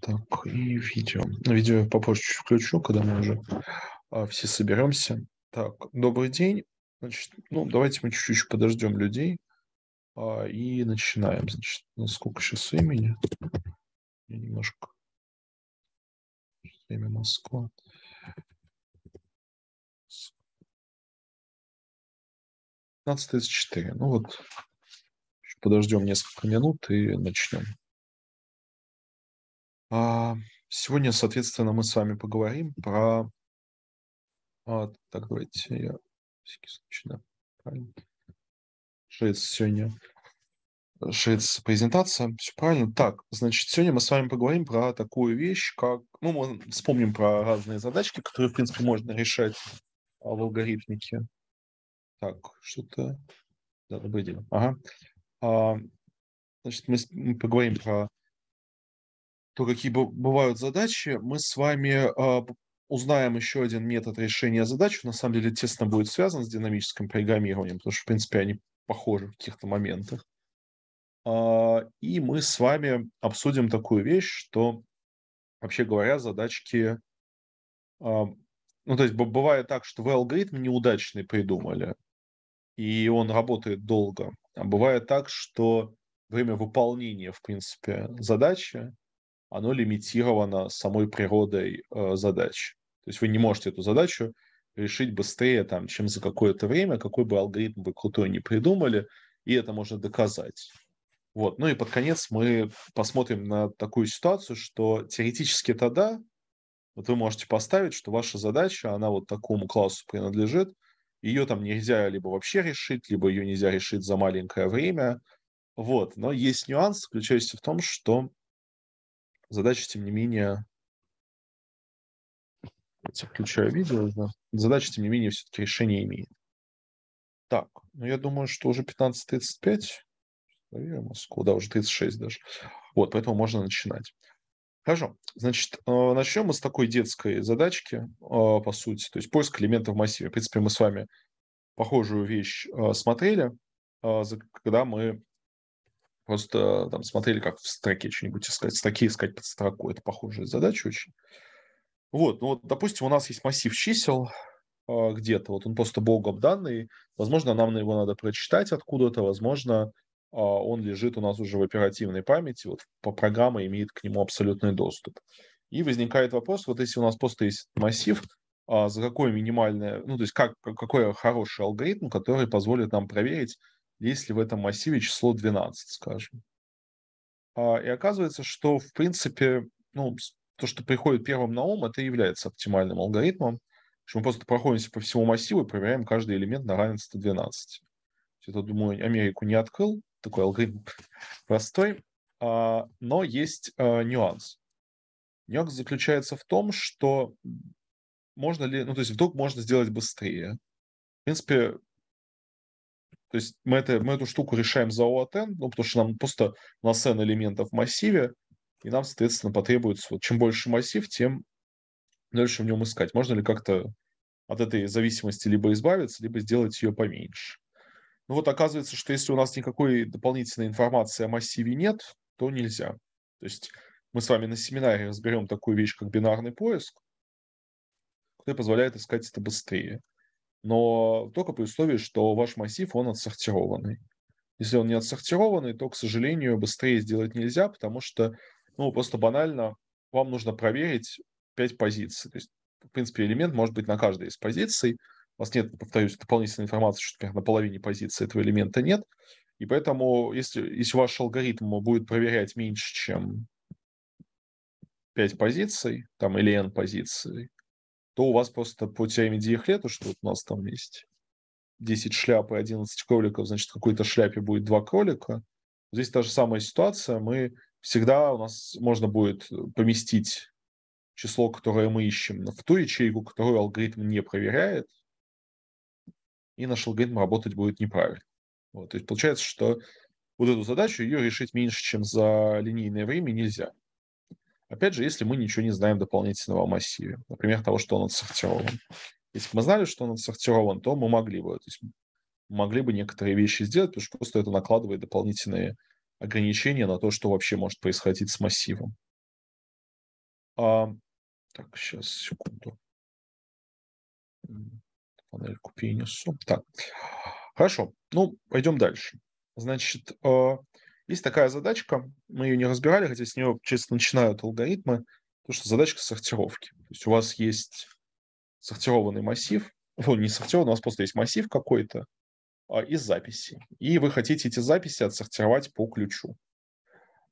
Так, и видео. Видео попозже чуть включу, когда мы уже а, все соберемся. Так, добрый день. Значит, ну, давайте мы чуть-чуть подождем людей а, и начинаем. Значит, сколько сейчас времени? Я немножко... Время Москва. четыре. Ну вот, подождем несколько минут и начнем. А, сегодня, соответственно, мы с вами поговорим про... А, так, давайте я... Случай, да, правильно. Шец сегодня. Шец презентация. Все правильно. Так, значит, сегодня мы с вами поговорим про такую вещь, как... Ну, мы вспомним про разные задачки, которые, в принципе, можно решать а, в алгоритмике. Так, что-то... Да, добрый день. Ага. А, значит, мы поговорим про то какие бывают задачи, мы с вами а, узнаем еще один метод решения задач. На самом деле тесно будет связан с динамическим программированием, потому что, в принципе, они похожи в каких-то моментах. А, и мы с вами обсудим такую вещь, что, вообще говоря, задачки... А, ну, то есть бывает так, что вы алгоритм неудачный придумали, и он работает долго. А бывает так, что время выполнения, в принципе, задачи оно лимитировано самой природой э, задач. То есть вы не можете эту задачу решить быстрее, там, чем за какое-то время, какой бы алгоритм вы крутой не придумали, и это можно доказать. Вот. Ну и под конец мы посмотрим на такую ситуацию, что теоретически тогда вот вы можете поставить, что ваша задача, она вот такому классу принадлежит, ее там нельзя либо вообще решить, либо ее нельзя решить за маленькое время. Вот. Но есть нюанс, заключающийся в том, что Задача, тем не менее... Давайте включаю видео. Да. Задача, тем не менее, все-таки решение имеет. Так, ну я думаю, что уже 15.35. Москву, да, уже 36 даже. Вот, поэтому можно начинать. Хорошо. Значит, э, начнем мы с такой детской задачки, э, по сути, то есть поиск элементов в массиве. В принципе, мы с вами похожую вещь э, смотрели, когда мы Просто там смотрели, как в строке что-нибудь искать, в искать под строку. Это похожая задача очень. Вот, ну вот, допустим, у нас есть массив чисел э, где-то, вот он просто богом данный. Возможно, нам на него надо прочитать откуда-то, возможно, э, он лежит у нас уже в оперативной памяти, вот по программа имеет к нему абсолютный доступ. И возникает вопрос, вот если у нас просто есть массив, а за какое минимальное, ну, то есть как, какой хороший алгоритм, который позволит нам проверить, если в этом массиве число 12, скажем. А, и оказывается, что, в принципе, ну, то, что приходит первым на ум, это и является оптимальным алгоритмом. Что мы просто проходимся по всему массиву и проверяем каждый элемент на равенство 12. Это, думаю, Америку не открыл. Такой алгоритм простой. А, но есть а, нюанс. Нюанс заключается в том, что можно ли, ну, то есть вдруг можно сделать быстрее. В принципе, то есть мы, это, мы эту штуку решаем за OATN, а ну, потому что нам просто у нас N элементов в массиве, и нам, соответственно, потребуется, вот, чем больше массив, тем дальше в нем искать. Можно ли как-то от этой зависимости либо избавиться, либо сделать ее поменьше. Ну вот оказывается, что если у нас никакой дополнительной информации о массиве нет, то нельзя. То есть мы с вами на семинаре разберем такую вещь, как бинарный поиск, который позволяет искать это быстрее но только при условии, что ваш массив, он отсортированный. Если он не отсортированный, то, к сожалению, быстрее сделать нельзя, потому что, ну, просто банально, вам нужно проверить 5 позиций. То есть, в принципе, элемент может быть на каждой из позиций. У вас нет, повторюсь, дополнительной информации, что, например, на половине позиции этого элемента нет. И поэтому, если, если ваш алгоритм будет проверять меньше, чем 5 позиций, там, или n позиций, то у вас просто по теореме Диехлета, что вот у нас там есть 10 шляп и 11 кроликов, значит, в какой-то шляпе будет 2 кролика. Здесь та же самая ситуация. Мы всегда, у нас можно будет поместить число, которое мы ищем, в ту ячейку, которую алгоритм не проверяет, и наш алгоритм работать будет неправильно. Вот, то есть получается, что вот эту задачу ее решить меньше, чем за линейное время нельзя. Опять же, если мы ничего не знаем дополнительного о массиве, например, того, что он отсортирован. Если бы мы знали, что он отсортирован, то мы могли бы, то есть могли бы некоторые вещи сделать, потому что просто это накладывает дополнительные ограничения на то, что вообще может происходить с массивом. А, так, сейчас, секунду. Панельку перенесу. Так, хорошо. Ну, пойдем дальше. Значит, а, есть такая задачка, мы ее не разбирали, хотя с нее честно начинают алгоритмы, то что задачка сортировки. То есть у вас есть сортированный массив, ну, не сортированный, у вас просто есть массив какой-то а, из записей, и вы хотите эти записи отсортировать по ключу.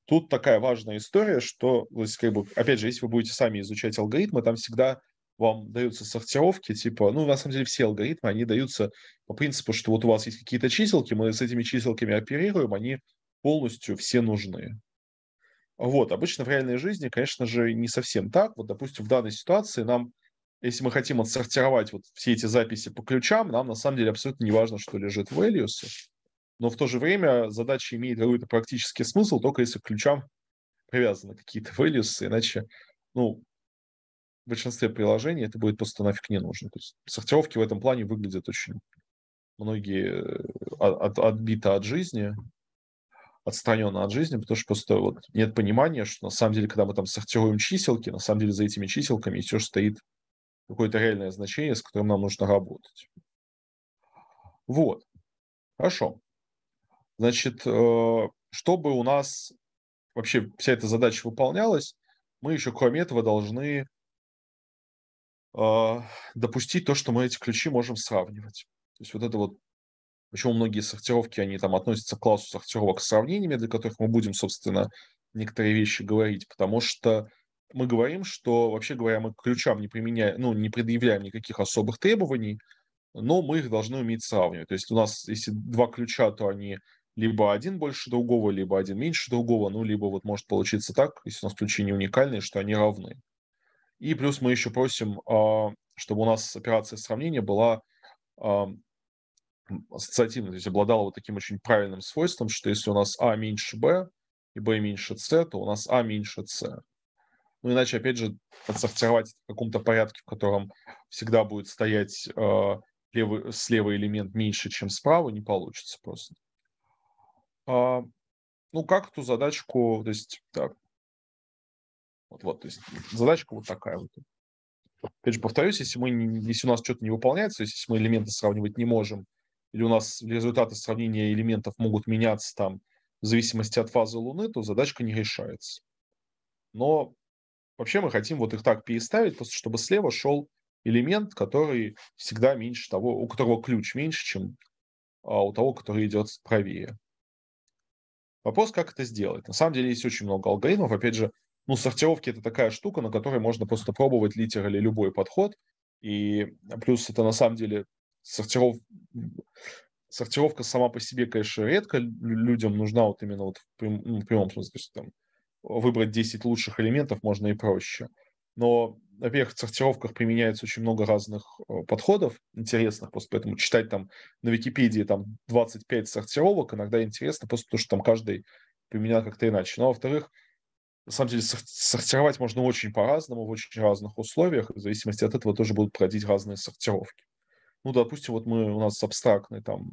Тут такая важная история, что, то есть, как бы, опять же, если вы будете сами изучать алгоритмы, там всегда вам даются сортировки, типа, ну, на самом деле, все алгоритмы, они даются по принципу, что вот у вас есть какие-то чиселки, мы с этими чиселками оперируем, они полностью все нужны. Вот, обычно в реальной жизни, конечно же, не совсем так. Вот, допустим, в данной ситуации нам, если мы хотим отсортировать вот все эти записи по ключам, нам на самом деле абсолютно не важно, что лежит в Elios. Но в то же время задача имеет какой-то практический смысл, только если к ключам привязаны какие-то values, иначе, ну, в большинстве приложений это будет просто нафиг не нужно. То есть сортировки в этом плане выглядят очень многие э, от, от, отбито от жизни, отстраненно от жизни, потому что просто вот нет понимания, что на самом деле, когда мы там сортируем чиселки, на самом деле за этими чиселками все же стоит какое-то реальное значение, с которым нам нужно работать. Вот. Хорошо. Значит, э, чтобы у нас вообще вся эта задача выполнялась, мы еще, кроме этого, должны э, допустить то, что мы эти ключи можем сравнивать. То есть вот это вот почему многие сортировки, они там относятся к классу сортировок с сравнениями, для которых мы будем, собственно, некоторые вещи говорить, потому что мы говорим, что, вообще говоря, мы к ключам не применяем, ну, не предъявляем никаких особых требований, но мы их должны уметь сравнивать. То есть у нас, если два ключа, то они либо один больше другого, либо один меньше другого, ну, либо вот может получиться так, если у нас ключи не уникальные, что они равны. И плюс мы еще просим, а, чтобы у нас операция сравнения была а, ассоциативно, то есть обладала вот таким очень правильным свойством, что если у нас А меньше Б и Б меньше С, то у нас А меньше С. Ну, иначе, опять же, отсортировать в каком-то порядке, в котором всегда будет стоять э, левый, слева элемент меньше, чем справа, не получится просто. А, ну, как эту задачку, то есть, так, вот, вот, то есть задачка вот такая вот. Опять же, повторюсь, если, мы, если у нас что-то не выполняется, если мы элементы сравнивать не можем, или у нас результаты сравнения элементов могут меняться там в зависимости от фазы Луны, то задачка не решается. Но вообще мы хотим вот их так переставить, просто чтобы слева шел элемент, который всегда меньше того, у которого ключ меньше, чем а, у того, который идет правее. Вопрос, как это сделать. На самом деле есть очень много алгоритмов. Опять же, ну, сортировки это такая штука, на которой можно просто пробовать литерали любой подход. И плюс это на самом деле сортиров... сортировка сама по себе, конечно, редко людям нужна вот именно вот в, прям... ну, в прямом смысле, то есть, там, выбрать 10 лучших элементов можно и проще. Но, во-первых, в сортировках применяется очень много разных э, подходов интересных, просто поэтому читать там на Википедии там 25 сортировок иногда интересно, просто потому что там каждый применял как-то иначе. Но, во-вторых, на самом деле сортировать можно очень по-разному, в очень разных условиях, в зависимости от этого тоже будут проходить разные сортировки ну, допустим, вот мы, у нас абстрактный там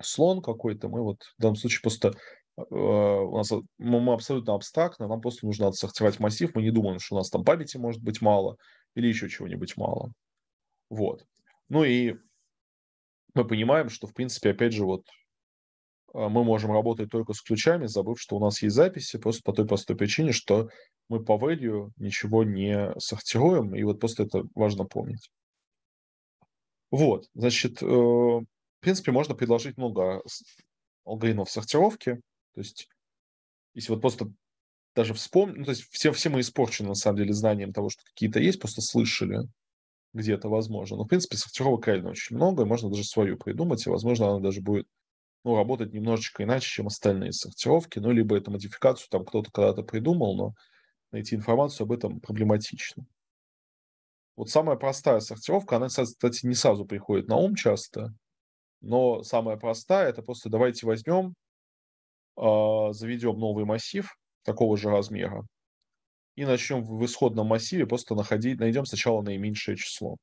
слон какой-то, мы вот в данном случае просто э, у нас мы, абсолютно абстрактно, нам просто нужно отсортировать массив, мы не думаем, что у нас там памяти может быть мало или еще чего-нибудь мало. Вот. Ну и мы понимаем, что, в принципе, опять же, вот э, мы можем работать только с ключами, забыв, что у нас есть записи, просто по той простой причине, что мы по value ничего не сортируем, и вот просто это важно помнить. Вот, значит, э, в принципе, можно предложить много алгоритмов сортировки. То есть, если вот просто даже вспомнить, ну, то есть все, все мы испорчены, на самом деле, знанием того, что какие-то есть, просто слышали где-то, возможно. Но, в принципе, сортировок реально очень много, и можно даже свою придумать, и, возможно, она даже будет ну, работать немножечко иначе, чем остальные сортировки. Ну, либо эту модификацию там кто-то когда-то придумал, но найти информацию об этом проблематично. Вот самая простая сортировка, она, кстати, не сразу приходит на ум часто, но самая простая – это просто давайте возьмем, а, заведем новый массив такого же размера и начнем в исходном массиве просто находить, найдем сначала наименьшее число.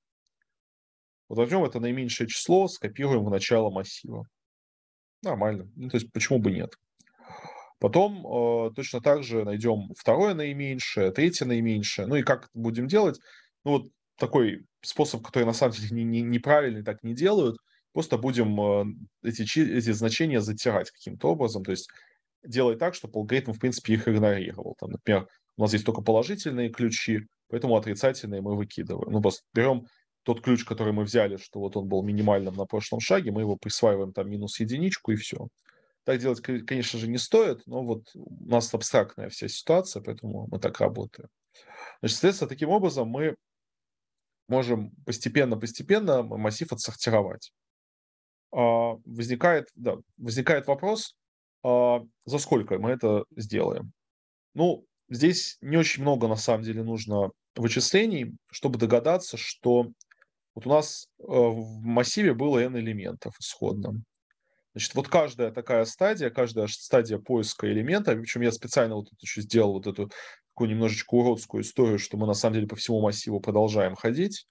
Вот возьмем это наименьшее число, скопируем в начало массива. Нормально. Ну, то есть почему бы нет? Потом э, точно так же найдем второе наименьшее, третье наименьшее. Ну и как будем делать? Ну вот такой способ, который на самом деле не, не, неправильный, так не делают. Просто будем э, эти, эти значения затирать каким-то образом. То есть делай так, чтобы алгоритм, в принципе, их игнорировал. Там, например, у нас есть только положительные ключи, поэтому отрицательные мы выкидываем. Ну, просто берем тот ключ, который мы взяли, что вот он был минимальным на прошлом шаге, мы его присваиваем там минус единичку и все. Так делать, конечно же, не стоит, но вот у нас абстрактная вся ситуация, поэтому мы так работаем. Значит, соответственно, таким образом мы можем постепенно-постепенно массив отсортировать. А, возникает, да, возникает вопрос, а, за сколько мы это сделаем. Ну, здесь не очень много, на самом деле, нужно вычислений, чтобы догадаться, что вот у нас э, в массиве было n элементов исходно. Значит, вот каждая такая стадия, каждая стадия поиска элемента, причем я специально вот тут еще сделал вот эту такую немножечко уродскую историю, что мы на самом деле по всему массиву продолжаем ходить,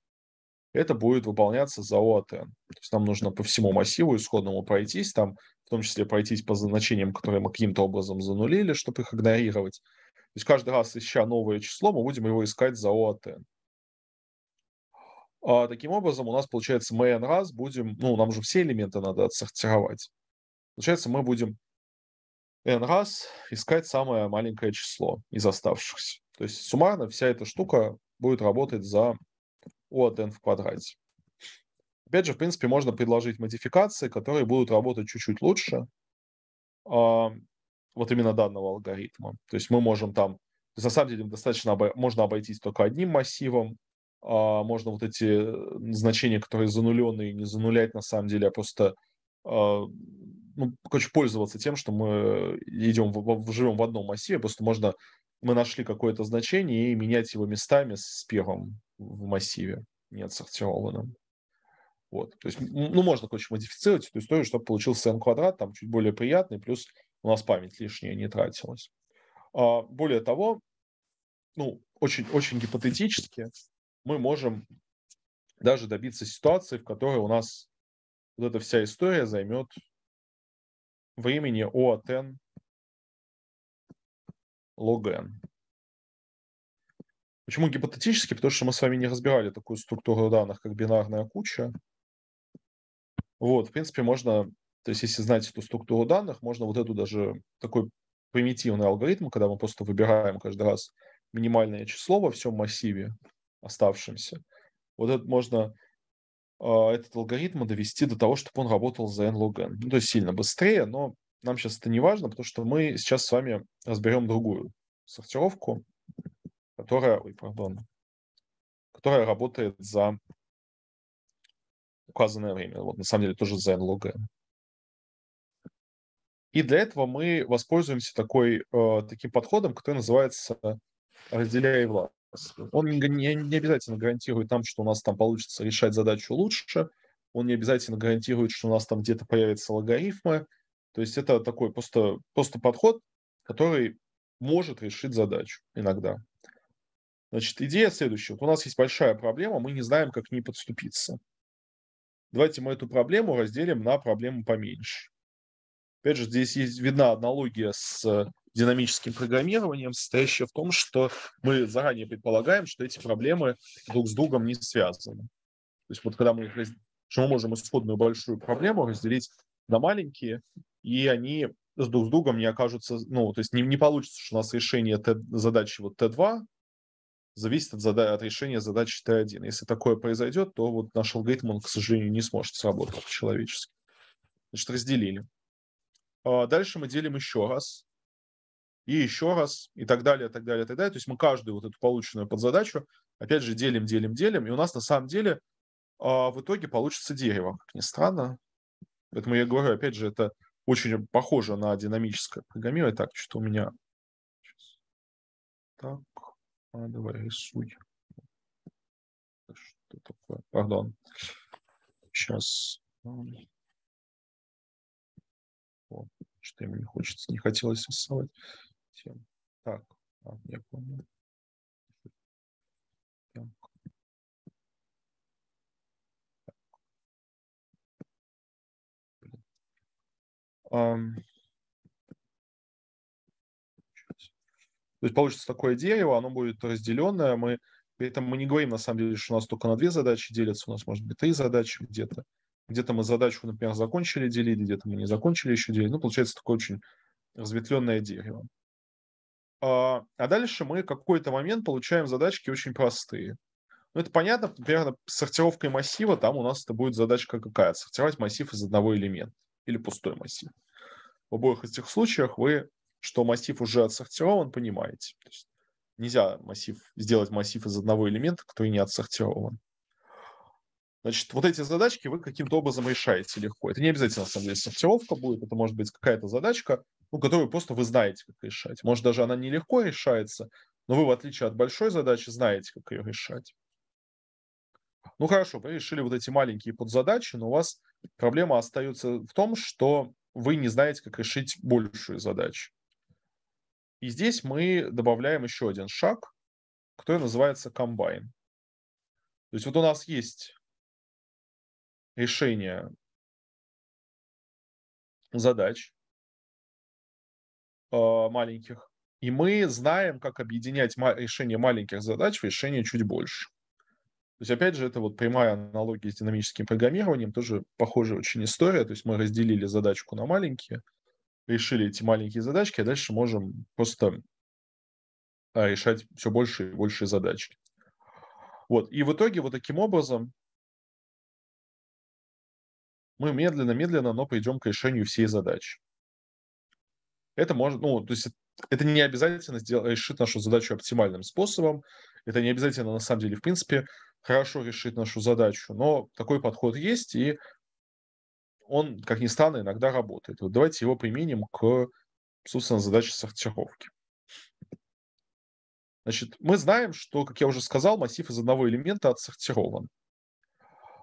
это будет выполняться за ОАТН. То есть нам нужно по всему массиву исходному пройтись, там в том числе пройтись по значениям, которые мы каким-то образом занулили, чтобы их игнорировать. То есть каждый раз, ища новое число, мы будем его искать за ОАТН. А таким образом, у нас получается мы n раз будем, ну, нам же все элементы надо отсортировать. Получается, мы будем n раз искать самое маленькое число из оставшихся. То есть суммарно вся эта штука будет работать за O от n в квадрате. Опять же, в принципе, можно предложить модификации, которые будут работать чуть-чуть лучше а, вот именно данного алгоритма. То есть мы можем там, на самом деле, достаточно обо... можно обойтись только одним массивом, а, можно вот эти э, значения, которые зануленные, не занулять на самом деле, а просто а, ну, короче, пользоваться тем, что мы идем, в, в, живем в одном массиве, просто можно, мы нашли какое-то значение и менять его местами с первым в массиве, не отсортированным. Вот. То есть, ну, можно, короче, модифицировать эту историю, чтобы получился n квадрат, там чуть более приятный, плюс у нас память лишняя не тратилась. А, более того, ну, очень-очень гипотетически мы можем даже добиться ситуации, в которой у нас вот эта вся история займет Времени O от n log n. Почему гипотетически? Потому что мы с вами не разбирали такую структуру данных, как бинарная куча. Вот, в принципе, можно, то есть если знать эту структуру данных, можно вот эту даже, такой примитивный алгоритм, когда мы просто выбираем каждый раз минимальное число во всем массиве оставшемся. Вот это можно а, этот алгоритм довести до того, чтобы он работал за n log n. Ну, то есть сильно быстрее, но нам сейчас это не важно, потому что мы сейчас с вами разберем другую сортировку, которая, ой, пардон, которая работает за указанное время. Вот на самом деле тоже за n log n. И для этого мы воспользуемся такой, э, таким подходом, который называется разделяя и власть. Он не, не обязательно гарантирует нам, что у нас там получится решать задачу лучше, он не обязательно гарантирует, что у нас там где-то появятся логарифмы. То есть это такой просто, просто подход, который может решить задачу иногда. Значит, идея следующая. Вот у нас есть большая проблема, мы не знаем, как к ней подступиться. Давайте мы эту проблему разделим на проблему поменьше. Опять же, здесь есть видна аналогия с динамическим программированием, состоящее в том, что мы заранее предполагаем, что эти проблемы друг с другом не связаны. То есть вот когда мы, что мы можем исходную большую проблему разделить на маленькие, и они с друг с другом не окажутся, ну, то есть не, не получится, что у нас решение Т, задачи вот Т2 зависит от, от решения задачи Т1. Если такое произойдет, то вот наш алгоритм, он, к сожалению, не сможет сработать по-человечески. Значит, разделили. А, дальше мы делим еще раз и еще раз, и так далее, так далее, так далее. То есть мы каждую вот эту полученную подзадачу, опять же, делим, делим, делим, и у нас на самом деле а, в итоге получится дерево, как ни странно. Поэтому я говорю, опять же, это очень похоже на динамическое программирование. Так, что у меня... Так, а, давай, рисуй. Что такое? Пардон. Сейчас. что-то мне хочется, не хотелось рисовать. 7. Так, а, я понял. Так. Um, то есть получится такое дерево, оно будет разделенное. Мы, при этом мы не говорим, на самом деле, что у нас только на две задачи делятся, у нас может быть три задачи где-то. Где-то мы задачу, например, закончили делить, где-то мы не закончили еще делить. Ну, получается такое очень разветвленное дерево. А, а дальше мы какой-то момент получаем задачки очень простые. Ну, это понятно, например, сортировкой массива там у нас это будет задачка какая? то Сортировать массив из одного элемента или пустой массив. В обоих этих случаях вы, что массив уже отсортирован, понимаете. То есть нельзя массив, сделать массив из одного элемента, который не отсортирован. Значит, вот эти задачки вы каким-то образом решаете легко. Это не обязательно, на самом деле, сортировка будет, это может быть какая-то задачка, ну, которую просто вы знаете, как решать. Может, даже она нелегко решается, но вы, в отличие от большой задачи, знаете, как ее решать. Ну хорошо, вы решили вот эти маленькие подзадачи, но у вас проблема остается в том, что вы не знаете, как решить большую задачу. И здесь мы добавляем еще один шаг, который называется комбайн. То есть вот у нас есть решение задач, Э, маленьких. И мы знаем, как объединять решение маленьких задач в решение чуть больше. То есть, опять же, это вот прямая аналогия с динамическим программированием, тоже похожая очень история. То есть мы разделили задачку на маленькие, решили эти маленькие задачки, а дальше можем просто а, решать все больше и больше задачки. Вот. И в итоге вот таким образом мы медленно-медленно, но придем к решению всей задачи. Это может, ну, то есть это не обязательно сделать, решит нашу задачу оптимальным способом. Это не обязательно, на самом деле, в принципе, хорошо решит нашу задачу. Но такой подход есть, и он, как ни странно, иногда работает. Вот давайте его применим к, собственно, задаче сортировки. Значит, мы знаем, что, как я уже сказал, массив из одного элемента отсортирован.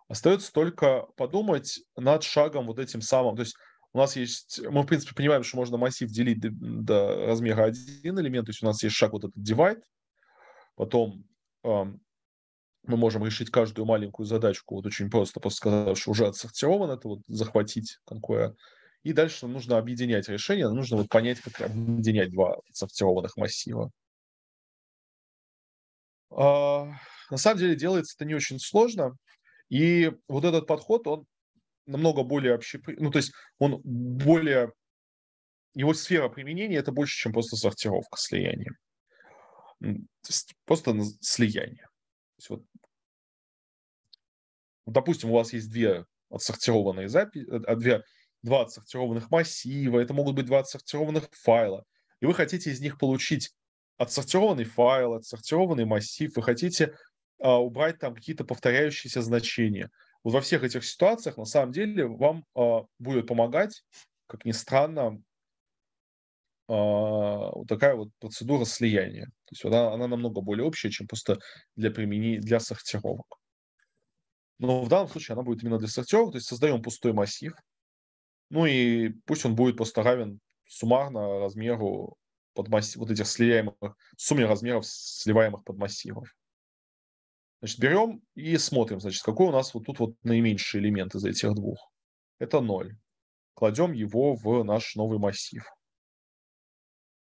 Остается только подумать над шагом вот этим самым. То есть у нас есть, мы, в принципе, понимаем, что можно массив делить до, до размера 1 элемент, то есть у нас есть шаг вот этот divide, потом эм, мы можем решить каждую маленькую задачку вот очень просто, просто сказав, что уже отсортировано, это вот захватить какое. И дальше нам нужно объединять решение, нам нужно вот понять, как объединять два отсортированных массива. А, на самом деле делается это не очень сложно, и вот этот подход, он намного более общепри... Ну, то есть он более... Его сфера применения – это больше, чем просто сортировка, слияние. Просто слияние. То есть вот, допустим, у вас есть две отсортированные записи, э, а, две, два отсортированных массива, это могут быть два отсортированных файла, и вы хотите из них получить отсортированный файл, отсортированный массив, вы хотите а, убрать там какие-то повторяющиеся значения – вот во всех этих ситуациях на самом деле вам э, будет помогать, как ни странно, э, вот такая вот процедура слияния. То есть она, она намного более общая, чем просто для применения, для сортировок. Но в данном случае она будет именно для сортировок, то есть создаем пустой массив, ну и пусть он будет просто равен суммарно размеру подмасс... вот этих слияемых, сумме размеров сливаемых подмассивов. Значит, берем и смотрим, значит, какой у нас вот тут вот наименьший элемент из этих двух. Это 0. Кладем его в наш новый массив.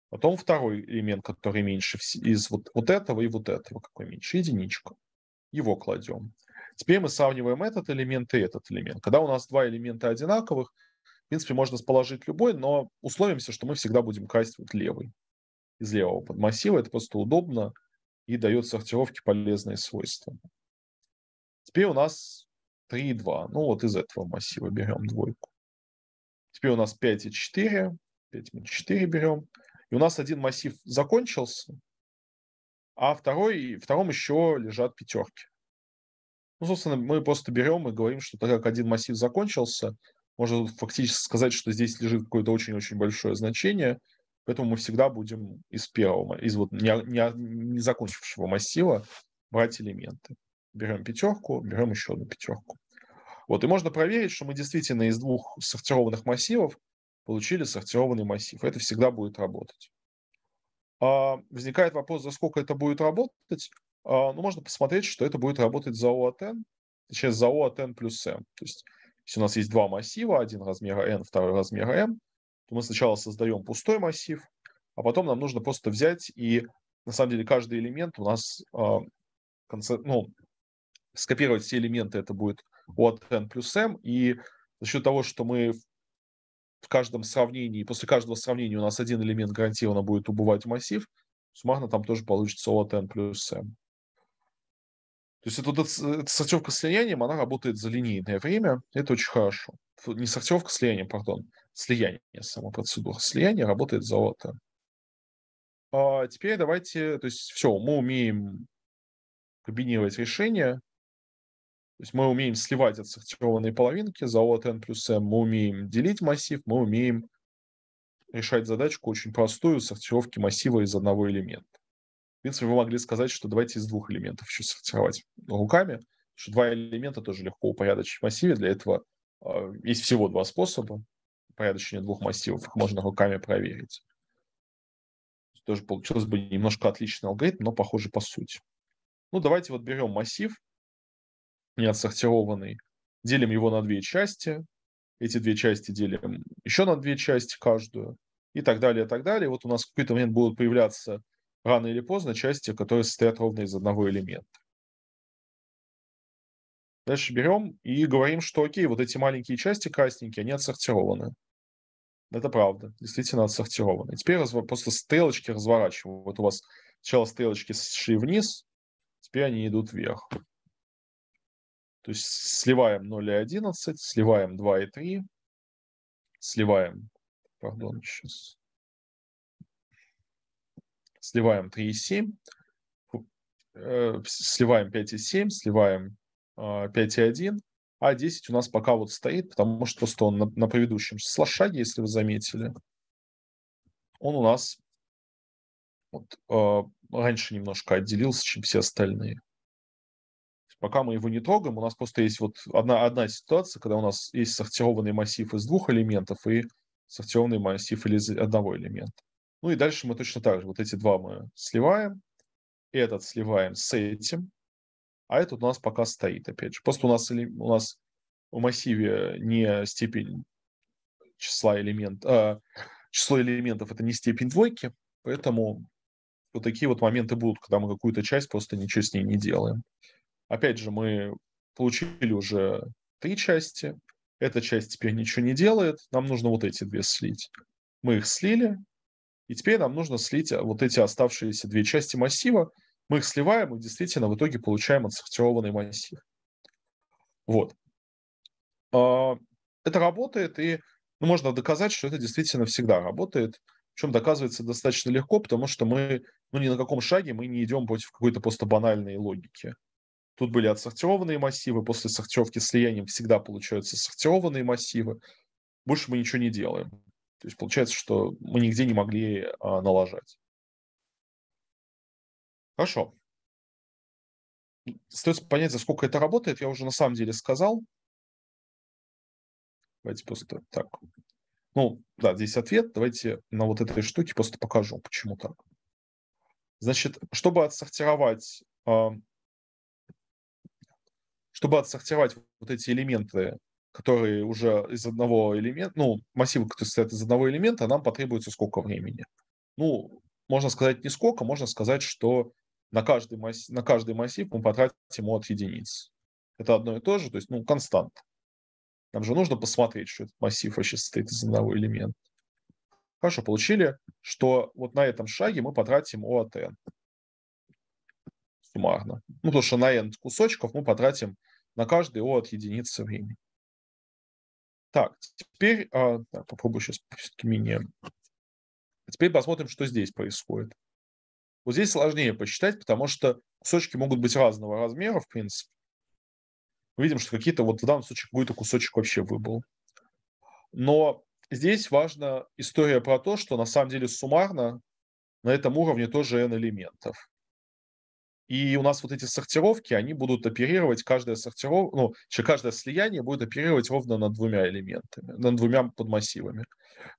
Потом второй элемент, который меньше из вот, вот этого и вот этого, какой меньше, единичка Его кладем. Теперь мы сравниваем этот элемент и этот элемент. Когда у нас два элемента одинаковых, в принципе, можно сположить любой, но условимся, что мы всегда будем красть вот левый из левого подмассива. Это просто удобно и дает сортировке полезные свойства. Теперь у нас 3 2. Ну вот из этого массива берем двойку. Теперь у нас 5 и 4. 5 мы 4 берем. И у нас один массив закончился, а второй, втором еще лежат пятерки. Ну, собственно, мы просто берем и говорим, что так как один массив закончился, можно фактически сказать, что здесь лежит какое-то очень-очень большое значение – Поэтому мы всегда будем из первого, из вот не, не, не закончившего массива брать элементы. Берем пятерку, берем еще одну пятерку. Вот, и можно проверить, что мы действительно из двух сортированных массивов получили сортированный массив. Это всегда будет работать. А, возникает вопрос, за сколько это будет работать. А, ну, можно посмотреть, что это будет работать за O от n, точнее, за O от n плюс m. То есть, если у нас есть два массива, один размера n, второй размера m, то мы сначала создаем пустой массив, а потом нам нужно просто взять и, на самом деле, каждый элемент у нас, э, ну, скопировать все элементы, это будет от n плюс m, и за счет того, что мы в каждом сравнении, после каждого сравнения у нас один элемент гарантированно будет убывать в массив, суммарно там тоже получится от n плюс m. То есть эта, эта сортировка слиянием, она работает за линейное время, это очень хорошо. Не сортировка слиянием, пардон, слияния, сама процедура слияния работает золото. А теперь давайте, то есть все, мы умеем комбинировать решения, то есть мы умеем сливать отсортированные половинки за от n плюс m, мы умеем делить массив, мы умеем решать задачку очень простую сортировки массива из одного элемента. В принципе, вы могли сказать, что давайте из двух элементов еще сортировать руками, потому что два элемента тоже легко упорядочить в массиве. Для этого э, есть всего два способа порядочнее двух массивов, их можно руками проверить. Тоже получилось бы немножко отличный алгоритм, но похоже по сути. Ну, давайте вот берем массив, не отсортированный, делим его на две части, эти две части делим еще на две части каждую, и так далее, и так далее. Вот у нас в какой-то момент будут появляться рано или поздно части, которые состоят ровно из одного элемента. Дальше берем и говорим, что окей, вот эти маленькие части красненькие, они отсортированы. Это правда, действительно отсортированы. Теперь разв... просто стрелочки разворачиваю. Вот у вас сначала стрелочки шли вниз, теперь они идут вверх. То есть сливаем 0 и 11, сливаем 2 и 3, сливаем, пардон, сейчас, сливаем 3 и 7, э, сливаем 5 и 7, сливаем 5,1, а 10 а у нас пока вот стоит, потому что просто он на, на предыдущем шаге если вы заметили, он у нас вот, э, раньше немножко отделился, чем все остальные. Пока мы его не трогаем, у нас просто есть вот одна, одна ситуация, когда у нас есть сортированный массив из двух элементов и сортированный массив из одного элемента. Ну и дальше мы точно так же. Вот эти два мы сливаем, этот сливаем с этим, а этот у нас пока стоит, опять же. Просто у нас, у нас в массиве не степень числа элемент, а, число элементов это не степень двойки, поэтому вот такие вот моменты будут, когда мы какую-то часть просто ничего с ней не делаем. Опять же, мы получили уже три части, эта часть теперь ничего не делает, нам нужно вот эти две слить. Мы их слили, и теперь нам нужно слить вот эти оставшиеся две части массива, мы их сливаем и действительно в итоге получаем отсортированный массив. Вот. А, это работает, и ну, можно доказать, что это действительно всегда работает, В чем доказывается достаточно легко, потому что мы ну, ни на каком шаге мы не идем против какой-то просто банальной логики. Тут были отсортированные массивы, после сортировки слиянием всегда получаются сортированные массивы. Больше мы ничего не делаем. То есть получается, что мы нигде не могли а, налажать. Хорошо. Остается понять, за сколько это работает. Я уже на самом деле сказал. Давайте просто так. Ну, да, здесь ответ. Давайте на вот этой штуке просто покажу, почему так. Значит, чтобы отсортировать, а, чтобы отсортировать вот эти элементы, которые уже из одного элемента, ну, массивы, которые состоят из одного элемента, нам потребуется сколько времени? Ну, можно сказать не сколько, можно сказать, что на каждый, массив, на каждый массив мы потратим от единиц. Это одно и то же, то есть, ну, констант. Нам же нужно посмотреть, что этот массив вообще состоит из одного элемента. Хорошо, получили, что вот на этом шаге мы потратим O от n. Суммарно. Ну, потому что на n кусочков мы потратим на каждый O от единицы времени. Так, теперь а, да, попробую сейчас все-таки менее. Теперь посмотрим, что здесь происходит. Вот здесь сложнее посчитать, потому что кусочки могут быть разного размера, в принципе. Мы видим, что какие-то, вот в данном случае, какой-то кусочек вообще выбыл. Но здесь важна история про то, что на самом деле суммарно на этом уровне тоже n элементов. И у нас вот эти сортировки, они будут оперировать, каждая сортиров... ну, каждое слияние будет оперировать ровно над двумя элементами, над двумя подмассивами.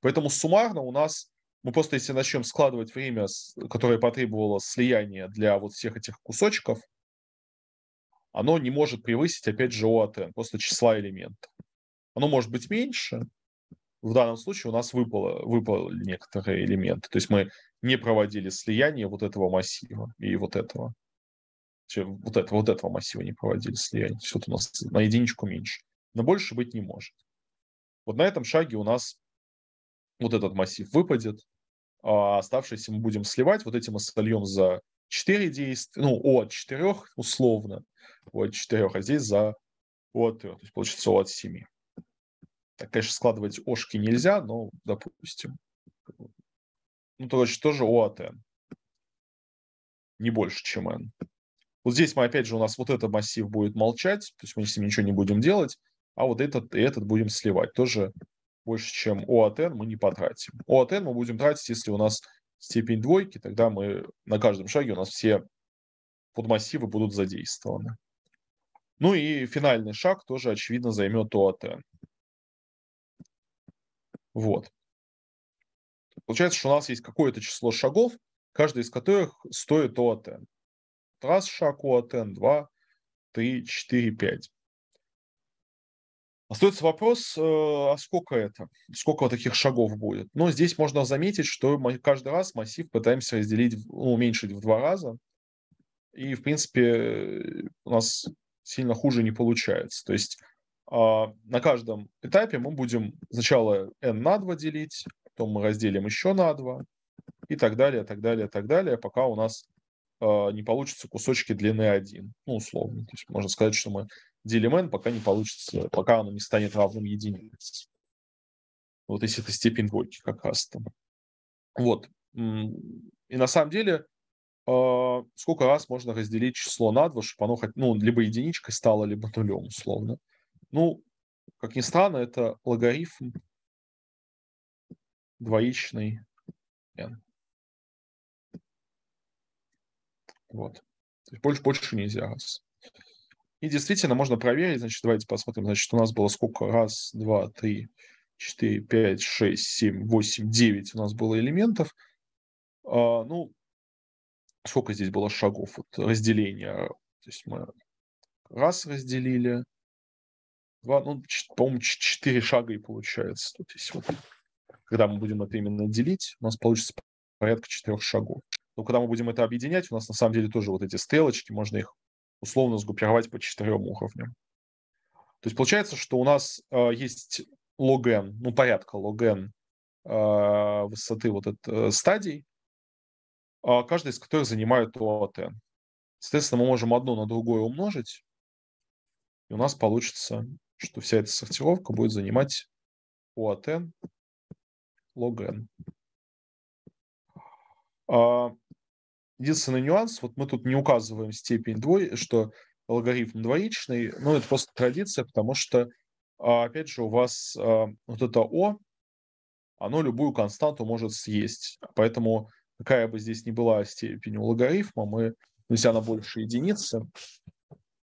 Поэтому суммарно у нас мы ну, просто если начнем складывать время, которое потребовало слияние для вот всех этих кусочков, оно не может превысить, опять же, ОАТ, просто числа элементов. Оно может быть меньше. В данном случае у нас выпало, выпало некоторые элементы. То есть мы не проводили слияние вот этого массива и вот этого. Вот этого, вот этого массива не проводили слияние. Все вот у нас на единичку меньше. Но больше быть не может. Вот на этом шаге у нас вот этот массив выпадет, а оставшиеся мы будем сливать, вот эти мы сольем за 4 действия, ну, от 4 условно, от 4, а здесь за от 3, то есть получится от 7. Так, конечно, складывать ошки нельзя, но, допустим, ну, то есть тоже O от n. Не больше, чем n. Вот здесь мы, опять же, у нас вот этот массив будет молчать, то есть мы с ним ничего не будем делать, а вот этот и этот будем сливать. Тоже больше, чем ОАТН, мы не потратим. ОАТН мы будем тратить, если у нас степень двойки, тогда мы на каждом шаге у нас все подмассивы будут задействованы. Ну и финальный шаг тоже, очевидно, займет ОАТН. Вот. Получается, что у нас есть какое-то число шагов, каждый из которых стоит ОАТН. Раз шаг ОАТН, два, три, четыре, пять. Остается вопрос, э, а сколько это? Сколько вот таких шагов будет? Но ну, здесь можно заметить, что мы каждый раз массив пытаемся разделить, ну, уменьшить в два раза. И, в принципе, э, у нас сильно хуже не получается. То есть а, на каждом этапе мы будем сначала n на 2 делить, потом мы разделим еще на 2 и так далее, так далее, так далее, пока у нас а, не получится кусочки длины 1, ну, условно. То есть можно сказать, что мы Делимен, пока не получится, пока оно не станет равным единице. Вот если это степень двойки как раз там. Вот. И на самом деле, а, сколько раз можно разделить число на 2, чтобы оно хоть, ну, либо единичкой стало, либо нулем, условно. Ну, как ни странно, это логарифм двоичный n. Вот. То есть больше, больше нельзя раз. И действительно можно проверить, значит, давайте посмотрим, значит, у нас было сколько? Раз, два, три, четыре, пять, шесть, семь, восемь, девять у нас было элементов. А, ну, сколько здесь было шагов вот, разделения? То есть мы раз разделили, два, ну, по-моему, четыре шага и получается. То есть вот, когда мы будем это именно делить, у нас получится порядка четырех шагов. Но когда мы будем это объединять, у нас на самом деле тоже вот эти стрелочки, можно их условно сгруппировать по четырем уровням. То есть получается, что у нас э, есть log n, ну порядка log n э, высоты вот этой э, стадий, э, а каждая из которых занимает O от n. Соответственно, мы можем одно на другое умножить, и у нас получится, что вся эта сортировка будет занимать O от n log n. Единственный нюанс, вот мы тут не указываем степень двой, что алгоритм двоичный, но это просто традиция, потому что, а, опять же, у вас а, вот это О, оно любую константу может съесть. Поэтому какая бы здесь ни была степень у логарифма, мы, если она больше единицы,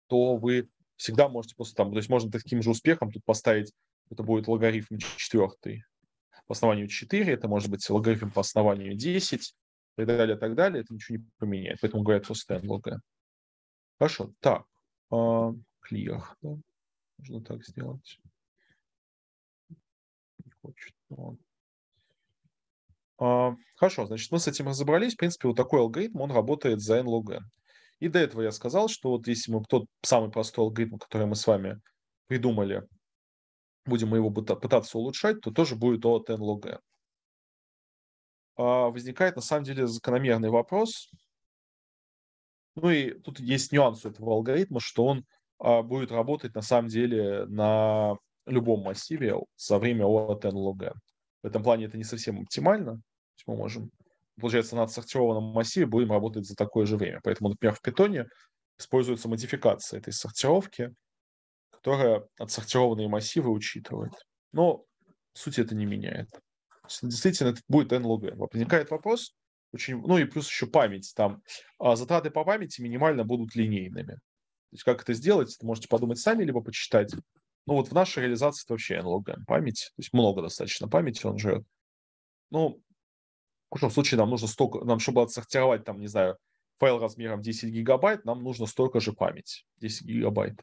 то вы всегда можете просто там, то есть можно таким же успехом тут поставить, это будет логарифм четвертый по основанию 4, это может быть логарифм по основанию 10, и так далее, и так далее, это ничего не поменяет. Поэтому говорят for stem log Хорошо, так, uh, а, clear, да? Можно так сделать. хочет, ну но... А, хорошо, значит, мы с этим разобрались. В принципе, вот такой алгоритм, он работает за n log n. И до этого я сказал, что вот если мы тот самый простой алгоритм, который мы с вами придумали, будем мы его пытаться улучшать, то тоже будет от n log n. А, возникает на самом деле закономерный вопрос. Ну и тут есть нюанс у этого алгоритма, что он а, будет работать на самом деле на любом массиве со время от n log n. В этом плане это не совсем оптимально. То есть мы можем, получается, на отсортированном массиве будем работать за такое же время. Поэтому, например, в питоне используется модификация этой сортировки, которая отсортированные массивы учитывает. Но суть это не меняет действительно это будет НЛГ. Возникает вопрос, очень, ну и плюс еще память там. А затраты по памяти минимально будут линейными. То есть как это сделать, это можете подумать сами, либо почитать. Ну вот в нашей реализации это вообще НЛГ память, то есть много достаточно памяти он жрет. Ну, в любом случае нам нужно столько, нам чтобы отсортировать там, не знаю, файл размером 10 гигабайт, нам нужно столько же памяти, 10 гигабайт.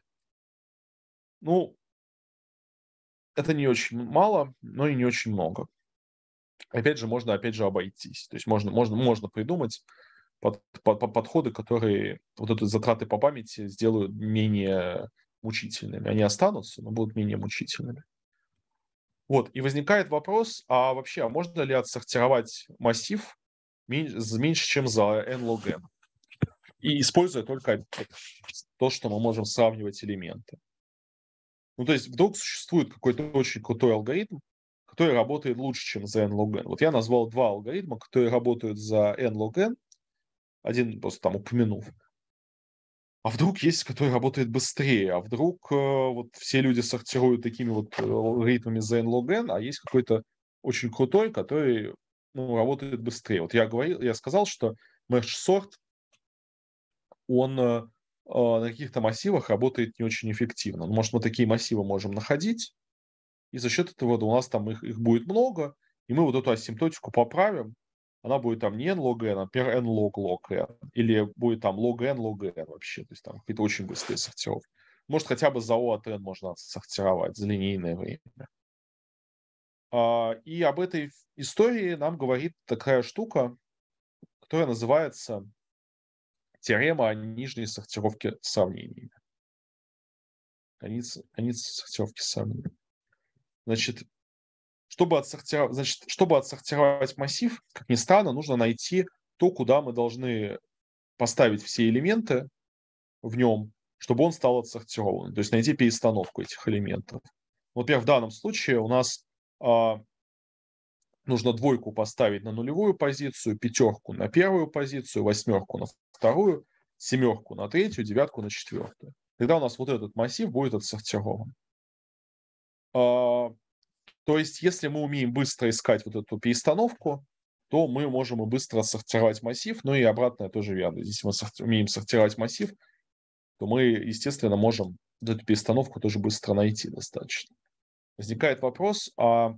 Ну, это не очень мало, но и не очень много опять же, можно, опять же, обойтись. То есть можно, можно, можно придумать под, под, под, подходы, которые вот эти затраты по памяти сделают менее мучительными. Они останутся, но будут менее мучительными. Вот, и возникает вопрос, а вообще, а можно ли отсортировать массив меньше, меньше чем за n log n? И используя только то, что мы можем сравнивать элементы. Ну, то есть вдруг существует какой-то очень крутой алгоритм, который работает лучше, чем за n log n. Вот я назвал два алгоритма, которые работают за n log n, один просто там упомянув. А вдруг есть, который работает быстрее, а вдруг э, вот все люди сортируют такими вот э, алгоритмами за n log n, а есть какой-то очень крутой, который ну, работает быстрее. Вот я говорил, я сказал, что merge sort, он э, на каких-то массивах работает не очень эффективно. Ну, может, мы такие массивы можем находить, и за счет этого у нас там их, их будет много, и мы вот эту асимптотику поправим, она будет там не n log n, а например, n log log n, или будет там log n log n вообще, то есть там какие-то очень быстрые сортировки. Может, хотя бы за O от n можно сортировать за линейное время. А, и об этой истории нам говорит такая штука, которая называется теорема о нижней сортировке сравнениями. Граница, граница сортировки сравнений. Значит, чтобы отсортировать, значит, чтобы отсортировать массив, как ни странно, нужно найти то, куда мы должны поставить все элементы в нем, чтобы он стал отсортированным. То есть найти перестановку этих элементов. Например, в данном случае у нас а, нужно двойку поставить на нулевую позицию, пятерку на первую позицию, восьмерку на вторую, семерку на третью, девятку на четвертую. Тогда у нас вот этот массив будет отсортирован. А, то есть, если мы умеем быстро искать вот эту перестановку, то мы можем и быстро сортировать массив, ну и обратное тоже верно. Если мы сорти- умеем сортировать массив, то мы, естественно, можем эту перестановку тоже быстро найти достаточно. Возникает вопрос, а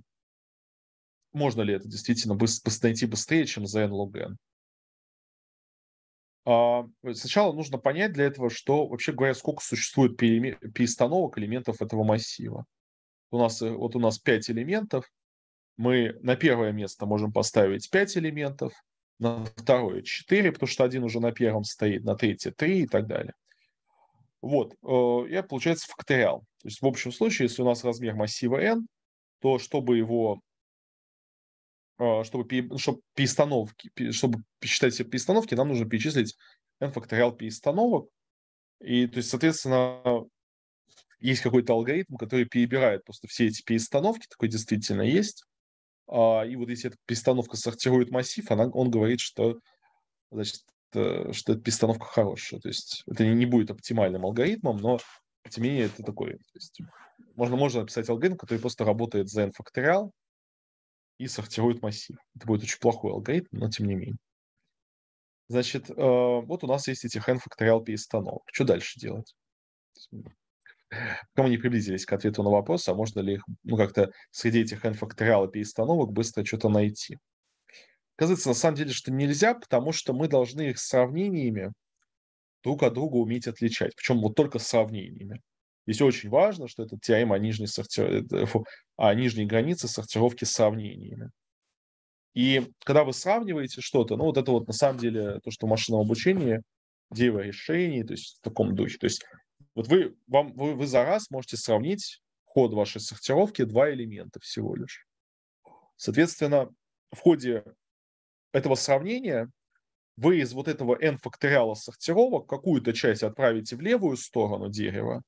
можно ли это действительно быстро, найти быстрее, чем за n log n? А сначала нужно понять для этого, что, вообще говоря, сколько существует перестановок элементов этого массива у нас, э, вот у нас 5 элементов, мы на первое место можем поставить 5 элементов, на второе 4, потому что один уже на первом стоит, на третье 3 и так далее. Вот, э, и это получается факториал. То есть в общем случае, если у нас размер массива n, то чтобы его э, чтобы, чтобы перестановки, чтобы считать все перестановки, нам нужно перечислить n факториал перестановок. И, то есть, соответственно, есть какой-то алгоритм, который перебирает просто все эти перестановки, такой действительно есть. А, и вот если эта перестановка сортирует массив, она, он говорит, что, значит, э, что эта перестановка хорошая. То есть это не будет оптимальным алгоритмом, но тем не менее это такой. То есть, можно, можно написать алгоритм, который просто работает за n-факториал и сортирует массив. Это будет очень плохой алгоритм, но тем не менее. Значит, э, вот у нас есть этих n-факториал перестановок. Что дальше делать? Пока мы не приблизились к ответу на вопрос, а можно ли их, ну, как-то среди этих n-факториал и перестановок быстро что-то найти. Оказывается, на самом деле, что нельзя, потому что мы должны их сравнениями друг от друга уметь отличать. Причем вот только сравнениями. Здесь очень важно, что это теорема о нижней, сорти... Э, о нижней границе сортировки сравнениями. И когда вы сравниваете что-то, ну вот это вот на самом деле то, что в машинном обучении, дерево решений, то есть в таком духе. То есть вот вы, вам, вы, вы за раз можете сравнить ход вашей сортировки два элемента всего лишь. Соответственно, в ходе этого сравнения вы из вот этого n-факториала сортировок какую-то часть отправите в левую сторону дерева,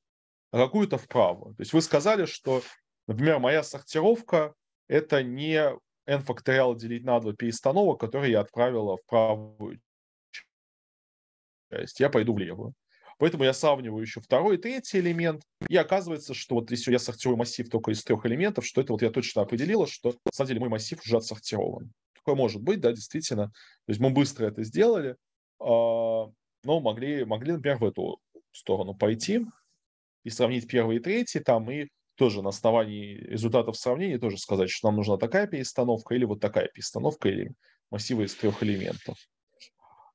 а какую-то вправо. То есть вы сказали, что, например, моя сортировка – это не n-факториал делить на 2 перестановок, которые я отправила в правую часть. Я пойду в левую. Поэтому я сравниваю еще второй и третий элемент. И оказывается, что вот если я сортирую массив только из трех элементов, что это вот я точно определила, что на самом деле мой массив уже отсортирован. Такое может быть, да, действительно. То есть мы быстро это сделали, а, но могли, могли, например, в эту сторону пойти и сравнить первый и третий там, и тоже на основании результатов сравнения тоже сказать, что нам нужна такая перестановка или вот такая перестановка или массивы из трех элементов.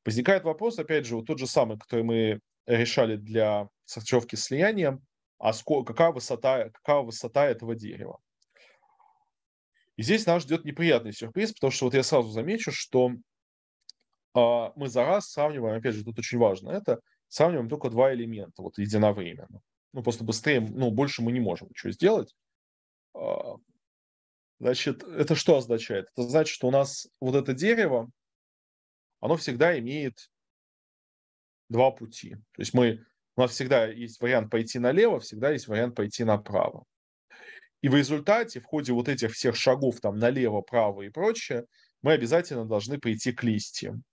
Возникает вопрос, опять же, вот тот же самый, который мы решали для сортировки слияния, а сколько, какая, высота, какая высота этого дерева. И здесь нас ждет неприятный сюрприз, потому что вот я сразу замечу, что э, мы за раз сравниваем, опять же, тут очень важно это, сравниваем только два элемента вот единовременно. Ну, просто быстрее, ну, больше мы не можем ничего сделать. Э, значит, это что означает? Это значит, что у нас вот это дерево, оно всегда имеет два пути. То есть мы, у нас всегда есть вариант пойти налево, всегда есть вариант пойти направо. И в результате, в ходе вот этих всех шагов там налево, право и прочее, мы обязательно должны прийти к листьям.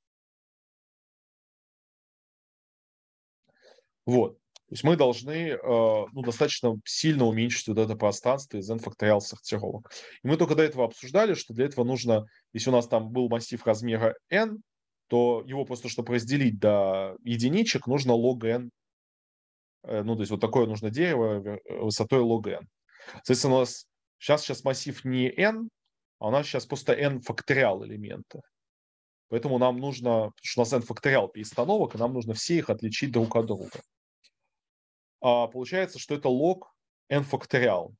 Вот. То есть мы должны э, ну, достаточно сильно уменьшить вот это пространство из n-факториал сортировок. И мы только до этого обсуждали, что для этого нужно, если у нас там был массив размера n, то его просто, чтобы разделить до единичек, нужно log n. Э, ну, то есть вот такое нужно дерево э, высотой log n. Соответственно, у нас сейчас, сейчас массив не n, а у нас сейчас просто n факториал элемента. Поэтому нам нужно, потому что у нас n факториал перестановок, и нам нужно все их отличить друг от друга. А получается, что это log n факториал.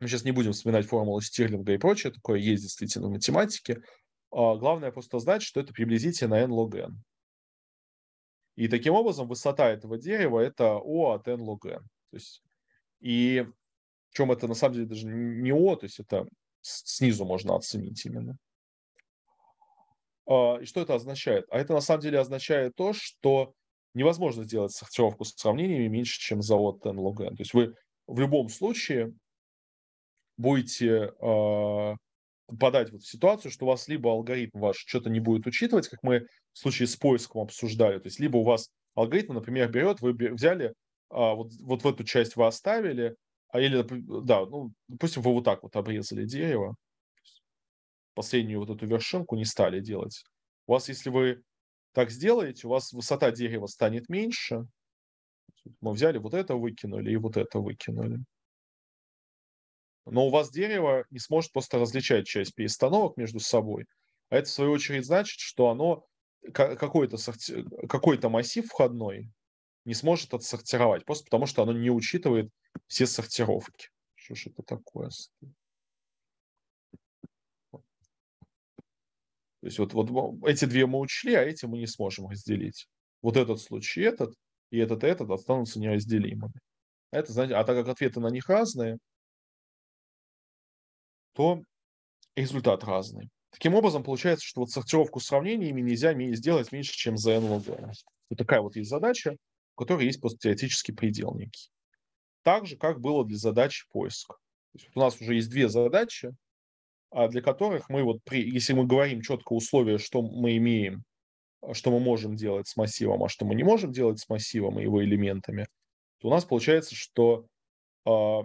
Мы сейчас не будем вспоминать формулы Стирлинга и прочее, такое есть действительно в математике. А, главное просто знать, что это приблизительно n log n. И таким образом высота этого дерева это O от n log n. То есть, и чем это на самом деле даже не O, то есть это снизу можно оценить именно. А, и что это означает? А это на самом деле означает то, что невозможно сделать сортировку с сравнениями меньше, чем за o от n log n. То есть вы в любом случае будете а, подать вот в ситуацию, что у вас либо алгоритм ваш что-то не будет учитывать, как мы в случае с поиском обсуждали, то есть либо у вас алгоритм, например, берет, вы взяли, а, вот, вот в эту часть вы оставили, а или, да, ну, допустим, вы вот так вот обрезали дерево, последнюю вот эту вершинку не стали делать. У вас, если вы так сделаете, у вас высота дерева станет меньше. Мы взяли вот это, выкинули и вот это выкинули но у вас дерево не сможет просто различать часть перестановок между собой. А это, в свою очередь, значит, что оно какой-то сорти... какой массив входной не сможет отсортировать, просто потому что оно не учитывает все сортировки. Что же это такое? То есть вот, вот эти две мы учли, а эти мы не сможем разделить. Вот этот случай этот, и этот и этот останутся неразделимыми. Это, значит, а так как ответы на них разные, то результат разный. Таким образом, получается, что вот сортировку сравнениями нельзя сделать меньше, чем за NLD. Вот такая вот есть задача, у которой есть просто теоретический предел некий. Так же, как было для задачи поиска. То есть вот у нас уже есть две задачи, а для которых мы вот, при, если мы говорим четко условия, что мы имеем, что мы можем делать с массивом, а что мы не можем делать с массивом и его элементами, то у нас получается, что э,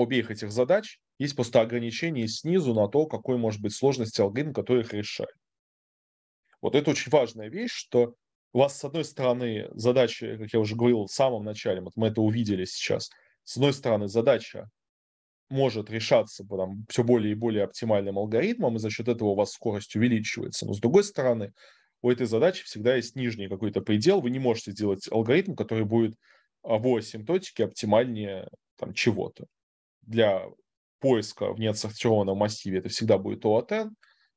обеих этих задач есть просто ограничение снизу на то, какой может быть сложность алгоритм, который их решает. Вот это очень важная вещь, что у вас, с одной стороны, задача, как я уже говорил в самом начале, вот мы это увидели сейчас, с одной стороны, задача может решаться там, все более и более оптимальным алгоритмом, и за счет этого у вас скорость увеличивается. Но с другой стороны, у этой задачи всегда есть нижний какой-то предел, вы не можете сделать алгоритм, который будет а, в асимптотике оптимальнее там, чего-то для поиска в неотсортированном массиве это всегда будет OATN,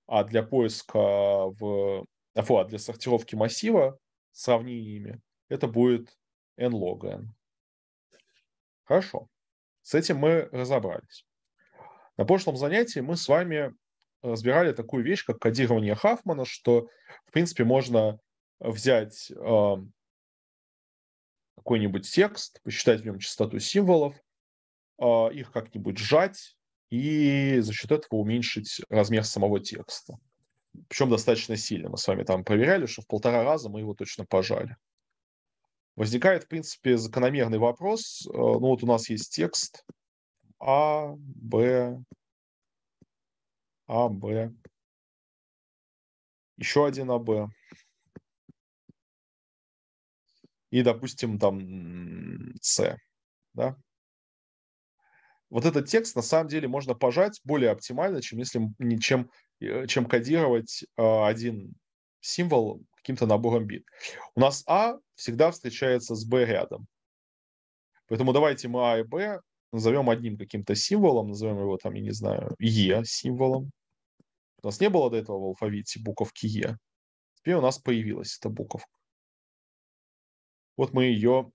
а для поиска в... А, а для сортировки массива сравнениями это будет n log n. Хорошо. С этим мы разобрались. На прошлом занятии мы с вами разбирали такую вещь, как кодирование Хафмана, что, в принципе, можно взять э, какой-нибудь текст, посчитать в нем частоту символов, э, их как-нибудь сжать, и за счет этого уменьшить размер самого текста. Причем достаточно сильно. Мы с вами там проверяли, что в полтора раза мы его точно пожали. Возникает, в принципе, закономерный вопрос. Э, ну вот у нас есть текст А, Б, А, Б. Еще один А, Б. И, допустим, там С. Да? вот этот текст на самом деле можно пожать более оптимально, чем если чем, э, чем кодировать а, один символ каким-то набором бит. У нас А всегда встречается с Б рядом. Поэтому давайте мы А и Б назовем одним каким-то символом, назовем его там, я не знаю, Е символом. У нас не было до этого в алфавите буковки Е. Теперь у нас появилась эта буковка. Вот мы ее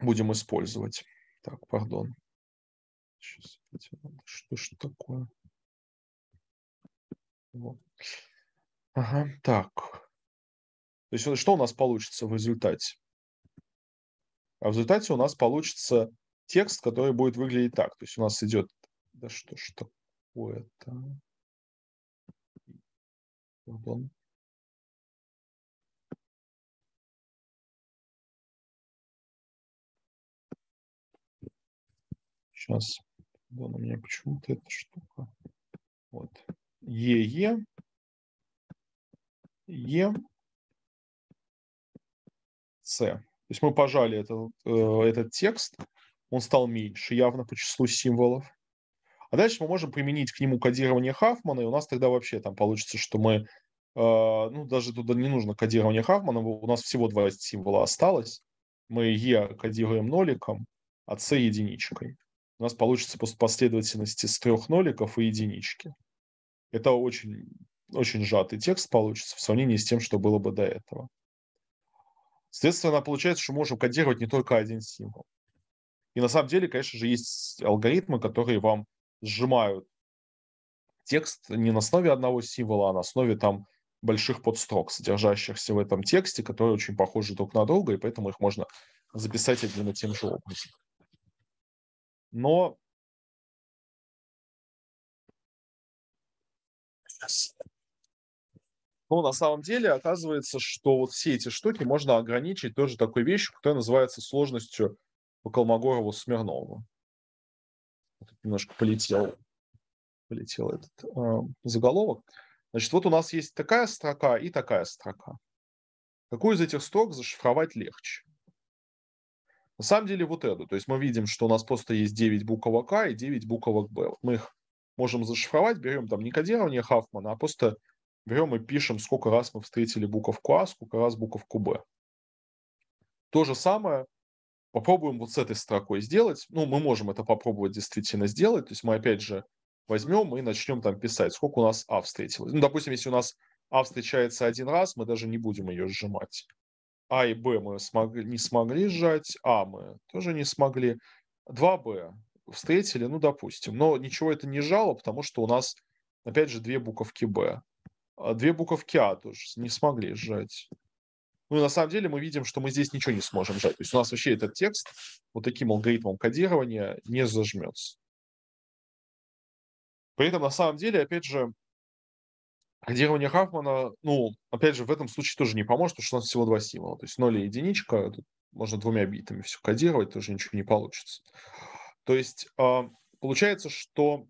будем использовать. Так, пардон. Сейчас, что ж такое? Вот. Ага, так. То есть что у нас получится в результате? А в результате у нас получится текст, который будет выглядеть так. То есть у нас идет... Да что ж такое-то? Pardon. Сейчас. Да, но у меня почему-то эта штука. Вот. ЕЕ. Е. С. То есть мы пожали этот, э, этот текст, он стал меньше явно по числу символов. А дальше мы можем применить к нему кодирование Хафмана, и у нас тогда вообще там получится, что мы, э, ну, даже туда не нужно кодирование Хафмана, у нас всего два символа осталось. Мы Е кодируем ноликом, а С единичкой у нас получится просто последовательности из трех ноликов и единички. Это очень, очень сжатый текст получится в сравнении с тем, что было бы до этого. Соответственно, получается, что мы можем кодировать не только один символ. И на самом деле, конечно же, есть алгоритмы, которые вам сжимают текст не на основе одного символа, а на основе там больших подстрок, содержащихся в этом тексте, которые очень похожи друг на друга, и поэтому их можно записать одним и тем же образом но но на самом деле оказывается, что вот все эти штуки можно ограничить тоже такой вещью, которая называется сложностью по Колмогорову Смирнову. Тут немножко полетел, полетел этот э, заголовок. Значит, вот у нас есть такая строка и такая строка. Какую из этих строк зашифровать легче? На самом деле вот это. То есть мы видим, что у нас просто есть 9 буквок А и 9 буквок Б. Вот мы их можем зашифровать, берем там не кодирование Хафмана, а просто берем и пишем, сколько раз мы встретили буковку А, сколько раз буковку Б. То же самое попробуем вот с этой строкой сделать. Ну, мы можем это попробовать действительно сделать. То есть мы опять же возьмем и начнем там писать, сколько у нас А встретилось. Ну, допустим, если у нас А встречается один раз, мы даже не будем ее сжимать. А и Б мы смогли, не смогли сжать, А мы тоже не смогли. 2Б встретили, ну, допустим. Но ничего это не жало, потому что у нас, опять же, две буковки Б. А две буковки А тоже не смогли сжать. Ну, и на самом деле мы видим, что мы здесь ничего не сможем сжать. То есть у нас вообще этот текст вот таким алгоритмом кодирования не зажмется. При этом, на самом деле, опять же, Кодирование а Хаффмана, ну, опять же, в этом случае тоже не поможет, потому что у нас всего два символа. То есть 0 и единичка, можно двумя битами все кодировать, тоже ничего не получится. То есть а, получается, что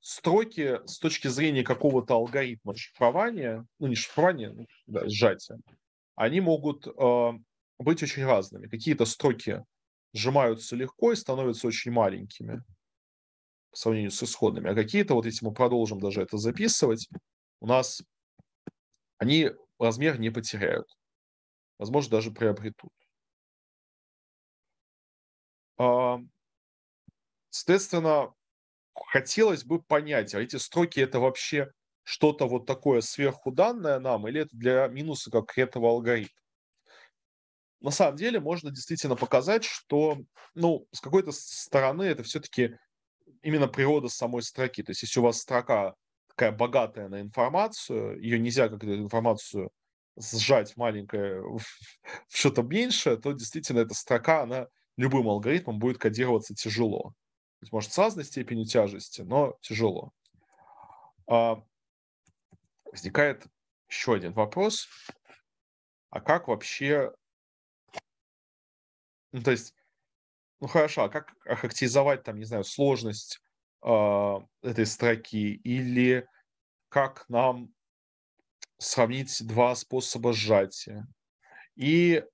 строки с точки зрения какого-то алгоритма шифрования, ну не шифрования, ну, да, сжатия, они могут а, быть очень разными. Какие-то строки сжимаются легко и становятся очень маленькими по сравнению с исходными, а какие-то, вот если мы продолжим даже это записывать, у нас они размер не потеряют. Возможно, даже приобретут. А, соответственно, хотелось бы понять, а эти строки это вообще что-то вот такое сверху данное нам, или это для минуса этого алгоритма? На самом деле можно действительно показать, что ну, с какой-то стороны это все-таки именно природа самой строки. То есть если у вас строка такая богатая на информацию, ее нельзя как информацию сжать маленькое в что-то меньшее, то действительно эта строка, она любым алгоритмом будет кодироваться тяжело. может, с разной степенью тяжести, но тяжело. А возникает еще один вопрос. А как вообще... Ну, то есть, ну хорошо, а как охарактеризовать там, не знаю, сложность а, этой строки, или как нам сравнить два способа сжатия. И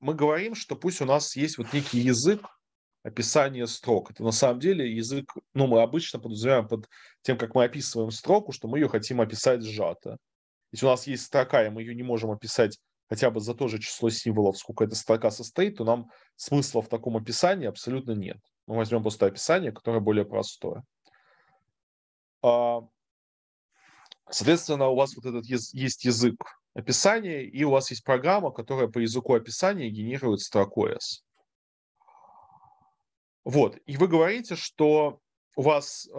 мы говорим, что пусть у нас есть вот некий язык описания строк. Это на самом деле язык, ну, мы обычно подразумеваем под тем, как мы описываем строку, что мы ее хотим описать сжато. Если у нас есть строка, и мы ее не можем описать хотя бы за то же число символов, сколько эта строка состоит, то нам смысла в таком описании абсолютно нет. Мы возьмем просто описание, которое более простое. А, соответственно, у вас вот этот есть язык описания, и у вас есть программа, которая по языку описания генерирует строку S. Вот, и вы говорите, что у вас э,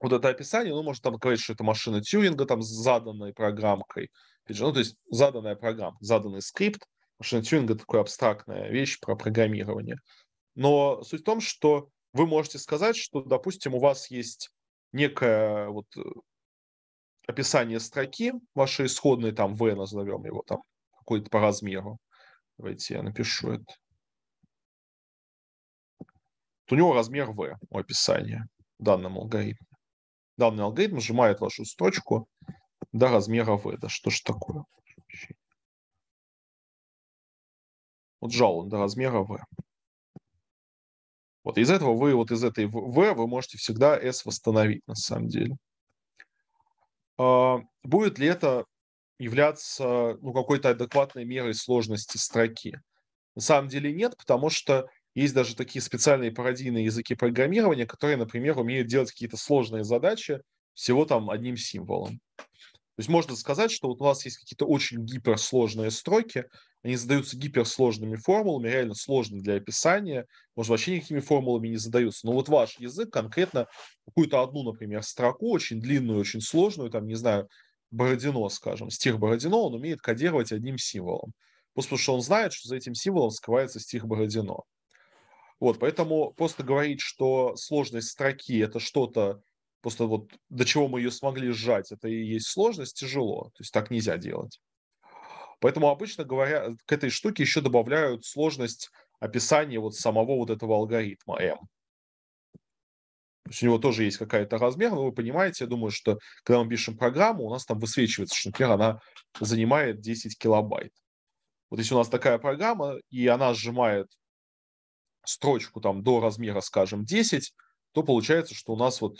вот это описание, ну, может, там говорить, что это машина Тьюринга там с заданной программкой. Ну, то есть заданная программа, заданный скрипт. Машина Тьюринга – такая абстрактная вещь про программирование. Но суть в том, что вы можете сказать, что, допустим, у вас есть некое вот э, описание строки, вашей исходной, там, V назовем его, там, какой-то по размеру. Давайте я напишу это. Вот у него размер V у описания в данном алгоритме. Данный алгоритм сжимает вашу строчку до размера V. Да что ж такое? Вот жал он до размера V. Вот из этого вы, вот из этой V, вы можете всегда S восстановить на самом деле. А, будет ли это являться ну, какой-то адекватной мерой сложности строки? На самом деле нет, потому что есть даже такие специальные пародийные языки программирования, которые, например, умеют делать какие-то сложные задачи всего там одним символом. То есть можно сказать, что вот у вас есть какие-то очень гиперсложные строки, они задаются гиперсложными формулами, реально сложны для описания, может, вообще никакими формулами не задаются. Но вот ваш язык конкретно какую-то одну, например, строку, очень длинную, очень сложную, там, не знаю, Бородино, скажем, стих Бородино, он умеет кодировать одним символом. Просто потому что он знает, что за этим символом скрывается стих Бородино. Вот, поэтому просто говорить, что сложность строки – это что-то Просто вот до чего мы ее смогли сжать, это и есть сложность, тяжело. То есть так нельзя делать. Поэтому обычно говоря, к этой штуке еще добавляют сложность описания вот самого вот этого алгоритма M. То есть у него тоже есть какая-то размер, но вы понимаете, я думаю, что когда мы пишем программу, у нас там высвечивается, что, например, она занимает 10 килобайт. Вот если у нас такая программа, и она сжимает строчку там до размера, скажем, 10, то получается, что у нас вот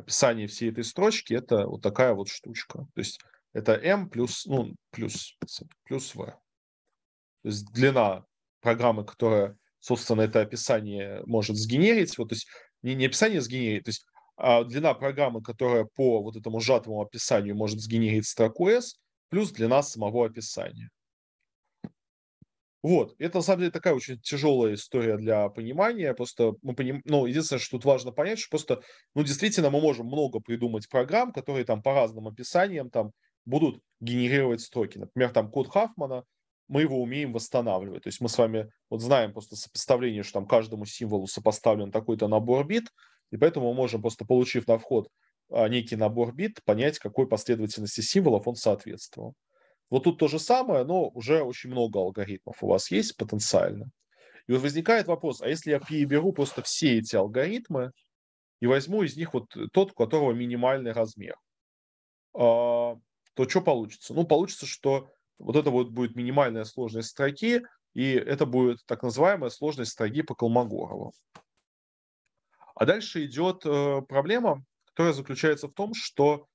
описании всей этой строчки это вот такая вот штучка. То есть это m плюс, ну, плюс, плюс v. То есть длина программы, которая, собственно, это описание может сгенерить, вот, то есть не, не описание сгенерить, то есть а длина программы, которая по вот этому сжатому описанию может сгенерить строку S, плюс длина самого описания. Вот, это на самом деле такая очень тяжелая история для понимания. Просто мы поним... ну, единственное, что тут важно понять, что просто, ну, действительно, мы можем много придумать программ, которые там по разным описаниям там будут генерировать строки. Например, там код Хафмана, мы его умеем восстанавливать. То есть мы с вами вот знаем просто сопоставление, что там каждому символу сопоставлен такой-то набор бит, и поэтому мы можем просто, получив на вход а, некий набор бит, понять, какой последовательности символов он соответствовал. Вот тут то же самое, но уже очень много алгоритмов у вас есть потенциально. И вот возникает вопрос, а если я переберу просто все эти алгоритмы и возьму из них вот тот, у которого минимальный размер, а, то что получится? Ну, получится, что вот это вот будет минимальная сложность строки, и это будет так называемая сложность строки по Колмогорову. А дальше идет э, проблема, которая заключается в том, что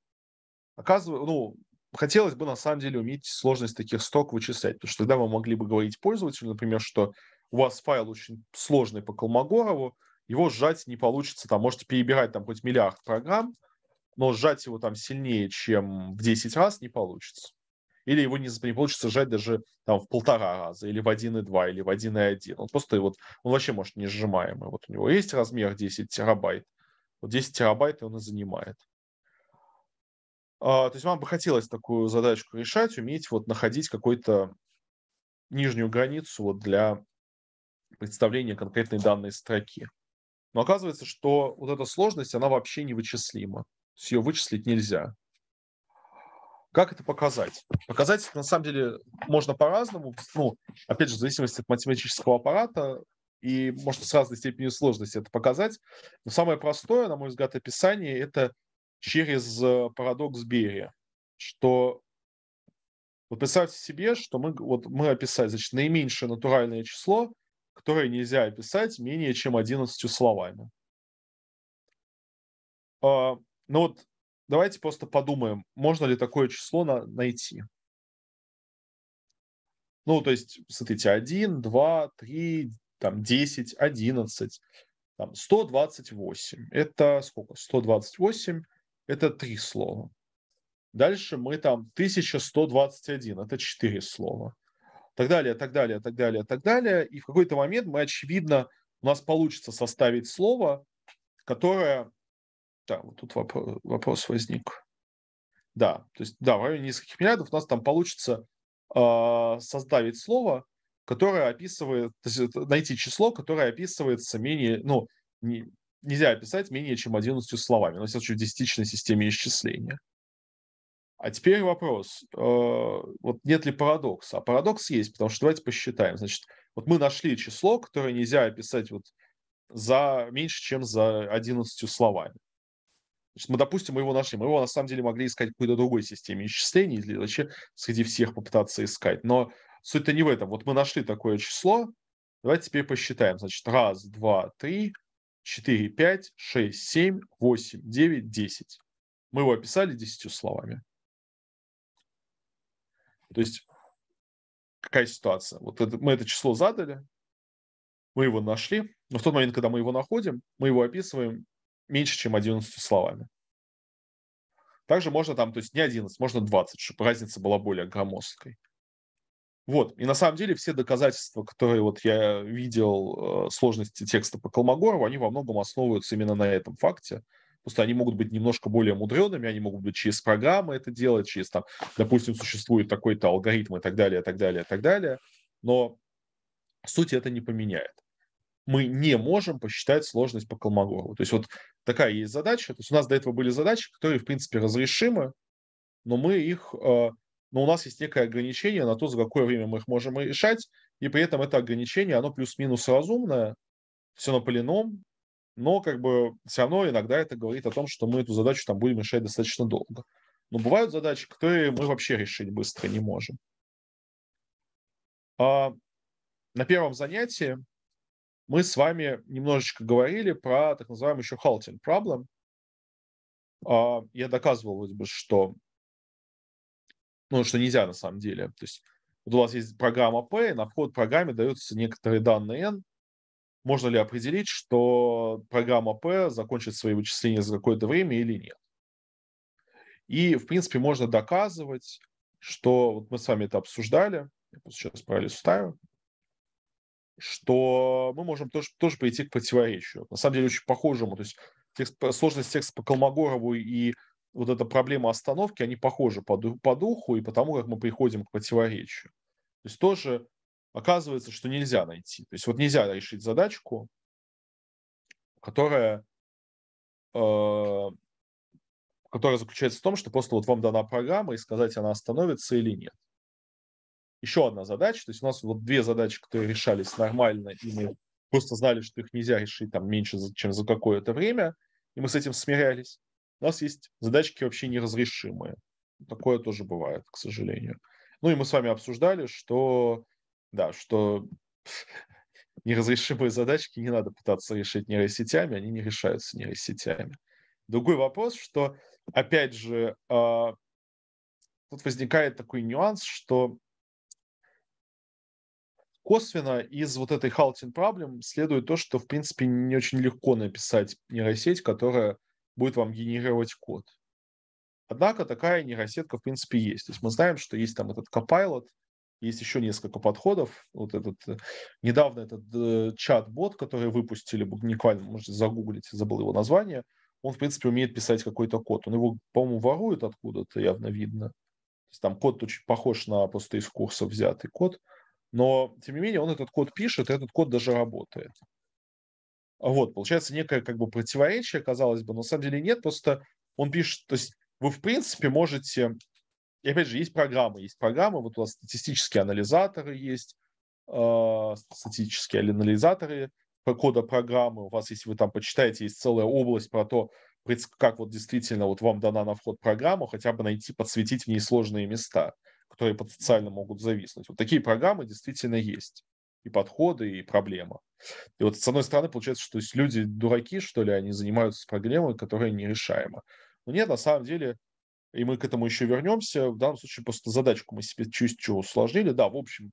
оказывается, ну, хотелось бы на самом деле уметь сложность таких сток вычислять, потому что тогда вы могли бы говорить пользователю, например, что у вас файл очень сложный по Колмогорову, его сжать не получится, там можете перебирать там хоть миллиард программ, но сжать его там сильнее, чем в 10 раз не получится. Или его не, не получится сжать даже там в полтора раза, или в 1,2, или в 1,1. Он просто вот, он вообще может не сжимаемый. Вот у него есть размер 10 терабайт, вот 10 терабайт он и занимает. А, то есть вам бы хотелось такую задачку решать, уметь вот находить какую-то нижнюю границу вот для представления конкретной данной строки. Но оказывается, что вот эта сложность, она вообще не вычислима. То есть ее вычислить нельзя. Как это показать? Показать, на самом деле, можно по-разному. Ну, опять же, в зависимости от математического аппарата, и можно с разной степенью сложности это показать. Но самое простое, на мой взгляд, описание – это через э, парадокс Берия, что вот представьте себе, что мы, вот мы описали, значит, наименьшее натуральное число, которое нельзя описать менее чем 11 словами. А, ну вот давайте просто подумаем, можно ли такое число на- найти. Ну, то есть, смотрите, 1, 2, 3, там, 10, 11, там, 128. Это сколько? 128 это три слова. Дальше мы там 1121, это четыре слова. Так далее, так далее, так далее, так далее. И в какой-то момент мы, очевидно, у нас получится составить слово, которое... Да, вот тут вопрос, возник. Да, то есть, да, в районе нескольких миллиардов у нас там получится э, составить слово, которое описывает, то есть найти число, которое описывается менее, ну, не, нельзя описать менее чем 11 словами, но все-таки в десятичной системе исчисления. А теперь вопрос, э, вот нет ли парадокса? А парадокс есть, потому что давайте посчитаем. Значит, вот мы нашли число, которое нельзя описать вот за меньше, чем за 11 словами. Значит, мы, допустим, мы его нашли. Мы его, на самом деле, могли искать в какой-то другой системе исчислений, или вообще среди всех попытаться искать. Но суть-то не в этом. Вот мы нашли такое число. Давайте теперь посчитаем. Значит, раз, два, три, 4, 5, 6, 7, 8, 9, 10. Мы его описали 10 словами. То есть какая ситуация? Вот это, мы это число задали, мы его нашли, но в тот момент, когда мы его находим, мы его описываем меньше, чем 11 словами. Также можно там, то есть не 11, можно 20, чтобы разница была более громоздкой. Вот, и на самом деле все доказательства, которые вот я видел, э, сложности текста по Колмогорову, они во многом основываются именно на этом факте. Просто они могут быть немножко более мудреными, они могут быть через программы это делать, через там, допустим, существует такой-то алгоритм и так далее, и так далее, и так далее. Но суть это не поменяет. Мы не можем посчитать сложность по Колмогорову. То есть вот такая есть задача. То есть у нас до этого были задачи, которые, в принципе, разрешимы, но мы их э, но у нас есть некое ограничение на то, за какое время мы их можем решать, и при этом это ограничение, оно плюс-минус разумное, все на полином, но как бы все равно иногда это говорит о том, что мы эту задачу там будем решать достаточно долго. Но бывают задачи, которые мы вообще решить быстро не можем. А на первом занятии мы с вами немножечко говорили про так называемый еще halting problem. А, я доказывал, вроде бы, что ну, что нельзя на самом деле. То есть вот у вас есть программа P, на вход программе даются некоторые данные N. Можно ли определить, что программа P закончит свои вычисления за какое-то время или нет? И, в принципе, можно доказывать, что вот мы с вами это обсуждали, я сейчас пролистаю, что мы можем тоже, тоже прийти к противоречию. На самом деле очень похожему. То есть текст, сложность текста по Колмогорову и вот эта проблема остановки, они похожи по, по духу и потому, как мы приходим к противоречию. То есть тоже оказывается, что нельзя найти. То есть вот нельзя решить задачку, которая, э, которая заключается в том, что просто вот вам дана программа и сказать, она остановится или нет. Еще одна задача, то есть у нас вот две задачи, которые решались нормально, и мы просто знали, что их нельзя решить там меньше, чем за какое-то время, и мы с этим смирялись у нас есть задачки вообще неразрешимые. Такое тоже бывает, к сожалению. Ну и мы с вами обсуждали, что, да, что неразрешимые задачки не надо пытаться решить нейросетями, они не решаются нейросетями. Другой вопрос, что, опять же, а, тут возникает такой нюанс, что косвенно из вот этой Halting Problem следует то, что, в принципе, не очень легко написать нейросеть, которая будет вам генерировать код. Однако такая нейросетка, в принципе, есть. То есть мы знаем, что есть там этот Copilot, есть еще несколько подходов. Вот этот э, недавно этот э, чат-бот, который выпустили, буквально можете загуглить, забыл его название. Он, в принципе, умеет писать какой-то код. Он его, по-моему, ворует откуда-то, явно видно. То есть там код очень похож на просто из курса взятый код. Но, тем не менее, он этот код пишет, и этот код даже работает. Вот, получается некое как бы противоречие, казалось бы, но на самом деле нет, просто он пишет, то есть вы в принципе можете, и опять же, есть программы, есть программы, вот у нас статистические анализаторы есть, э, статистические анализаторы кода программы, у вас, если вы там почитаете, есть целая область про то, как вот действительно вот вам дана на вход программа, хотя бы найти, подсветить в ней сложные места, которые потенциально могут зависнуть. Вот такие программы действительно есть и подходы, и проблема. И вот с одной стороны получается, что есть люди дураки, что ли, они занимаются проблемой, которая нерешаема. Но нет, на самом деле, и мы к этому еще вернемся, в данном случае просто задачку мы себе чуть-чуть усложнили. Да, в общем,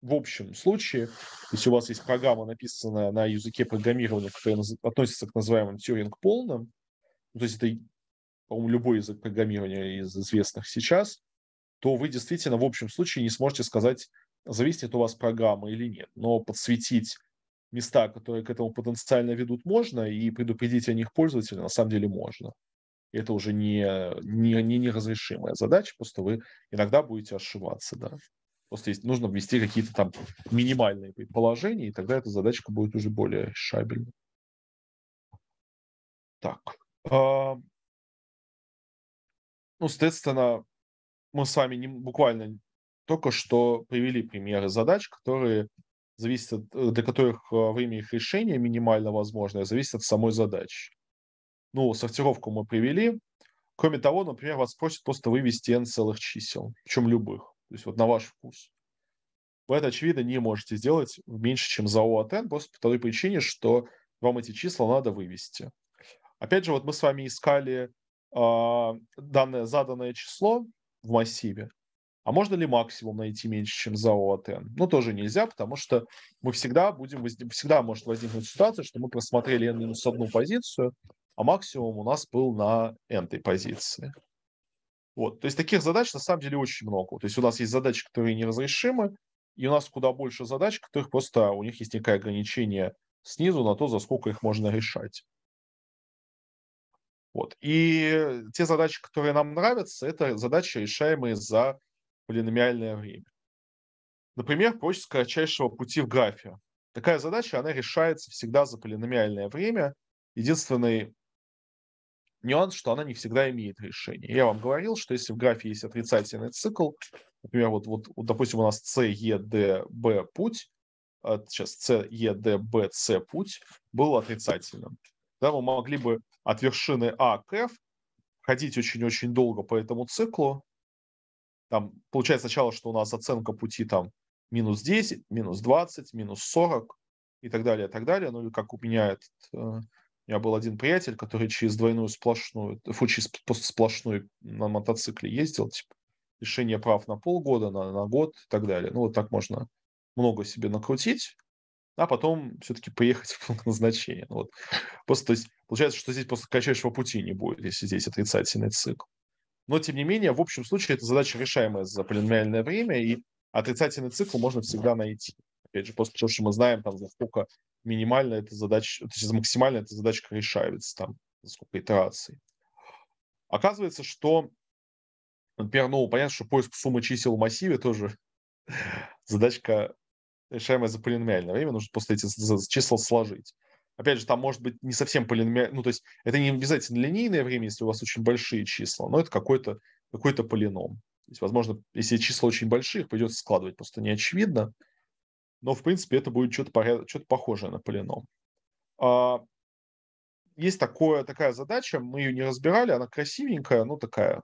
в общем случае, если у вас есть программа, написанная на языке программирования, которая относится к называемым Turing полным, то есть это, по-моему, любой язык программирования из известных сейчас, то вы действительно в общем случае не сможете сказать зависит от у вас программы или нет. Но подсветить места, которые к этому потенциально ведут, можно, и предупредить о них пользователя на самом деле можно. Это уже не, не, не неразрешимая задача, просто вы иногда будете ошибаться, да. Просто есть, нужно ввести какие-то там минимальные предположения, и тогда эта задачка будет уже более решабельной. Так. А, ну, соответственно, мы с вами не, буквально только что привели примеры задач, которые зависят от, э, для которых э, время их решения минимально возможное, зависит от самой задачи. Ну, сортировку мы привели. Кроме того, например, вас просят просто вывести n целых чисел, причем любых, то есть вот на ваш вкус. Вы это, очевидно, не можете сделать меньше, чем за O от n, просто по той причине, что вам эти числа надо вывести. Опять же, вот мы с вами искали э, данное заданное число в массиве, а можно ли максимум найти меньше, чем за ОАТН? Ну, тоже нельзя, потому что мы всегда будем, всегда может возникнуть ситуация, что мы просмотрели N минус одну позицию, а максимум у нас был на N позиции. Вот. То есть таких задач на самом деле очень много. То есть у нас есть задачи, которые неразрешимы, и у нас куда больше задач, которых просто а, у них есть некое ограничение снизу на то, за сколько их можно решать. Вот. И те задачи, которые нам нравятся, это задачи, решаемые за полиномиальное время. Например, прочность кратчайшего пути в графе. Такая задача, она решается всегда за полиномиальное время. Единственный нюанс, что она не всегда имеет решение. Я вам говорил, что если в графе есть отрицательный цикл, например, вот, вот, вот допустим, у нас C, E, D, B путь, а, сейчас C, E, D, B, C путь был отрицательным. Да, мы могли бы от вершины А к F ходить очень-очень долго по этому циклу, там получается сначала, что у нас оценка пути там минус 10, минус 20, минус 40 и так далее, и так далее. Ну или как у меня этот, э, у меня был один приятель, который через двойную сплошную, э, фу, через сплошную на мотоцикле ездил, типа, лишение прав на полгода, на, на год и так далее. Ну вот так можно много себе накрутить, а потом все-таки поехать в назначение. Ну, вот. Просто, то есть, получается, что здесь просто качающего пути не будет, если здесь отрицательный цикл. Но, тем не менее, в общем случае, это задача решаемая за полиномиальное время, и отрицательный цикл можно всегда найти. Опять же, после того, что мы знаем, там, за сколько минимально эта задача, то точнее, максимально эта задачка решается, там, за сколько итераций. Оказывается, что, например, ну, понятно, что поиск суммы чисел в массиве тоже задачка решаемая за полиномиальное время, нужно просто эти числа сложить. Опять же, там может быть не совсем полиномер, ну, то есть это не обязательно линейное время, если у вас очень большие числа, но это какой-то какой полином. То есть, возможно, если числа очень большие, их придется складывать, просто не очевидно. Но, в принципе, это будет что-то, поряд... что похожее на полином. А... Есть такое, такая задача, мы ее не разбирали, она красивенькая, ну, такая,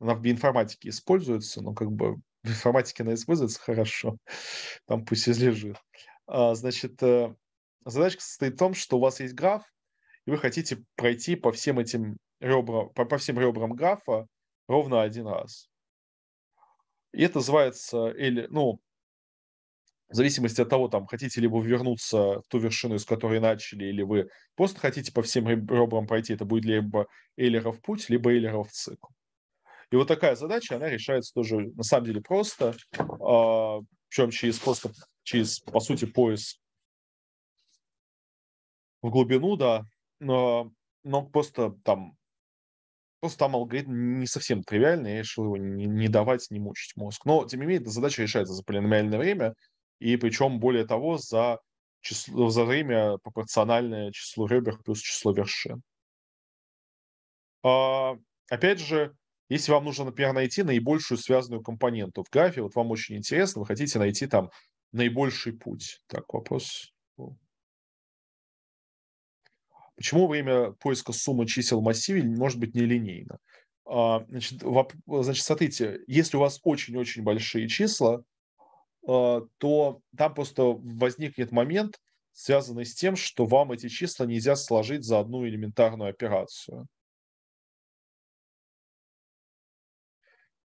она в биинформатике используется, но как бы в информатике она используется хорошо, там пусть излежит. А, значит, э, задачка состоит в том, что у вас есть граф, и вы хотите пройти по всем этим ребрам, по, по всем ребрам графа ровно один раз. И это называется, или, ну, в зависимости от того, там, хотите ли вы вернуться в ту вершину, из которой начали, или вы просто хотите по всем ребрам пройти, это будет либо Эйлеров путь, либо Эйлеров цикл. И вот такая задача, она решается тоже, на самом деле, просто, а, причем через просто, через, по сути, поиск в глубину, да, но, но просто там Просто там алгоритм не совсем тривиальный, я решил его не, не давать, не мучить мозг. Но, тем не менее, эта задача решается за полиномиальное время, и причем, более того, за, число, за время пропорциональное число ребер плюс число вершин. А, опять же, если вам нужно, например, найти наибольшую связанную компоненту в графе, вот вам очень интересно, вы хотите найти там наибольший путь. Так, вопрос Почему время поиска суммы чисел в массиве может быть нелинейно? А, значит, воп... значит, смотрите, если у вас очень-очень большие числа, а, то там просто возникнет момент, связанный с тем, что вам эти числа нельзя сложить за одну элементарную операцию.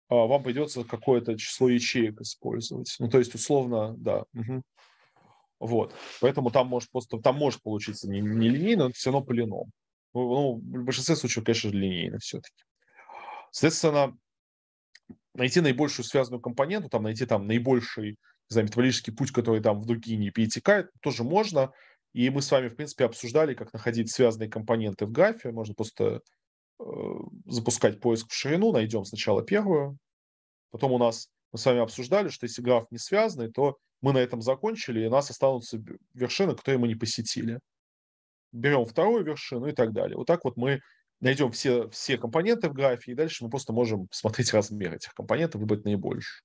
А, вам придется какое-то число ячеек использовать. Ну, то есть, условно, да. Угу. Вот. Поэтому там может просто, там может получиться не, не линейно, но все равно полином. Ну, ну, в большинстве случаев, конечно, линейно все-таки. Соответственно, найти наибольшую связанную компоненту, там найти там наибольший, не знаю, метаболический путь, который там в другие не перетекает, тоже можно. И мы с вами, в принципе, обсуждали, как находить связанные компоненты в графе. Можно просто э, запускать поиск в ширину, найдем сначала первую, потом у нас мы с вами обсуждали, что если граф не связанный, то мы на этом закончили, и у нас останутся вершины, которые мы не посетили. Берем вторую вершину и так далее. Вот так вот мы найдем все, все компоненты в графе, и дальше мы просто можем смотреть размер этих компонентов, выбрать наибольшую.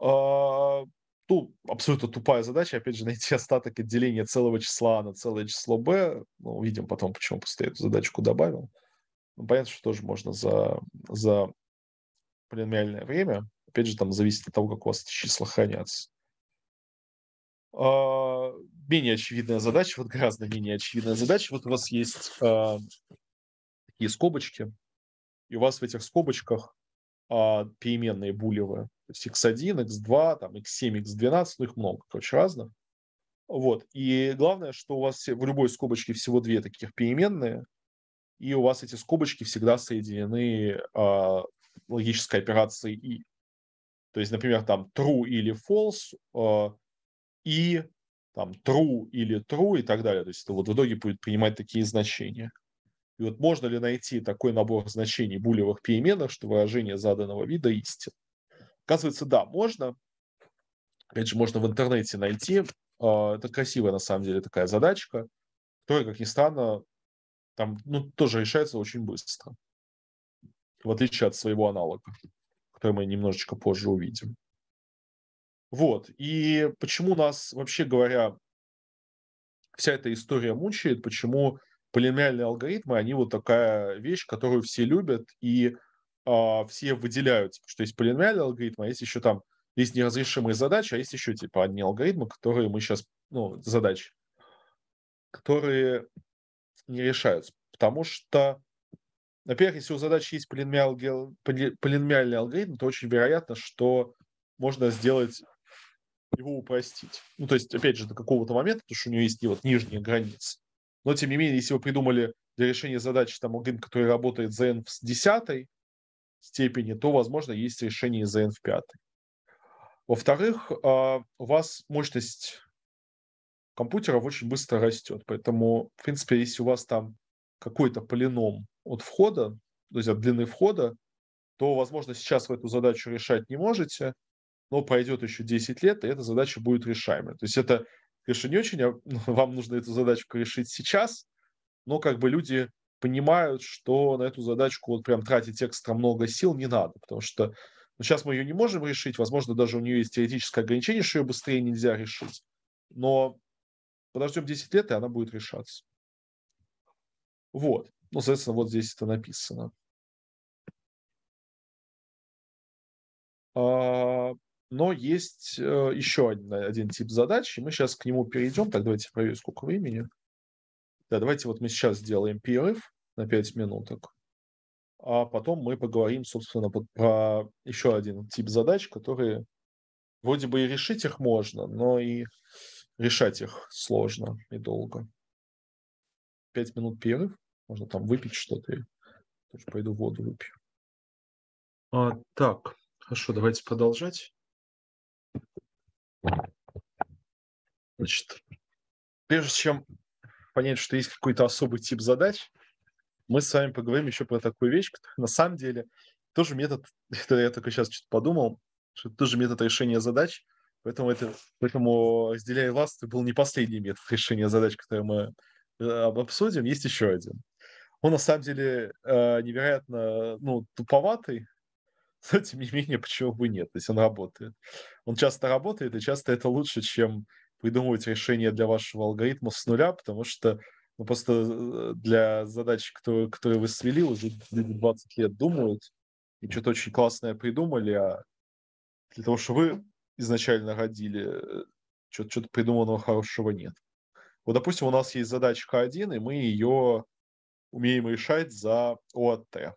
А, ну, абсолютно тупая задача, опять же, найти остаток отделения целого числа на целое число b. Ну, увидим потом, почему просто эту задачку добавил. Ну, понятно, что тоже можно за, за полиномиальное время, опять же, там зависит от того, как у вас эти числа хранятся. А, менее очевидная задача, вот гораздо менее очевидная задача. Вот у вас есть а, такие скобочки, и у вас в этих скобочках а, переменные булевые. То есть x1, x2, там, x7, x12, ну их много, короче, разных. Вот. И главное, что у вас в любой скобочке всего две таких переменные, и у вас эти скобочки всегда соединены а, логической операции и. То есть, например, там true или false, э, и там true или true и так далее. То есть это вот в итоге будет принимать такие значения. И вот можно ли найти такой набор значений булевых переменных, что выражение заданного вида истин? Оказывается, да, можно. Опять же, можно в интернете найти. Э, это красивая, на самом деле, такая задачка, которая, как ни странно, там ну, тоже решается очень быстро в отличие от своего аналога, который мы немножечко позже увидим. Вот. И почему нас, вообще говоря, вся эта история мучает, почему полиномиальные алгоритмы, они вот такая вещь, которую все любят и э, все выделяют, что есть полиномиальные алгоритмы, а есть еще там, есть неразрешимые задачи, а есть еще типа одни алгоритмы, которые мы сейчас, ну, задачи, которые не решаются. Потому что во-первых, если у задачи есть полиномиальный алгоритм, то очень вероятно, что можно сделать его упростить. Ну, то есть, опять же, до какого-то момента, потому что у него есть и вот нижние границы. Но, тем не менее, если вы придумали для решения задачи там алгоритм, который работает за n в десятой степени, то, возможно, есть решение за n в пятой. Во-вторых, а, у вас мощность компьютеров очень быстро растет. Поэтому, в принципе, если у вас там какой-то полином от входа, то есть от длины входа, то, возможно, сейчас вы эту задачу решать не можете, но пройдет еще 10 лет, и эта задача будет решаемой. То есть это, конечно, не очень, а вам нужно эту задачку решить сейчас, но как бы люди понимают, что на эту задачку вот прям тратить экстра много сил не надо, потому что ну, сейчас мы ее не можем решить, возможно, даже у нее есть теоретическое ограничение, что ее быстрее нельзя решить, но подождем 10 лет, и она будет решаться. Вот. Ну, соответственно, вот здесь это написано. А, но есть э, еще один, один тип задач, и мы сейчас к нему перейдем. Так, давайте проверим, сколько времени. Да, давайте вот мы сейчас сделаем перерыв на 5 минуток, а потом мы поговорим, собственно, про еще один тип задач, которые вроде бы и решить их можно, но и решать их сложно и долго. 5 минут перерыв. Можно там выпить что-то. тоже пойду воду выпью. А, так, хорошо, давайте продолжать. Значит, прежде чем понять, что есть какой-то особый тип задач, мы с вами поговорим еще про такую вещь, которая на самом деле тоже метод, это я только сейчас что-то подумал, что это тоже метод решения задач, поэтому, это, поэтому разделяя власть, это был не последний метод решения задач, который мы э, обсудим, есть еще один. Он на самом деле э, невероятно ну, туповатый, но тем не менее, почему бы нет? То есть он работает. Он часто работает, и часто это лучше, чем придумывать решение для вашего алгоритма с нуля, потому что ну, просто э, для задач, которые, которые вы свели, уже 20 лет думают, и что-то очень классное придумали, а для того, что вы изначально родили, э, что-то придуманного хорошего нет. Вот, допустим, у нас есть задачка 1, и мы ее умеем решать за ОАТ.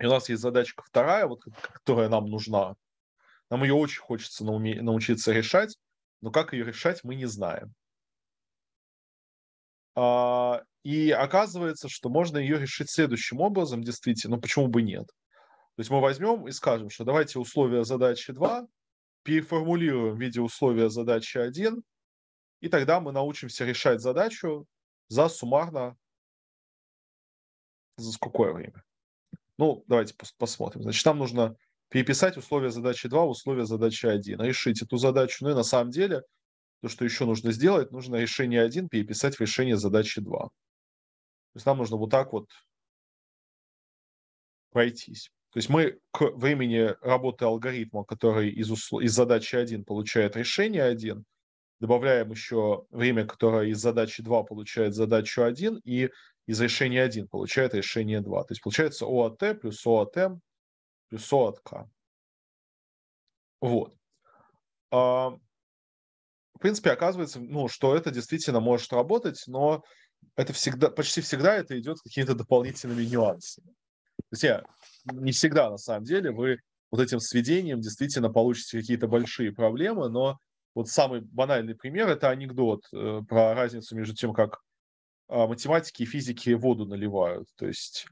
И у нас есть задачка вторая, вот, которая нам нужна. Нам ее очень хочется науме- научиться решать, но как ее решать, мы не знаем. А, и оказывается, что можно ее решить следующим образом, действительно, ну почему бы нет? То есть мы возьмем и скажем, что давайте условия задачи 2 переформулируем в виде условия задачи 1, и тогда мы научимся решать задачу за суммарно за скукое время. Ну, давайте посмотрим. Значит, нам нужно переписать условия задачи 2 в условия задачи 1, а решить эту задачу. Ну и на самом деле, то, что еще нужно сделать, нужно решение 1 переписать в решение задачи 2. То есть нам нужно вот так вот пройтись. То есть мы к времени работы алгоритма, который из, усл... из задачи 1 получает решение 1, добавляем еще время, которое из задачи 2 получает задачу 1, и из решения 1 получает решение 2. То есть получается ОАТ плюс ОАТ плюс ОАТК. Вот. А, в принципе, оказывается, ну, что это действительно может работать, но это всегда, почти всегда это идет с какими-то дополнительными нюансами. То есть не всегда, на самом деле, вы вот этим сведением действительно получите какие-то большие проблемы, но вот самый банальный пример – это анекдот э, про разницу между тем, как а, математики и физики воду наливают. То есть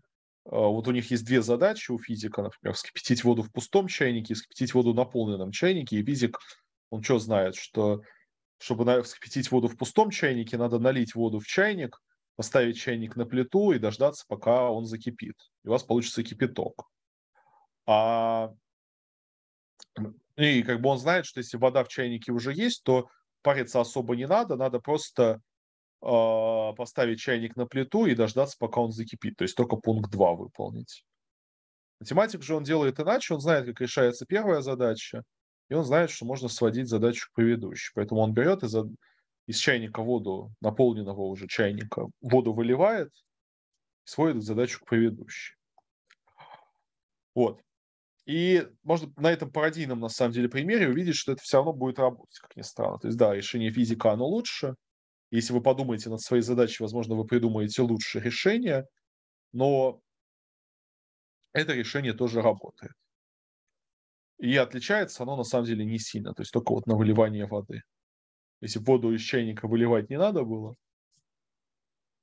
а, вот у них есть две задачи у физика, например, вскипятить воду в пустом чайнике вскипятить воду в наполненном чайнике. И физик, он что знает, что чтобы вскипятить воду в пустом чайнике, надо налить воду в чайник, поставить чайник на плиту и дождаться, пока он закипит. И у вас получится кипяток. А... И как бы он знает, что если вода в чайнике уже есть, то париться особо не надо, надо просто а, поставить чайник на плиту и дождаться, пока он закипит. То есть только пункт 2 выполнить. Математик же он делает иначе, он знает, как решается первая задача, и он знает, что можно сводить задачу к предыдущей. Поэтому он берет из, из чайника воду, наполненного уже чайника, воду выливает, и сводит задачу к предыдущей. Вот. И можно на этом пародийном, на самом деле, примере увидеть, что это все равно будет работать, как ни странно. То есть, да, решение физика, оно лучше, если вы подумаете над своей задачей, возможно, вы придумаете лучшее решение, но это решение тоже работает. И отличается оно на самом деле не сильно, то есть только вот на выливание воды. Если воду из чайника выливать не надо было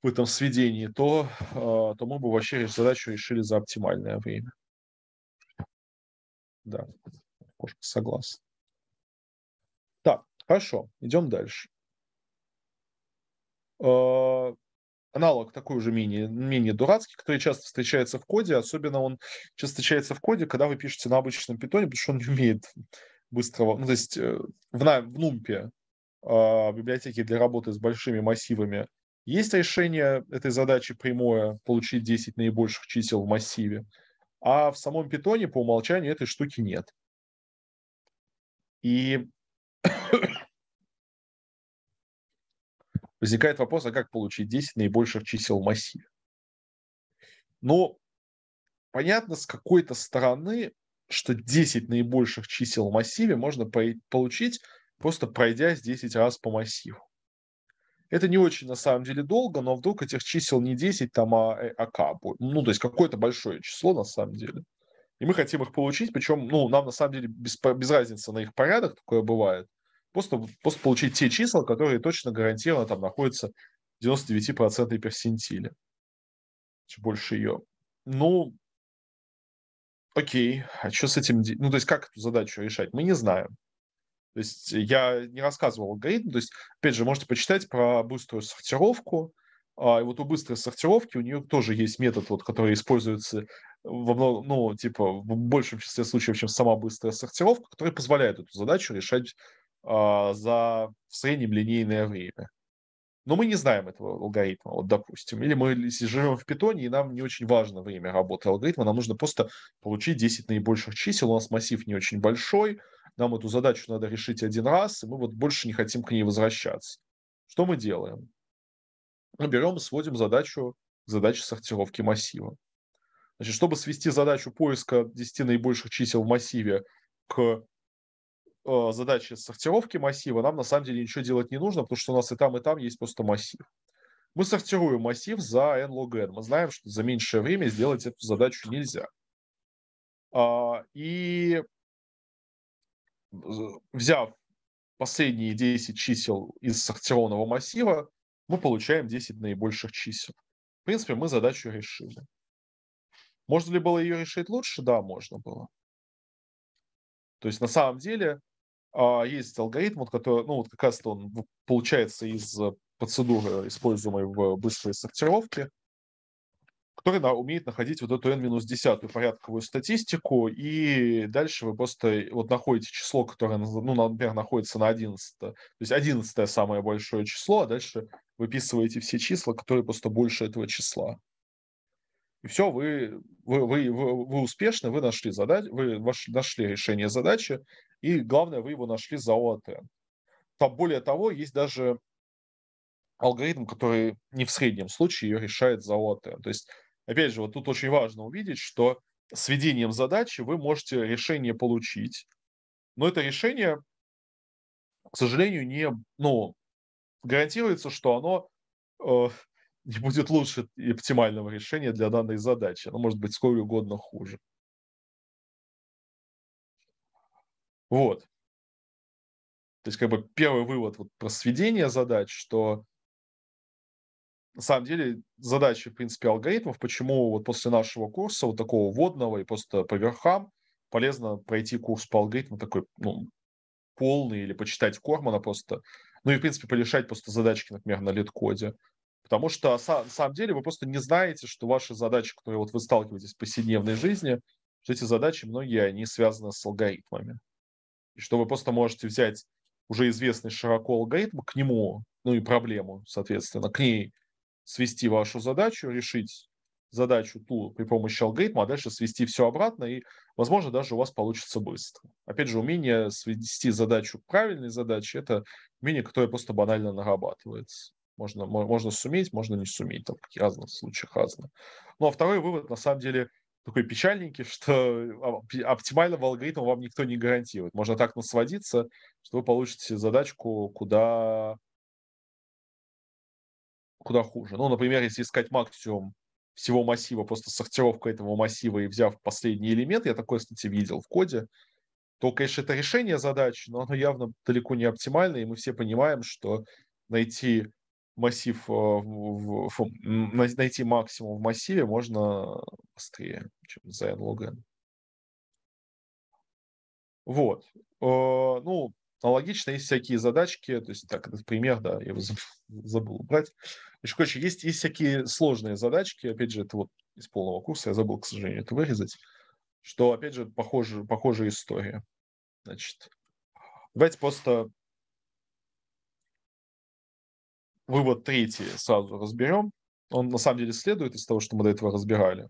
в этом сведении, то, а, то мы бы вообще задачу решили за оптимальное время. Да, кошка согласна. Так, хорошо, идем дальше. Э, аналог такой уже менее, менее дурацкий, который часто встречается в коде, особенно он часто встречается в коде, когда вы пишете на обычном питоне, потому что он не умеет быстрого, ну, то есть э, в, в NumPy, э, в библиотеке для работы с большими массивами, есть решение этой задачи прямое, получить 10 наибольших чисел в массиве, а в самом питоне по умолчанию этой штуки нет. И возникает вопрос, а как получить 10 наибольших чисел в массиве? Но ну, понятно с какой-то стороны, что 10 наибольших чисел в массиве можно получить, просто пройдясь 10 раз по массиву. Это не очень на самом деле долго, но вдруг этих чисел не 10, там, а, э, а К будет. Ну, то есть какое-то большое число на самом деле. И мы хотим их получить, причем, ну, нам на самом деле без, без разницы на их порядок такое бывает. Просто, просто получить те числа, которые точно гарантированно там находятся в 99% персентиле. Больше ее. Ну, окей, а что с этим... Ну, то есть как эту задачу решать? Мы не знаем. То есть я не рассказывал алгоритм. То есть, опять же, можете почитать про быструю сортировку. А, и вот у быстрой сортировки у нее тоже есть метод, вот, который используется во много, ну, типа, в большем числе случаев, чем сама быстрая сортировка, которая позволяет эту задачу решать а, за в среднем линейное время. Но мы не знаем этого алгоритма, вот допустим. Или мы живем в питоне, и нам не очень важно время работы алгоритма, нам нужно просто получить 10 наибольших чисел, у нас массив не очень большой, нам эту задачу надо решить один раз, и мы вот больше не хотим к ней возвращаться. Что мы делаем? Мы берем и сводим задачу к сортировки массива. Значит, чтобы свести задачу поиска 10 наибольших чисел в массиве к Э, задачи сортировки массива, нам на самом деле ничего делать не нужно, потому что у нас и там, и там есть просто массив. Мы сортируем массив за n log n. Мы знаем, что за меньшее время сделать эту задачу нельзя. А, и взяв последние 10 чисел из сортированного массива, мы получаем 10 наибольших чисел. В принципе, мы задачу решили. Можно ли было ее решить лучше? Да, можно было. То есть на самом деле а, есть алгоритм, вот, который, ну, вот как раз он получается из э, процедуры, используемой в быстрой сортировке, который да, умеет находить вот эту n-10 порядковую статистику, и дальше вы просто вот находите число, которое, ну, например, находится на 11. То есть 11 самое большое число, а дальше выписываете все числа, которые просто больше этого числа. И все, вы, вы, вы, вы, вы успешны, вы нашли задачу, вы нашли решение задачи, и главное, вы его нашли за OATN. Там, более того, есть даже алгоритм, который не в среднем случае ее решает за OATN. То есть, опять же, вот тут очень важно увидеть, что с ведением задачи вы можете решение получить, но это решение, к сожалению, не, ну, гарантируется, что оно э, не будет лучше и оптимального решения для данной задачи. Оно может быть сколько угодно хуже. Вот. То есть, как бы первый вывод вот про сведение задач, что на самом деле задачи, в принципе, алгоритмов, почему вот после нашего курса, вот такого вводного и просто по верхам, полезно пройти курс по алгоритму такой, ну, полный или почитать Кормана просто, ну и, в принципе, полишать просто задачки, например, на лид-коде. Потому что, а, на самом деле, вы просто не знаете, что ваши задачи, которые вот вы сталкиваетесь в повседневной жизни, что эти задачи, многие, они связаны с алгоритмами и что вы просто можете взять уже известный широко алгоритм к нему, ну и проблему, соответственно, к ней свести вашу задачу, решить задачу ту при помощи алгоритма, а дальше свести все обратно, и, возможно, даже у вас получится быстро. Опять же, умение свести задачу к правильной задаче – это умение, которое просто банально нарабатывается. Можно, можно суметь, можно не суметь, там в разных случаях разное. Ну, а второй вывод, на самом деле, такой печальненький, что оптимального алгоритма вам никто не гарантирует. Можно так насводиться, что вы получите задачку куда, куда хуже. Ну, например, если искать максимум всего массива, просто сортировка этого массива и взяв последний элемент, я такое, кстати, видел в коде, то, конечно, это решение задачи, но оно явно далеко не оптимальное, и мы все понимаем, что найти массив, э, в, в, найти максимум в массиве можно быстрее, чем за n Вот. Э, ну, аналогично есть всякие задачки, то есть, так, этот пример, да, я его забыл убрать. Значит, короче, есть, есть всякие сложные задачки, опять же, это вот из полного курса, я забыл, к сожалению, это вырезать, что, опять же, похоже, похожая история. Значит, давайте просто вывод третий сразу разберем. Он на самом деле следует из того, что мы до этого разбирали,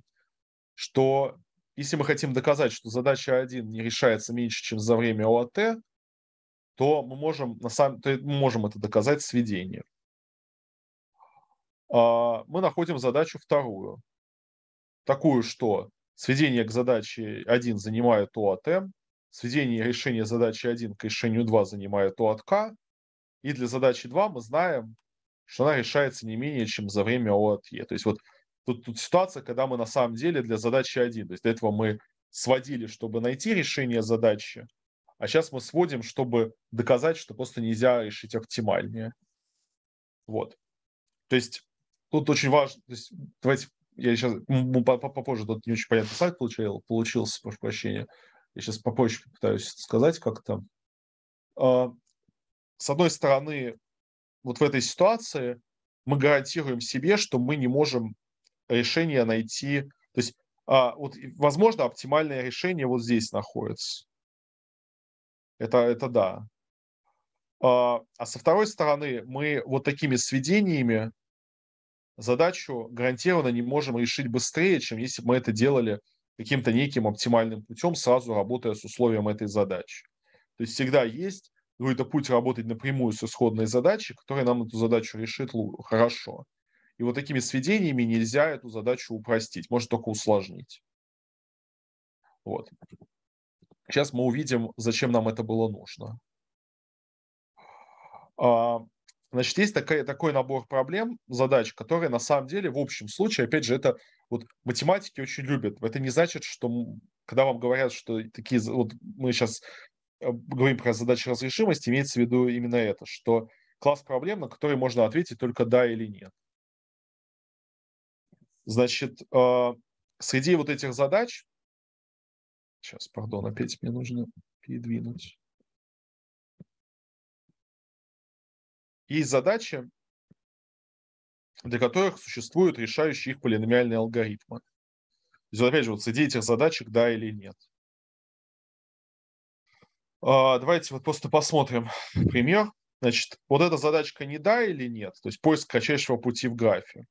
что если мы хотим доказать, что задача 1 не решается меньше, чем за время ОАТ, то мы можем, на самом, то мы можем это доказать сведением. А, мы находим задачу вторую, такую, что сведение к задаче 1 занимает ОАТ, сведение решения задачи 1 к решению 2 занимает ОАТК, и для задачи 2 мы знаем, что она решается не менее, чем за время ОАТЕ. То есть вот тут, тут ситуация, когда мы на самом деле для задачи один, то есть до этого мы сводили, чтобы найти решение задачи, а сейчас мы сводим, чтобы доказать, что просто нельзя решить оптимальнее. Вот. То есть тут очень важно, то есть, давайте я сейчас попозже, тут не очень понятно сайт получил, получился, прошу прощения. Я сейчас попозже попытаюсь сказать как-то. А, с одной стороны, вот в этой ситуации мы гарантируем себе, что мы не можем решение найти. То есть, а, вот, возможно, оптимальное решение вот здесь находится. Это, это да. А, а со второй стороны, мы вот такими сведениями задачу гарантированно не можем решить быстрее, чем если бы мы это делали каким-то неким оптимальным путем, сразу работая с условием этой задачи. То есть всегда есть будет ну, путь работать напрямую с исходной задачей, которая нам эту задачу решит хорошо. И вот такими сведениями нельзя эту задачу упростить, может только усложнить. Вот. Сейчас мы увидим, зачем нам это было нужно. А, значит, есть такой такой набор проблем, задач, которые на самом деле в общем случае, опять же, это вот математики очень любят. Это не значит, что когда вам говорят, что такие, вот мы сейчас Э, говорим про задачи разрешимости, имеется в виду именно это, что класс проблем, на которые можно ответить только да или нет. Значит, э, среди вот этих задач... Сейчас, пардон, опять мне нужно передвинуть. Есть задачи, для которых существуют решающие их полиномиальные алгоритмы. То есть, опять же, вот среди этих задачек да или нет. А, давайте вот просто посмотрим пример. Значит, вот эта задачка не да или нет, то есть поиск кратчайшего пути в графе.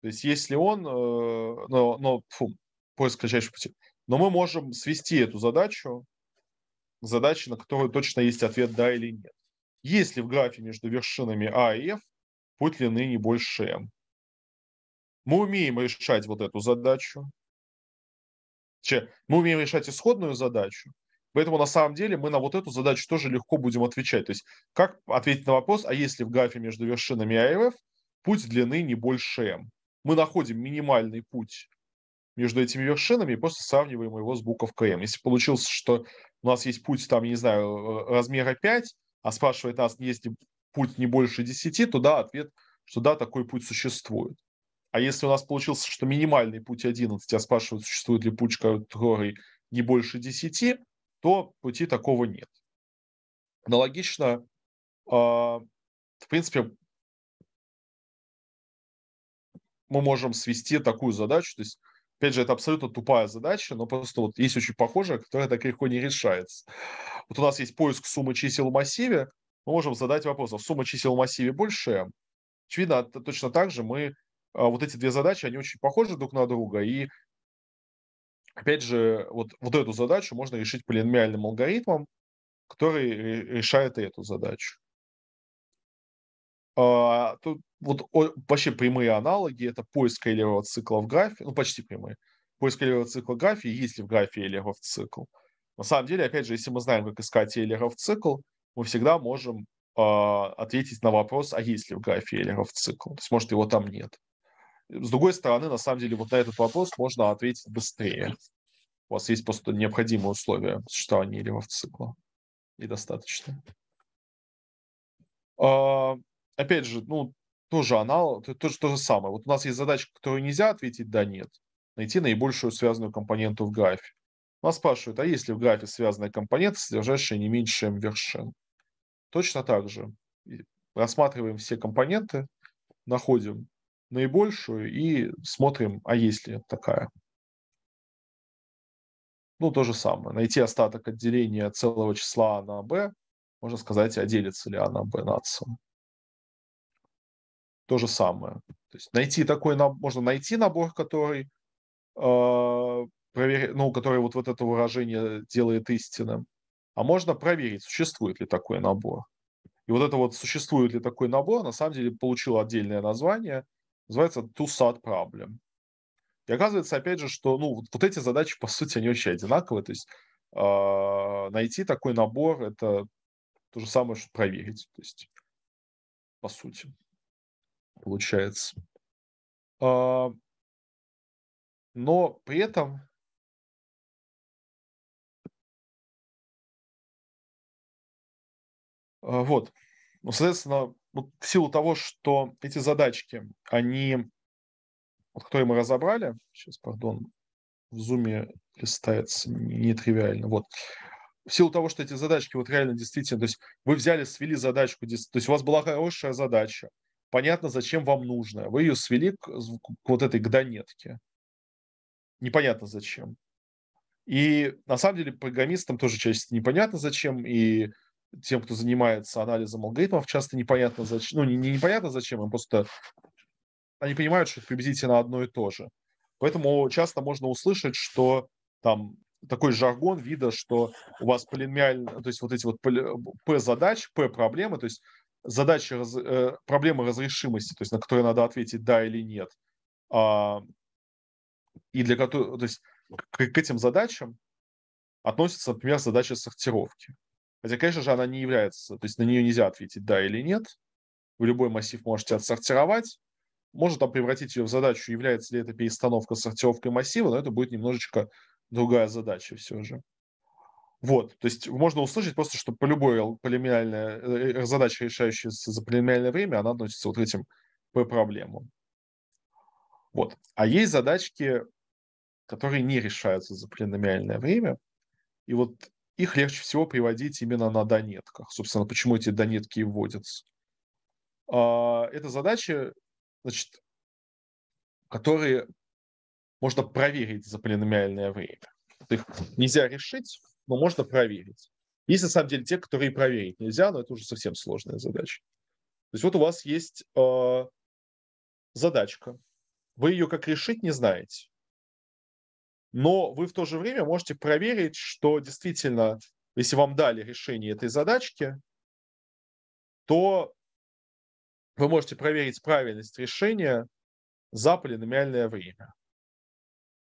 То есть если он, э, но, но фу, поиск кратчайшего пути. Но мы можем свести эту задачу задачи, на которую точно есть ответ да или нет. Если в графе между вершинами А и F путь длины не больше m. Мы умеем решать вот эту задачу. Че, мы умеем решать исходную задачу, Поэтому на самом деле мы на вот эту задачу тоже легко будем отвечать. То есть как ответить на вопрос, а если в ГАФе между вершинами АРФ путь длины не больше М? Мы находим минимальный путь между этими вершинами и просто сравниваем его с буковкой М. Если получилось, что у нас есть путь, там, я не знаю, э, э, размера 5, а спрашивает нас, есть ли путь не больше 10, то да, ответ, что да, такой путь существует. А если у нас получился, что минимальный путь 11, а спрашивают, существует ли путь, который не больше 10, то пути такого нет. Аналогично, а, в принципе, мы можем свести такую задачу, то есть Опять же, это абсолютно тупая задача, но просто вот есть очень похожая, которая так легко не решается. Вот у нас есть поиск суммы чисел в массиве. Мы можем задать вопрос, а сумма чисел в массиве больше Очевидно, точно так же мы... А, вот эти две задачи, они очень похожи друг на друга, и Опять же, вот, вот эту задачу можно решить полиномиальным алгоритмом, который решает эту задачу. А, тут вот о, вообще прямые аналоги – это поиск Эйлерова цикла в графе, ну, почти прямые. Поиск Эйлерова цикла в графе, есть ли в графе Эйлеров цикл. На самом деле, опять же, если мы знаем, как искать Эйлеров цикл, мы всегда можем э, ответить на вопрос, а есть ли в графе Эйлеров цикл. То есть, может, его там нет. С другой стороны, на самом деле, вот на этот вопрос можно ответить быстрее. У вас есть просто необходимые условия существования ревов цикла. И достаточно. А, опять же, ну, тоже аналог, то, то, то же самое. Вот у нас есть задача, которую нельзя ответить «да», «нет». Найти наибольшую связанную компоненту в графе. Нас спрашивают, а есть ли в графе связанная компонента, содержащая не меньше m вершин? Точно так же. Рассматриваем все компоненты, находим наибольшую и смотрим, а есть ли такая. Ну, то же самое. Найти остаток отделения целого числа А на b, можно сказать, а делится ли А на b на c. То же самое. То есть найти такой набор, можно найти набор, который, э, а, провер... ну, который вот, вот это выражение делает истинным. А можно проверить, существует ли такой набор. И вот это вот, существует ли такой набор, на самом деле получил отдельное название – называется two sad problem. И оказывается, опять же, что ну, вот, вот эти задачи, по сути, они очень одинаковые. То есть э, найти такой набор — это то же самое, что проверить. То есть, по сути, получается. Э, но при этом а, Вот. Ну, соответственно, вот в силу того, что эти задачки, они, вот, которые мы разобрали, сейчас, пардон, в зуме листается нетривиально, вот, в силу того, что эти задачки вот реально действительно, то есть вы взяли, свели задачку, то есть у вас была хорошая задача, понятно, зачем вам нужно, вы ее свели к, к вот этой гданетке, непонятно зачем. И на самом деле программистам тоже часть непонятно зачем, и тем, кто занимается анализом алгоритмов, часто непонятно зачем, ну, не, не непонятно зачем, им просто они понимают, что это приблизительно одно и то же. Поэтому часто можно услышать, что там такой жаргон вида, что у вас полиномиально, то есть вот эти вот P задач, P проблемы, то есть задачи, раз, э, проблемы разрешимости, то есть на которые надо ответить да или нет, а, и для которых, то есть к, к этим задачам относится, например, задача сортировки. Хотя, конечно же, она не является, то есть на нее нельзя ответить да или нет. Вы любой массив можете отсортировать, можно там превратить ее в задачу, является ли это перестановка сортировкой массива, но это будет немножечко другая задача все же. Вот, то есть можно услышать просто, что по любой полиминальной э, э, задаче, решающаяся за полиминальное время, она относится вот к этим P проблемам. Вот. А есть задачки, которые не решаются за полиномиальное время. И вот их легче всего приводить именно на донетках. Собственно, почему эти донетки и вводятся. А, это задачи, значит, которые можно проверить за полиномиальное время. Их нельзя решить, но можно проверить. Есть на самом деле те, которые проверить нельзя, но это уже совсем сложная задача. То есть вот у вас есть а, задачка. Вы ее как решить не знаете но вы в то же время можете проверить, что действительно, если вам дали решение этой задачки, то вы можете проверить правильность решения за полиномиальное время.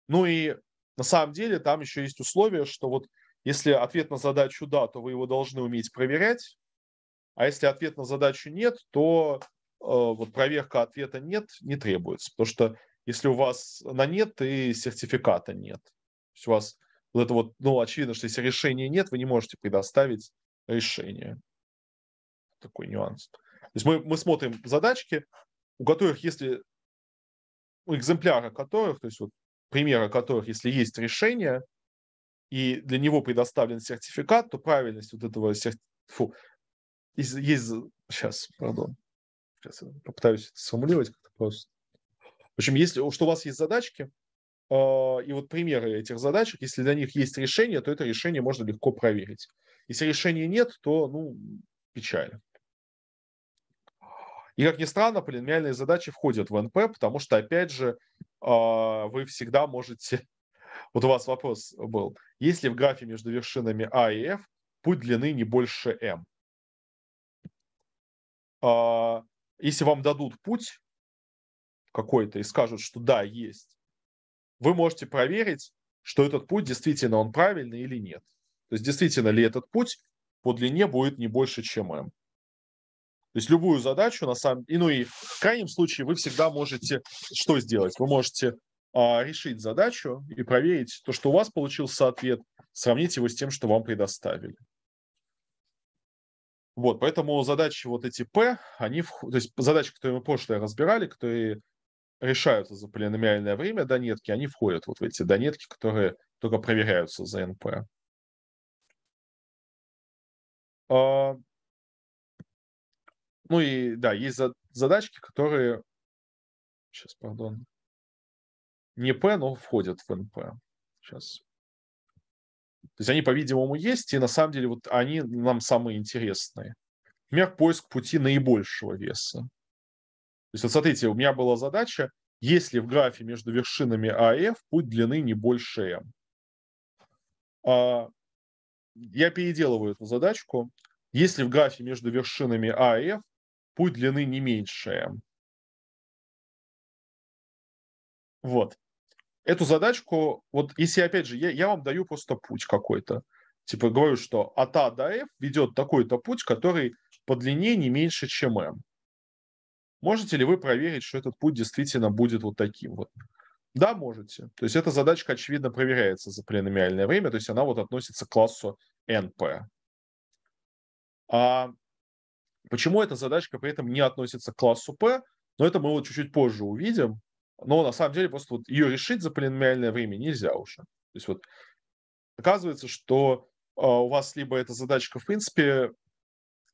Ну и на самом деле там еще есть условие, что вот если ответ на задачу «да», то вы его должны уметь проверять, а если ответ на задачу «нет», то э, вот проверка ответа «нет» не требуется, потому что если у вас она нет и сертификата нет. То есть у вас вот это вот, ну, очевидно, что если решения нет, вы не можете предоставить решение. Такой нюанс. То есть мы, мы смотрим задачки, у которых, если у экземпляра которых, то есть вот примера которых, если есть решение, и для него предоставлен сертификат, то правильность вот этого серти... Есть, есть... Сейчас, пардон. Сейчас я попытаюсь это сформулировать как-то просто. В общем, если что у вас есть задачки, э, и вот примеры этих задачек, если для них есть решение, то это решение можно легко проверить. Если решения нет, то, ну, печально. И, как ни странно, полиномиальные задачи входят в НП, потому что, опять же, а, вы всегда можете... Вот у вас вопрос был. Если в графе между вершинами А и F путь длины не больше m? А, если вам дадут путь, какой-то и скажут, что да, есть, вы можете проверить, что этот путь действительно он правильный или нет. То есть действительно ли этот путь по длине будет не больше, чем m. То есть любую задачу на самом и ну и в крайнем случае вы всегда можете что сделать? Вы можете а, решить задачу и проверить то, что у вас получился ответ, сравнить его с тем, что вам предоставили. Вот, поэтому задачи вот эти P, они, то есть задачи, которые мы прошлые разбирали, которые решаются за полиномиальное время донетки, они входят вот в эти донетки, которые только проверяются за НП. А, ну и да, есть задачки, которые... Сейчас, пардон. Не П, но входят в НП. Сейчас. То есть они, по-видимому, есть, и на самом деле вот они нам самые интересные. Например, поиск пути наибольшего веса есть вот смотрите, у меня была задача, если в графе между вершинами А и F путь длины не больше m. А, я переделываю эту задачку. Если в графе между вершинами А и F путь длины не меньше m. Вот. Эту задачку, вот если, опять же, я, я вам даю просто путь какой-то. Типа говорю, что от А до F ведет такой-то путь, который по длине не меньше, чем m. Можете ли вы проверить, что этот путь действительно будет вот таким вот? Да, можете. То есть эта задачка, очевидно, проверяется за полиномиальное время, то есть она вот относится к классу NP. А почему эта задачка при этом не относится к классу P? Но это мы вот чуть-чуть позже увидим. Но на самом деле просто вот ее решить за полиномиальное время нельзя уже. То есть вот оказывается, что а, у вас либо эта задачка, в принципе,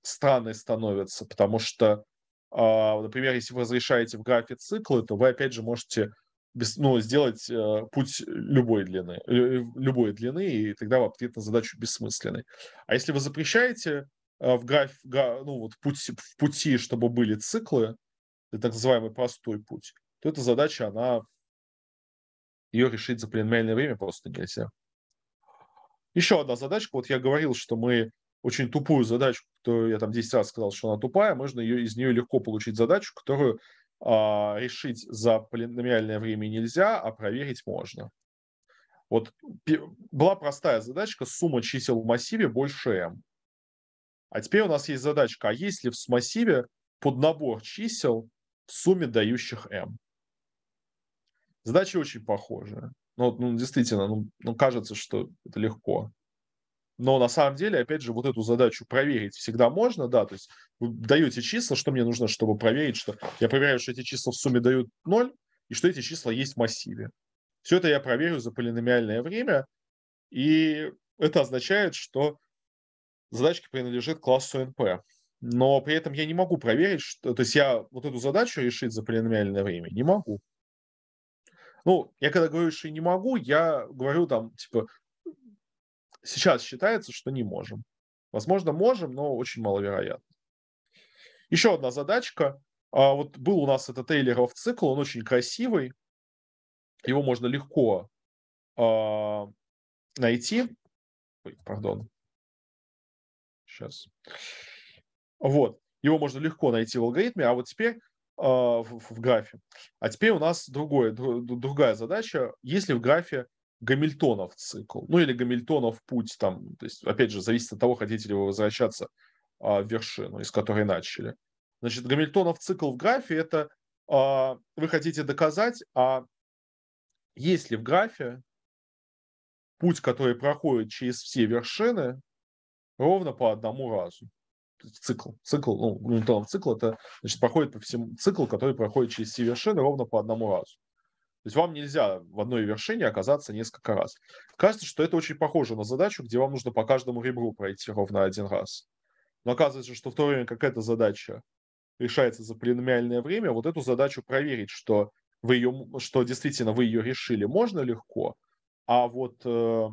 странной становится, потому что а, например, если вы разрешаете в графе циклы, то вы опять же можете без, ну, сделать э, путь любой длины, э, э, любой длины, и тогда вам ответ на задачу бессмысленный. А если вы запрещаете э, в граф, гра, ну, вот пути, в пути, чтобы были циклы, это так называемый простой путь, то эта задача, она ее решить за пленмельное время просто нельзя. Еще одна задачка. Вот я говорил, что мы очень тупую задачу, которую я там 10 раз сказал, что она тупая, можно ее, из нее легко получить задачу, которую а, решить за полиномиальное время нельзя, а проверить можно. Вот была простая задачка сумма чисел в массиве больше m. А теперь у нас есть задачка, а есть ли в массиве под набор чисел в сумме дающих m? Задача очень похожая. Ну, ну действительно, ну, ну, кажется, что это легко. Но на самом деле, опять же, вот эту задачу проверить всегда можно, да, то есть вы даете числа, что мне нужно, чтобы проверить, что я проверяю, что эти числа в сумме дают 0, и что эти числа есть в массиве. Все это я проверю за полиномиальное время, и это означает, что задачка принадлежит классу NP. Но при этом я не могу проверить, что, то есть я вот эту задачу решить за полиномиальное время не могу. Ну, я когда говорю, что не могу, я говорю там, типа, Сейчас считается, что не можем. Возможно, можем, но очень маловероятно. Еще одна задачка. А, вот был у нас этот Эйлеров цикл, он очень красивый. Его можно легко а, найти. Ой, пардон. Сейчас. Вот. Его можно легко найти в алгоритме, а вот теперь а, в, в графе. А теперь у нас другое, другая задача. Если в графе Гамильтонов цикл, ну или Гамильтонов путь там, то есть, опять же, зависит от того, хотите ли вы возвращаться а, в вершину, из которой начали. Значит, Гамильтонов цикл в графе – это а, вы хотите доказать, а есть ли в графе путь, который проходит через все вершины, ровно по одному разу. Цикл, цикл, ну, Гамильтонов цикл – это, значит, проходит по всему, цикл, который проходит через все вершины ровно по одному разу есть вам нельзя в одной вершине оказаться несколько раз. Кажется, что это очень похоже на задачу, где вам нужно по каждому ребру пройти ровно один раз. Но оказывается, что в то время как эта задача решается за полиномиальное время, вот эту задачу проверить, что вы ее, что действительно вы ее решили, можно легко, а вот э,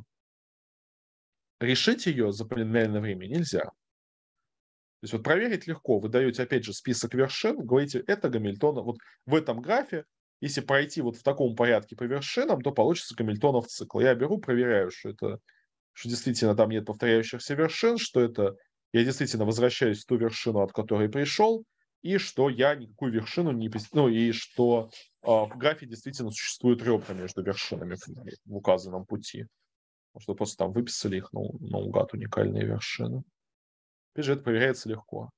решить ее за полиномиальное время нельзя. То есть вот проверить легко. Вы даете, опять же, список вершин, говорите, это Гамильтона. Вот в этом графе если пройти вот в таком порядке по вершинам, то получится гамильтонов цикл. Я беру, проверяю, что это что действительно там нет повторяющихся вершин, что это я действительно возвращаюсь в ту вершину, от которой пришел, и что я никакую вершину не... Ну, и что э, в графе действительно существует ребра между вершинами в, в указанном пути. Что просто там выписали их ну, наугад уникальные вершины. Опять же, это проверяется легко.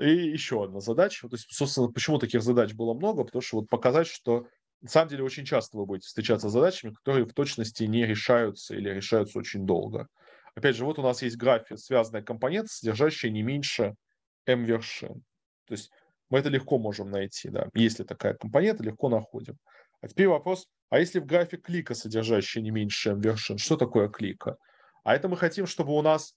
И еще одна задача. То есть, собственно, почему таких задач было много? Потому что вот показать, что на самом деле очень часто вы будете встречаться с задачами, которые в точности не решаются или решаются очень долго. Опять же, вот у нас есть график, связанная компонент, содержащая не меньше m вершин. То есть мы это легко можем найти, да. Если такая компонента, легко находим. А теперь вопрос, а если в графе клика, содержащая не меньше m вершин, что такое клика? А это мы хотим, чтобы у нас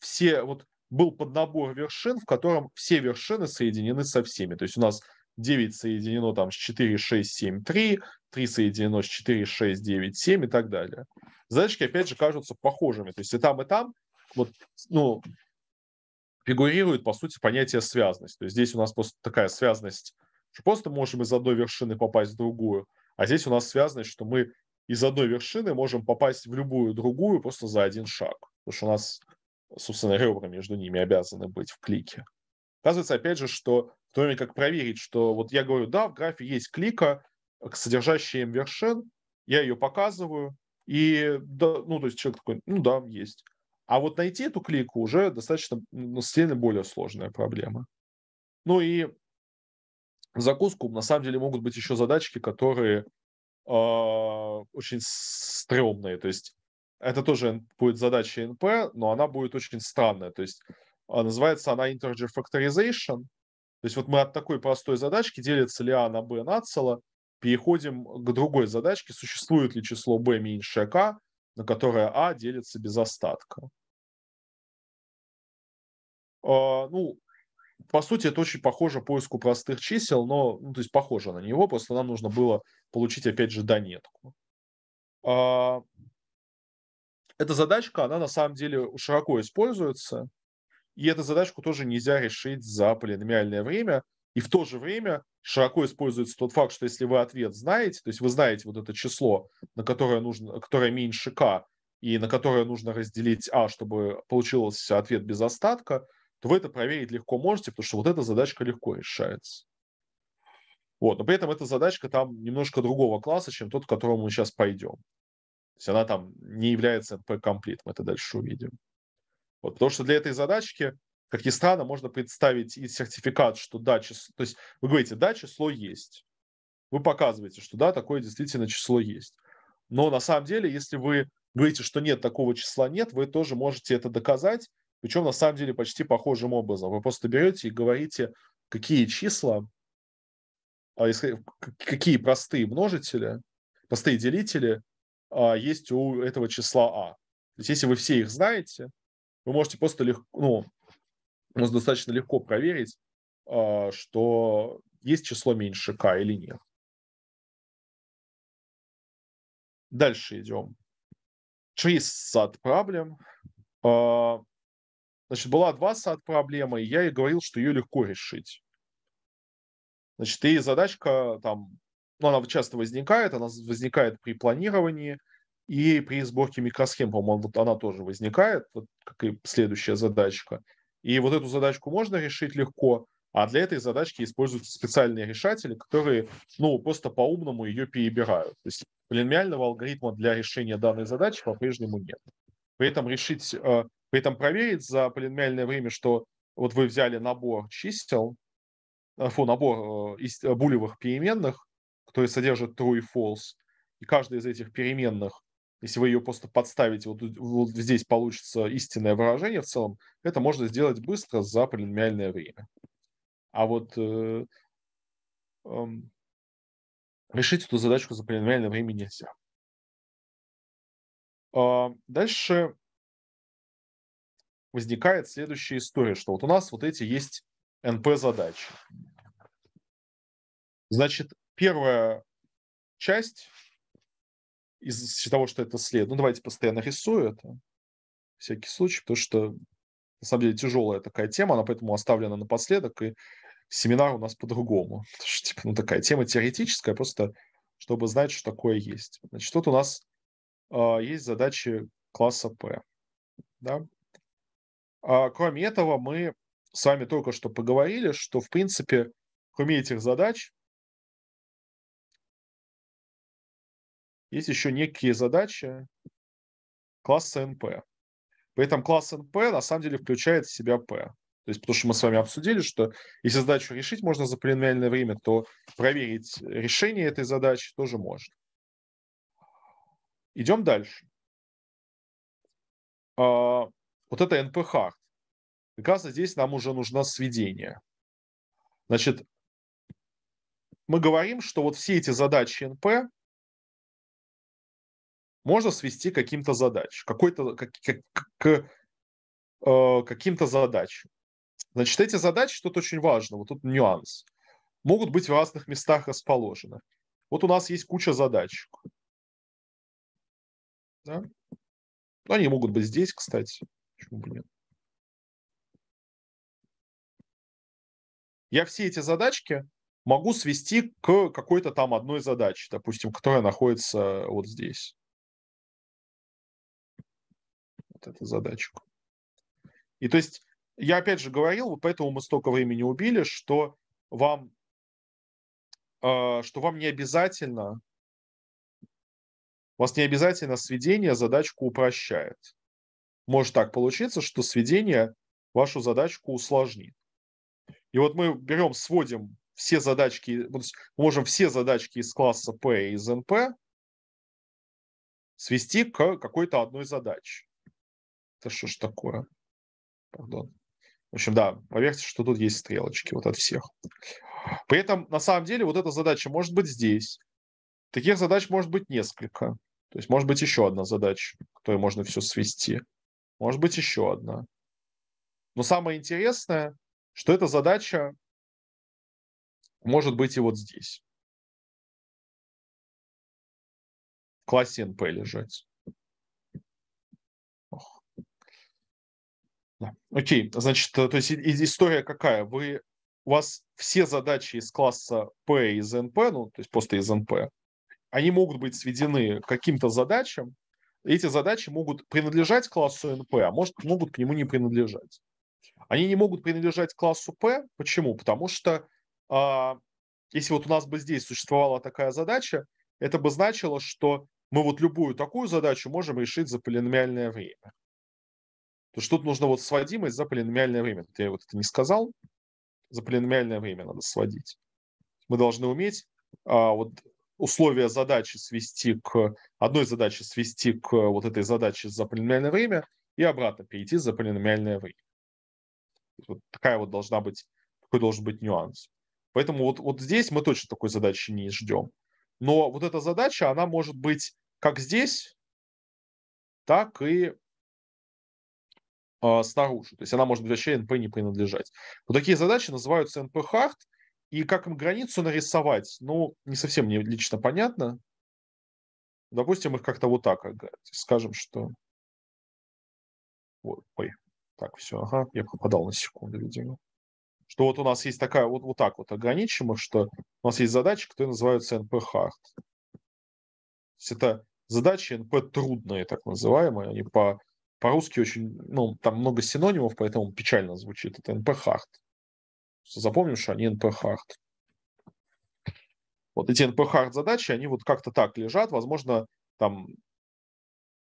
все, вот был под набор вершин, в котором все вершины соединены со всеми. То есть у нас 9 соединено там с 4, 6, 7, 3, 3 соединено с 4, 6, 9, 7 и так далее. Задачки, опять же, кажутся похожими. То есть и там, и там вот, ну, фигурирует, по сути, понятие связность. То есть здесь у нас просто такая связность, что просто можем из одной вершины попасть в другую, а здесь у нас связанность, что мы из одной вершины можем попасть в любую другую просто за один шаг. Потому что у нас собственно, ребра между ними обязаны быть в клике. Оказывается, опять же, что в то время как проверить, что вот я говорю, да, в графе есть клика, содержащая вершин, я ее показываю, и, да, ну, то есть человек такой, ну да, есть. А вот найти эту клику уже достаточно, ну, сильно более сложная проблема. Ну и в закуску на самом деле могут быть еще задачки, которые э, очень стрёмные. То есть это тоже будет задача NP, но она будет очень странная. То есть а, называется она integer factorization. То есть вот мы от такой простой задачки, делится ли a а на b на цело, переходим к другой задачке, существует ли число b меньше k, на которое a а делится без остатка. Ну, по сути, это очень похоже поиску простых чисел, но, ну, то есть похоже на него, просто нам нужно было получить, опять же, донетку. Эта задачка, она на самом деле широко используется, и эту задачку тоже нельзя решить за полиномиальное время. И в то же время широко используется тот факт, что если вы ответ знаете, то есть вы знаете вот это число, на которое, нужно, которое меньше k, и на которое нужно разделить а, чтобы получился ответ без остатка, то вы это проверить легко можете, потому что вот эта задачка легко решается. Вот. Но при этом эта задачка там немножко другого класса, чем тот, к которому мы сейчас пойдем есть она там не является NP-комплит, мы это дальше увидим. Вот, потому что для этой задачки, как можно представить и сертификат, что да, число, то есть вы говорите, да, число есть. Вы показываете, что да, такое действительно число есть. Но на самом деле, если вы говорите, что нет, такого числа нет, вы тоже можете это доказать, причем на самом деле почти похожим образом. Вы просто берете и говорите, какие числа, а если какие простые множители, простые делители а, есть у этого числа А. То есть если вы все их знаете, вы можете просто легко, ну, можно достаточно легко проверить, а, что есть число меньше К или нет. Дальше идем. сад проблем. А, значит, была два сад проблемы, и я и говорил, что ее легко решить. Значит, и задачка там ну она часто возникает, она возникает при планировании и при сборке микросхем, по-моему, вот она тоже возникает, вот как и следующая задачка. И вот эту задачку можно решить легко, а для этой задачки используются специальные решатели, которые, ну, просто по-умному ее перебирают. То есть линейного алгоритма для решения данной задачи по-прежнему нет. При этом решить, э, при этом проверить за полиномиальное время, что вот вы взяли набор чисел, э, фу, набор э, булевых переменных, которые содержат true и false. И каждая из этих переменных, если вы ее просто подставите, вот, вот здесь получится истинное выражение в целом, это можно сделать быстро за полиномиальное время. А вот э, э, решить эту задачку за полиномиальное время нельзя. Э, дальше возникает следующая история, что вот у нас вот эти есть np задачи Значит, Первая часть из того, что это след. Ну, давайте постоянно рисую это. Всякий случай, потому что на самом деле тяжелая такая тема, она поэтому оставлена напоследок, и семинар у нас по-другому. типа, ну, такая тема теоретическая, просто чтобы знать, что такое есть. Значит, тут у нас э, есть задачи класса P. Да? А, кроме этого, мы с вами только что поговорили, что, в принципе, кроме этих задач, есть еще некие задачи класса НП. При этом класс НП на самом деле включает в себя P. То есть, потому что мы с вами обсудили, что если задачу решить можно за полиномиальное время, то проверить решение этой задачи тоже можно. Идем дальше. А, вот это НПХ. Как раз здесь нам уже нужно сведение. Значит, мы говорим, что вот все эти задачи НП можно свести к каким-то задач, какой-то, как, как, к э, каким-то задачам. Значит, эти задачи, тут очень важно, вот тут нюанс, могут быть в разных местах расположены. Вот у нас есть куча задач. Да? Ну, они могут быть здесь, кстати. Почему бы нет? Я все эти задачки могу свести к какой-то там одной задаче, допустим, которая находится вот здесь эту задачку. И то есть я опять же говорил, вот поэтому мы столько времени убили, что вам, э, что вам не обязательно, у вас не обязательно сведение задачку упрощает. Может так получиться, что сведение вашу задачку усложнит. И вот мы берем, сводим все задачки, можем все задачки из класса P и из NP свести к какой-то одной задаче. Это что ж такое? Пардон. В общем, да, поверьте, что тут есть стрелочки вот от всех. При этом, на самом деле, вот эта задача может быть здесь. Таких задач может быть несколько. То есть может быть еще одна задача, которой можно все свести. Может быть еще одна. Но самое интересное, что эта задача может быть и вот здесь. В классе НП лежать. Да. Окей, значит, э, то есть история какая? Вы, у вас все задачи из класса P из NP, ну, то есть просто из NP, они могут быть сведены к каким-то задачам, эти задачи могут принадлежать классу NP, а может, могут к нему не принадлежать. Они не могут принадлежать классу P. Почему? Потому что а, если вот у нас бы здесь существовала такая задача, это бы значило, что мы вот любую такую задачу можем решить за полиномиальное время. То есть тут нужно вот сводимость за полиномиальное время. я вот это не сказал. За полиномиальное время надо сводить. Мы должны уметь а, вот условия задачи свести к одной задаче свести к вот этой задаче за полиномиальное время и обратно перейти за полиномиальное время. Вот такая вот должна быть, такой должен быть нюанс. Поэтому вот, вот здесь мы точно такой задачи не ждем. Но вот эта задача, она может быть как здесь, так и э, снаружи. То есть она может вообще НП не принадлежать. Вот такие задачи называются НП-хард, и как им границу нарисовать, ну, не совсем мне лично понятно. Допустим, их как-то вот так скажем, что... Вот, ой, так, все, ага, я попадал на секунду, видимо. Что вот у нас есть такая, вот, вот так вот ограничим их, что у нас есть задачи, которые называются NP-hard. То есть это задачи NP трудные, так называемые, они по по-русски очень, ну, там много синонимов, поэтому печально звучит. Это НПХ. Запомним, что они НПХ. Вот эти НПХ задачи, они вот как-то так лежат, возможно, там,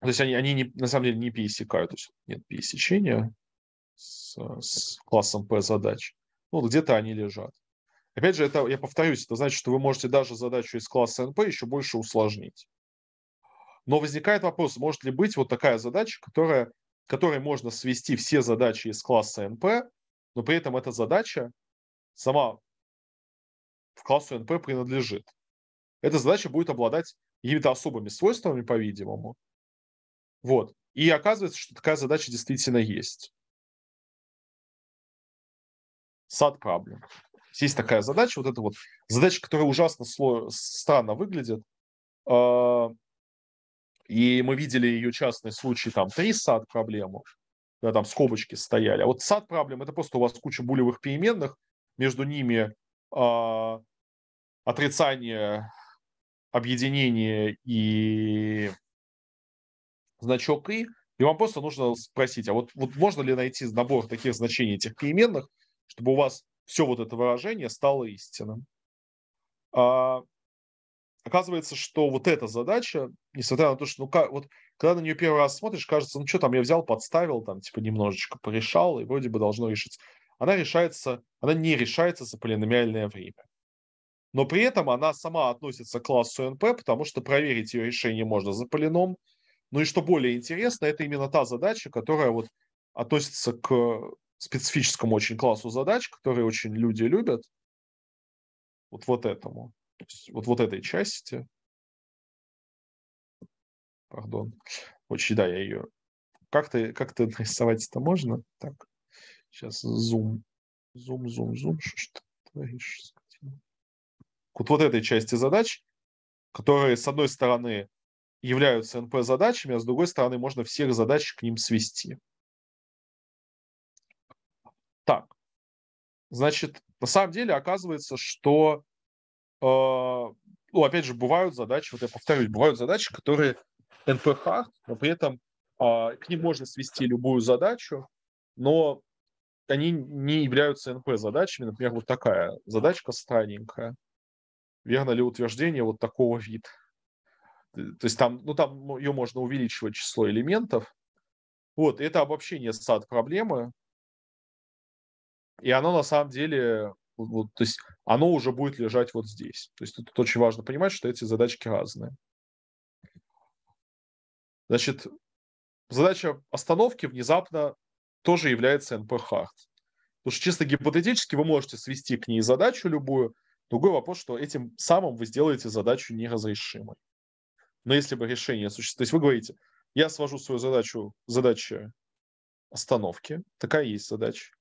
то есть они, они не, на самом деле не пересекают, то есть нет пересечения с, с классом P задач. Ну, вот где-то они лежат. Опять же, это, я повторюсь, это значит, что вы можете даже задачу из класса NP еще больше усложнить. Но возникает вопрос, может ли быть вот такая задача, которая, которой можно свести все задачи из класса NP, но при этом эта задача сама в классу NP принадлежит. Эта задача будет обладать какими-то особыми свойствами, по-видимому. Вот. И оказывается, что такая задача действительно есть. Сад проблем. Есть такая задача, вот эта вот задача, которая ужасно сло... странно выглядит. А, и мы видели ее частный случай, там, три сад проблему, да, там скобочки стояли. А вот сад проблем – это просто у вас куча булевых переменных, между ними э, отрицание, объединение и значок «и», и вам просто нужно спросить, а вот, вот можно ли найти набор таких значений этих переменных, чтобы у вас все вот это выражение стало истинным. А, оказывается, что вот эта задача, несмотря на то, что, ну, как, вот, когда на нее первый раз смотришь, кажется, ну, что там, я взял, подставил, там, типа, немножечко порешал, и вроде бы должно решиться. Она решается, она не решается за полиномиальное время. Но при этом она сама относится к классу НП, потому что проверить ее решение можно за полином. Ну и что более интересно, это именно та задача, которая вот относится к специфическому очень классу задач, которые очень люди любят, вот, вот этому вот, вот этой части, пардон, очень, да, я ее... Как-то как, как нарисовать это можно? Так, сейчас зум, зум, зум, зум, что ж ты творишь? Вот, вот этой части задач, которые, с одной стороны, являются НП-задачами, а с другой стороны, можно всех задач к ним свести. Так, значит, на самом деле оказывается, что а, ну, опять же, бывают задачи, вот я повторюсь, бывают задачи, которые NP-hard, но при этом а, к ним можно свести любую задачу, но они не являются НП-задачами. Например, вот такая задачка странненькая. Верно ли утверждение вот такого вида? Э, то есть там, ну, там ну, ее можно увеличивать число элементов. Вот, это обобщение сад проблемы. И оно на самом деле вот, то есть оно уже будет лежать вот здесь. То есть тут, тут очень важно понимать, что эти задачки разные. Значит, задача остановки внезапно тоже является NP-хард. Потому что чисто гипотетически вы можете свести к ней задачу любую. Другой вопрос, что этим самым вы сделаете задачу неразрешимой. Но если бы решение существует... То есть вы говорите, я свожу свою задачу, задача остановки, такая есть задача.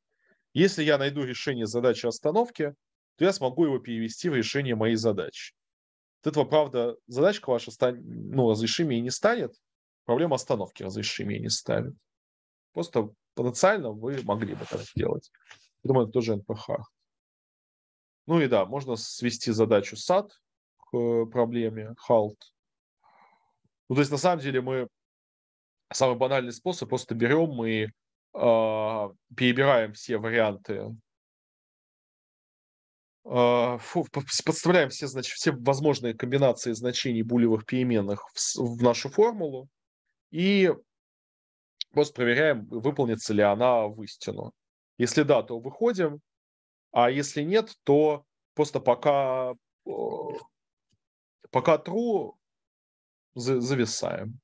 Если я найду решение задачи остановки, то я смогу его перевести в решение моей задачи. От этого, правда, задачка ваша стань, ну, разрешимее не станет, проблема остановки разрешимее не станет. Просто потенциально вы могли бы так сделать. Я думаю, это тоже НПХ. Ну и да, можно свести задачу сад к э, проблеме HALT. Ну, то есть, на самом деле, мы самый банальный способ просто берем и а, перебираем все варианты, а, фу, подставляем все, значит, все возможные комбинации значений булевых переменных в, в нашу формулу и просто проверяем, выполнится ли она в истину. Если да, то выходим, а если нет, то просто пока, пока true зависаем.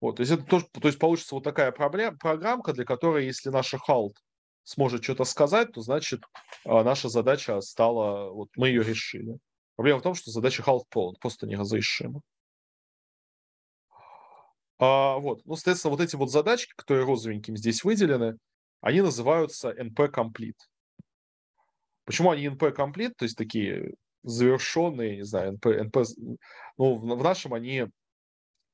Вот, то есть это тоже, то есть получится вот такая проблема, программка, для которой, если наша халт сможет что-то сказать, то значит а, наша задача стала, вот мы ее решили. Проблема в том, что задача half полон просто неразрешима. А, вот, ну, соответственно, вот эти вот задачки, которые розовеньким здесь выделены, они называются NP Complete. Почему они NP Complete, то есть такие завершенные, не знаю, NP, NP ну, в нашем они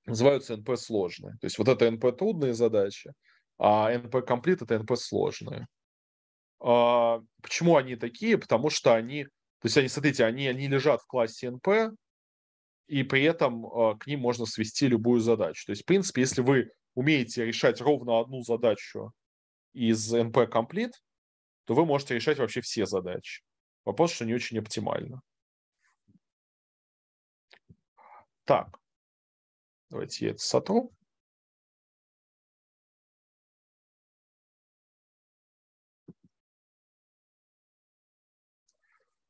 называются НП сложные. То есть вот это НП трудные задачи, а НП комплит это НП сложные. А, почему они такие? Потому что они, то есть они, смотрите, они, они лежат в классе НП, и при этом а, к ним можно свести любую задачу. То есть, в принципе, если вы умеете решать ровно одну задачу из НП комплит, то вы можете решать вообще все задачи. Вопрос, что не очень оптимально. Так, Давайте я это сотру.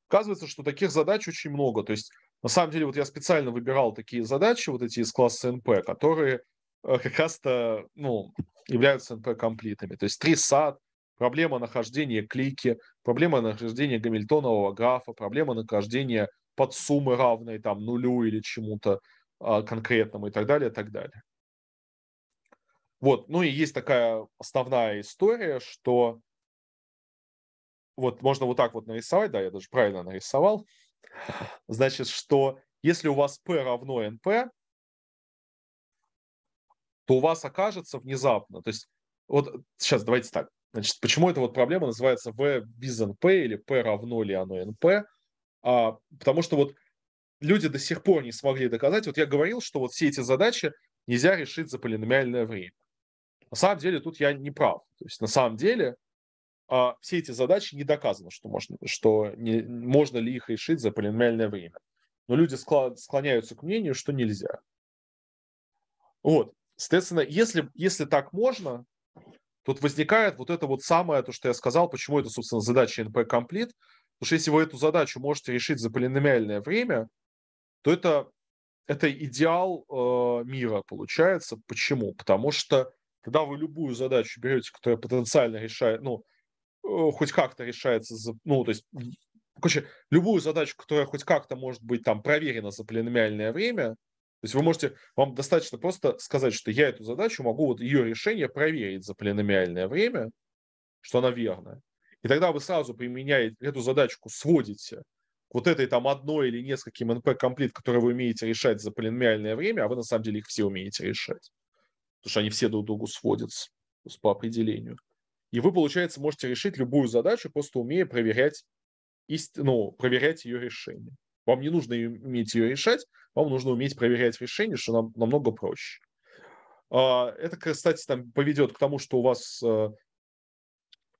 Оказывается, что таких задач очень много. То есть, на самом деле, вот я специально выбирал такие задачи, вот эти из класса НП, которые э, как раз-то ну, являются НП-комплитами. То есть три сад, проблема нахождения клики, проблема нахождения гамильтонового графа, проблема нахождения подсуммы равной там нулю или чему-то, а, конкретному и так далее, и так далее. Вот, ну и есть такая основная история, что вот можно вот так вот нарисовать, да, я даже правильно нарисовал, значит, что если у вас P равно NP, то у вас окажется внезапно, то есть вот сейчас давайте так, значит, почему эта вот проблема называется V без NP или P равно ли оно NP, а, потому что вот люди до сих пор не смогли доказать. Вот я говорил, что вот все эти задачи нельзя решить за полиномиальное время. На самом деле тут я не прав. То есть на самом деле а, все эти задачи не доказано, что можно, что не, можно ли их решить за полиномиальное время. Но люди склоняются к мнению, что нельзя. Вот, соответственно, если, если так можно, тут возникает вот это вот самое, то, что я сказал, почему это, собственно, задача NP-комплит, потому что если вы эту задачу можете решить за полиномиальное время, то это, это идеал э, мира получается. Почему? Потому что когда вы любую задачу берете, которая потенциально решает, ну, э, хоть как-то решается, за, ну, то есть, короче, любую задачу, которая хоть как-то может быть там проверена за полиномиальное время, то есть вы можете, вам достаточно просто сказать, что я эту задачу могу вот ее решение проверить за полиномиальное время, что она верная. И тогда вы сразу применяете эту задачку, сводите вот этой там одной или нескольким NP-комплит, которые вы умеете решать за полиномиальное время, а вы на самом деле их все умеете решать. Потому что они все друг другу сводятся по определению. И вы, получается, можете решить любую задачу, просто умея проверять, ист... ну, проверять ее решение. Вам не нужно уметь ее решать, вам нужно уметь проверять решение, что нам намного проще. А, это, кстати, там поведет к тому, что у вас э,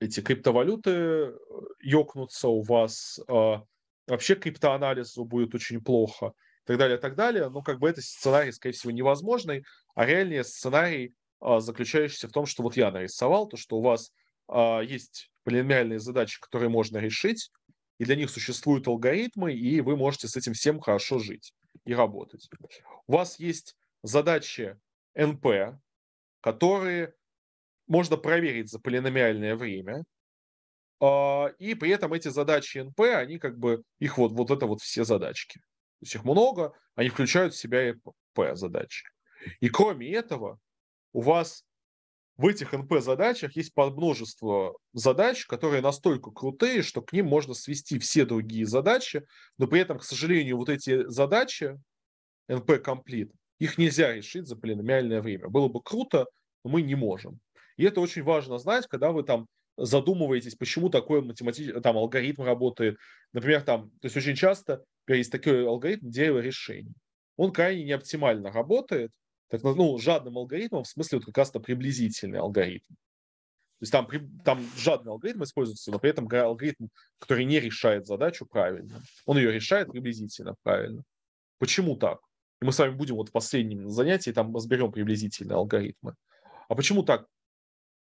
эти криптовалюты э, ёкнутся, у вас э, вообще криптоанализу будет очень плохо, и так далее, и так далее. Но как бы это сценарий, скорее всего, невозможный, а реальнее сценарий а, заключающийся в том, что вот я нарисовал, то, что у вас а, есть полиномиальные задачи, которые можно решить, и для них существуют алгоритмы, и вы можете с этим всем хорошо жить и работать. У вас есть задачи НП, которые можно проверить за полиномиальное время, а, и при этом эти задачи НП, они как бы, их вот, вот это вот все задачки. То есть их много, они включают в себя и НП задачи. И кроме этого, у вас в этих НП-задачах есть множество задач, которые настолько крутые, что к ним можно свести все другие задачи, но при этом, к сожалению, вот эти задачи np комплит их нельзя решить за полиномиальное время. Было бы круто, но мы не можем. И это очень важно знать, когда вы там задумываетесь, почему такой математический там, алгоритм работает. Например, там, то есть очень часто есть такой алгоритм дерева решений. Он крайне неоптимально работает, так, ну, жадным алгоритмом, в смысле вот как раз-то приблизительный алгоритм. То есть там, там жадный алгоритм используется, но при этом алгоритм, который не решает задачу правильно. Он ее решает приблизительно правильно. Почему так? И мы с вами будем вот в последнем занятии там разберем приблизительные алгоритмы. А почему так?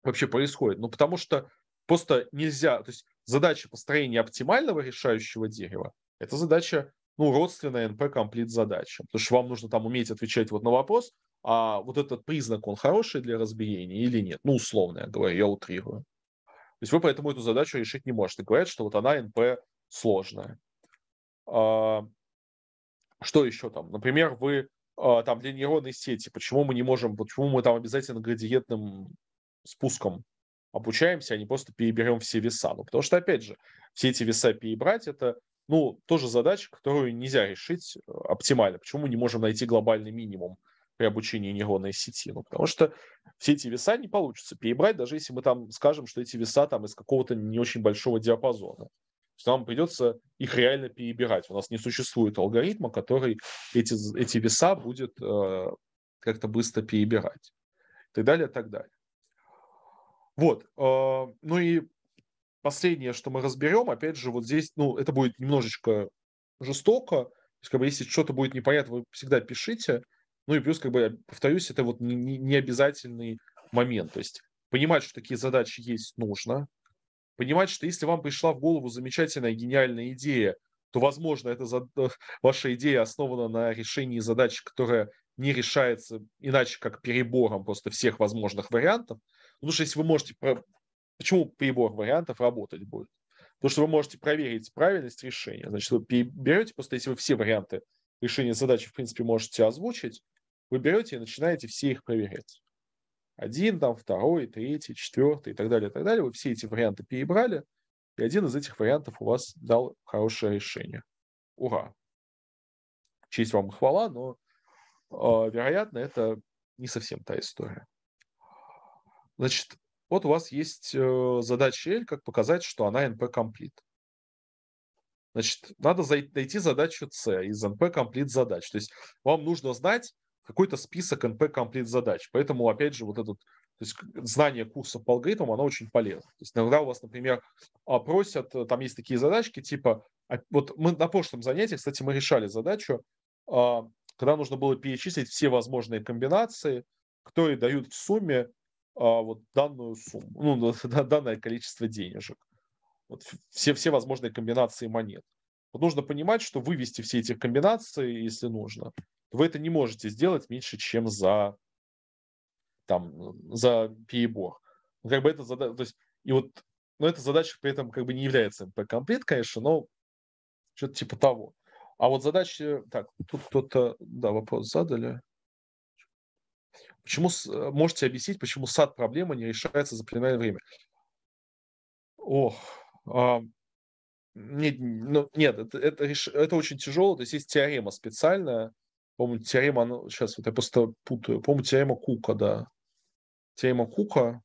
вообще происходит? Ну, потому что просто нельзя, то есть задача построения оптимального решающего дерева – это задача, ну, родственная np комплит задача, потому что вам нужно там уметь отвечать вот на вопрос, а вот этот признак, он хороший для разбиения или нет? Ну, условно я говорю, я утрирую. То есть вы поэтому эту задачу решить не можете. Говорят, что вот она np сложная. А, что еще там? Например, вы а, там для нейронной сети, почему мы не можем, почему мы там обязательно градиентным спуском обучаемся, а не просто переберем все веса. Ну, потому что, опять же, все эти веса перебрать, это, ну, тоже задача, которую нельзя решить э, оптимально. Почему мы не можем найти глобальный минимум при обучении нейронной сети? Ну, потому что все эти веса не получится перебрать, даже если мы там скажем, что эти веса там из какого-то не очень большого диапазона. То есть нам придется их реально перебирать. У нас не существует алгоритма, который эти, эти веса будет э, как-то быстро перебирать. И так далее, и так далее. Вот. А, ну и последнее, что мы разберем, опять же, вот здесь, ну, это будет немножечко жестоко. То есть, как бы, если что-то будет непонятно, вы всегда пишите. Ну и плюс, как бы, повторюсь, это вот необязательный не, не момент. То есть понимать, что такие задачи есть, нужно. Понимать, что если вам пришла в голову замечательная, гениальная идея, то, возможно, это зад... ваша идея основана на решении задачи, которая не решается иначе, как перебором просто всех возможных вариантов. Потому что если вы можете... Почему перебор вариантов работать будет? Потому что вы можете проверить правильность решения. Значит, вы берете, просто если вы все варианты решения задачи, в принципе, можете озвучить, вы берете и начинаете все их проверять. Один, там, второй, третий, четвертый и так далее, и так далее. Вы все эти варианты перебрали, и один из этих вариантов у вас дал хорошее решение. Ура! Честь вам и хвала, но, э, вероятно, это не совсем та история. Значит, вот у вас есть э, задача L, как показать, что она NP-комплит. Значит, надо найти задачу C из NP-комплит задач. То есть вам нужно знать какой-то список NP-комплит задач. Поэтому, опять же, вот этот то есть знание курса по алгоритмам, оно очень полезно. То есть иногда у вас, например, а, просят, э, там есть такие задачки, типа, а, вот мы на прошлом занятии, кстати, мы решали задачу, а, когда нужно было перечислить все возможные комбинации, которые дают в сумме а, вот данную сумму, ну, данное количество денежек. Вот все, все возможные комбинации монет. Вот нужно понимать, что вывести все эти комбинации, если нужно, вы это не можете сделать меньше, чем за там, за перебор. Ну, как бы это задача, то есть, и вот, но эта задача при этом как бы не является MP-комплит, конечно, но что-то типа того. А вот задача, так, тут кто-то, да, вопрос задали. Почему, э, можете объяснить, почему сад проблема не решается за пленное время? Ох, а, нет, ну, нет это, это, это очень тяжело. То есть есть теорема специальная. По-моему, теорема, ну, сейчас вот я просто путаю. По-моему, теорема Кука, да. Теорема Кука,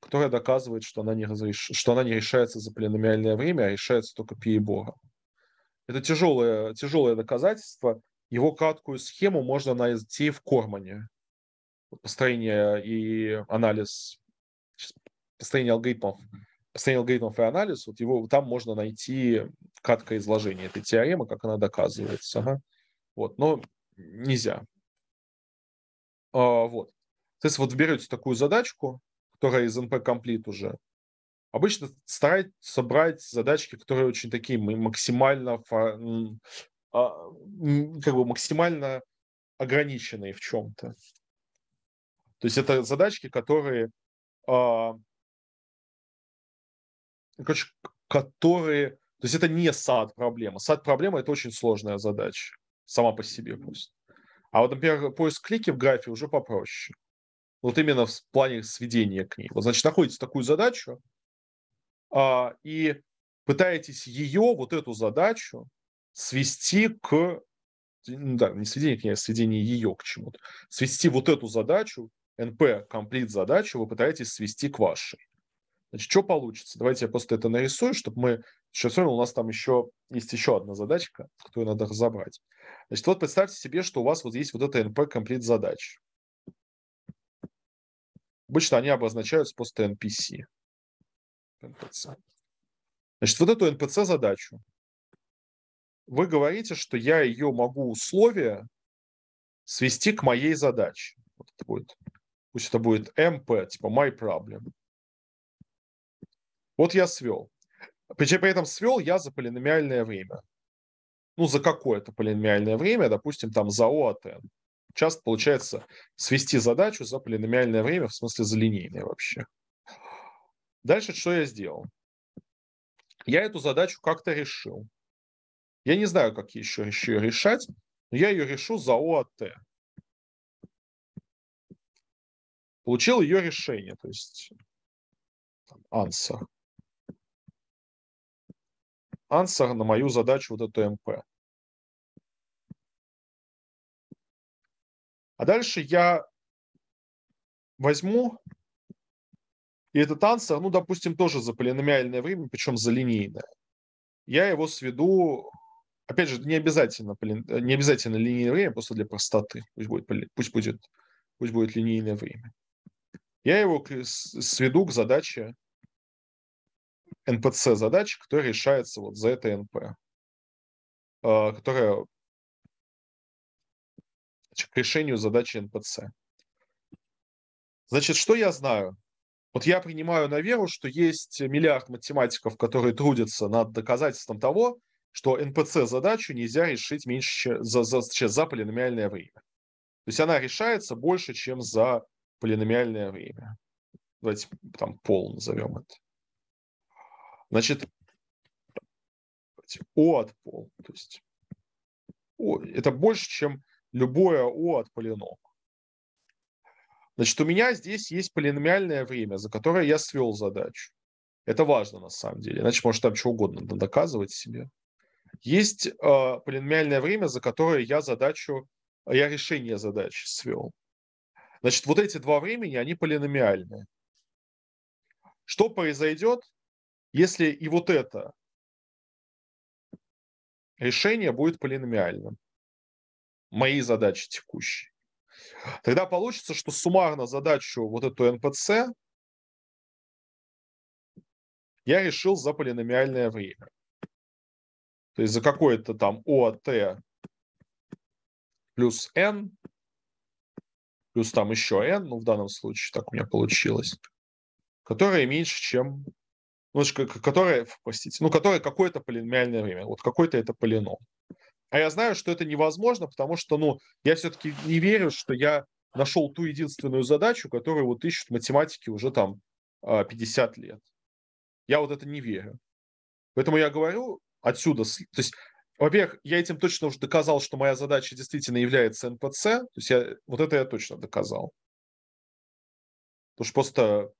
которая доказывает, что она не, разреш... что она не решается за полиномиальное время, а решается только пиебора. Это тяжелое, тяжелое доказательство. Его краткую схему можно найти в Кормане построение и анализ, построение алгоритмов, построение алгоритмов и анализ, вот его там можно найти краткое изложение этой теоремы, как она доказывается. Ага. Вот, но нельзя. А, вот. То есть вот берете такую задачку, которая из NP Complete уже, обычно стараются собрать задачки, которые очень такие максимально, а, как бы максимально ограниченные в чем-то. То есть это задачки, которые, а, короче, которые, то есть это не сад проблема. Сад проблема это очень сложная задача сама по себе просто. А вот, например, поиск клики в графе уже попроще. Вот именно в плане сведения к ней. Вот, значит, находите такую задачу а, и пытаетесь ее, вот эту задачу, свести к... Ну да, не сведение к ней, а сведение ее к чему-то. Свести вот эту задачу NP комплит задачу вы пытаетесь свести к вашей. Значит, что получится? Давайте я просто это нарисую, чтобы мы... Сейчас у нас там еще есть еще одна задачка, которую надо разобрать. Значит, вот представьте себе, что у вас вот есть вот эта NP комплит задач. Обычно они обозначаются просто NPC. NPC. Значит, вот эту NPC задачу. Вы говорите, что я ее могу условия свести к моей задаче. Вот это будет пусть это будет MP, типа my problem. Вот я свел. Причем при этом свел я за полиномиальное время. Ну, за какое-то полиномиальное время, допустим, там за O от N. Часто получается свести задачу за полиномиальное время, в смысле за линейное вообще. Дальше что я сделал? Я эту задачу как-то решил. Я не знаю, как еще еще ее решать, но я ее решу за O от T. получил ее решение, то есть там, answer. Answer на мою задачу вот эту МП. А дальше я возьму и этот answer, ну, допустим, тоже за полиномиальное время, причем за линейное. Я его сведу, опять же, не обязательно, не обязательно линейное время, просто для простоты. Пусть будет, пусть будет, пусть будет линейное время я его сведу к задаче НПЦ задачи, которая решается вот за это НП, а, которая к решению задачи НПЦ. Значит, что я знаю? Вот я принимаю на веру, что есть миллиард математиков, которые трудятся над доказательством того, что НПЦ задачу нельзя решить меньше, чем за, за, за полиномиальное время. То есть она решается больше, чем за полиномиальное время. Давайте там пол назовем это. Значит, О от пол, то есть О, это больше, чем любое О от полинома, Значит, у меня здесь есть полиномиальное время, за которое я свел задачу. Это важно на самом деле, иначе может там что угодно доказывать себе. Есть э, полиномиальное время, за которое я задачу, я решение задачи свел. Значит, вот эти два времени, они полиномиальные. Что произойдет, если и вот это решение будет полиномиальным? Мои задачи текущие. Тогда получится, что суммарно задачу вот эту НПЦ я решил за полиномиальное время. То есть за какое-то там ОАТ плюс N плюс там еще n, ну, в данном случае так у меня получилось, которые меньше, чем... Ну, которые, простите, ну, которые какое-то полиномиальное время, вот какой-то это полином. А я знаю, что это невозможно, потому что, ну, я все-таки не верю, что я нашел ту единственную задачу, которую вот ищут математики уже там 50 а, лет. Я вот это не верю. Поэтому я говорю отсюда, то есть во-первых, я этим точно уже доказал, что моя задача действительно является НПЦ. То есть я, вот это я точно доказал. Потому что просто...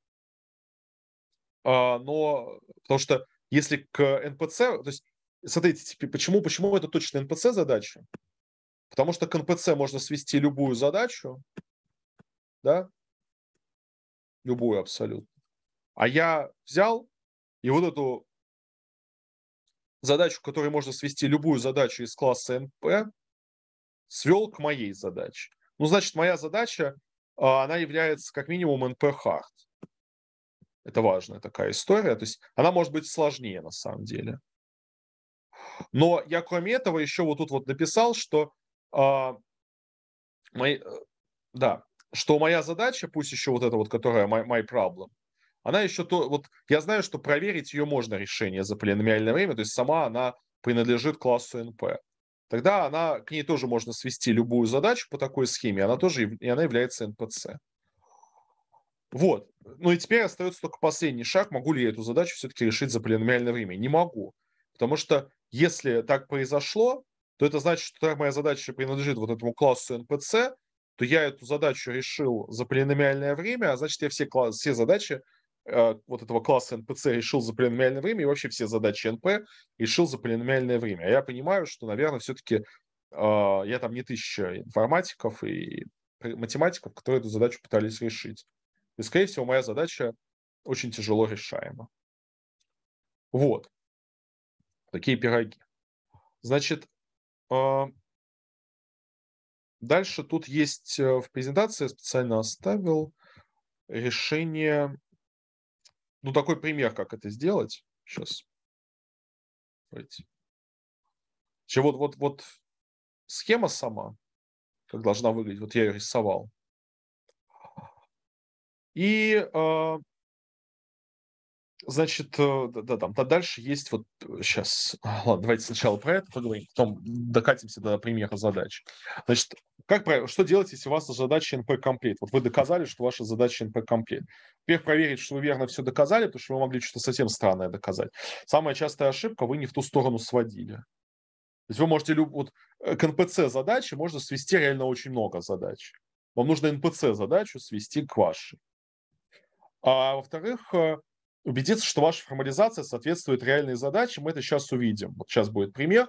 А, но... Потому что если к НПЦ... То есть, смотрите, теперь, типа, почему, почему это точно НПЦ задача? Потому что к НПЦ можно свести любую задачу, да? Любую абсолютно. А я взял и вот эту задачу, которой можно свести любую задачу из класса NP, свел к моей задаче. Ну, значит, моя задача, а, она является как минимум NP-hard. Это важная такая история. То есть она может быть сложнее на самом деле. Но я, кроме этого, еще вот тут вот написал, что, а, э, мои, да, что моя задача, пусть еще вот эта вот, которая my, my problem, она еще то, вот я знаю, что проверить ее можно решение за полиномиальное время, то есть сама она принадлежит классу НП. Тогда она, к ней тоже можно свести любую задачу по такой схеме, она тоже, и она является НПЦ. Вот. Ну и теперь остается только последний шаг. Могу ли я эту задачу все-таки решить за полиномиальное время? Не могу. Потому что если так произошло, то это значит, что так моя задача принадлежит вот этому классу НПЦ, то я эту задачу решил за полиномиальное время, а значит, я все, класс, все задачи Э, вот этого класса НПЦ решил за полиномиальное время, и вообще все задачи НП решил за полиномиальное время. А я понимаю, что, наверное, все-таки э, я там не тысяча информатиков и математиков, которые эту задачу пытались решить. И, скорее всего, моя задача очень тяжело решаема. Вот. Такие пироги. Значит, э, дальше тут есть в презентации, я специально оставил, решение ну, такой пример, как это сделать. Сейчас. Давайте. Вот, вот, вот схема сама, как должна выглядеть, вот я ее рисовал. И а, Значит, э, да, там, да, дальше есть вот сейчас, э, а, ладно, давайте сначала про это поговорим, потом докатимся до примера задач. Значит, как правило, что делать, если у вас задача NP комплект? Вот вы доказали, что ваша задача NP комплект. Теперь проверить, что вы верно все доказали, потому что вы могли что-то совсем странное доказать. Самая частая ошибка, вы не в ту сторону сводили. То есть вы можете, люб... вот э, к НПЦ задачи можно свести реально очень много задач. Вам нужно НПЦ задачу свести к вашей. А во-вторых, убедиться, что ваша формализация соответствует реальной задаче, мы это сейчас увидим. Вот сейчас будет пример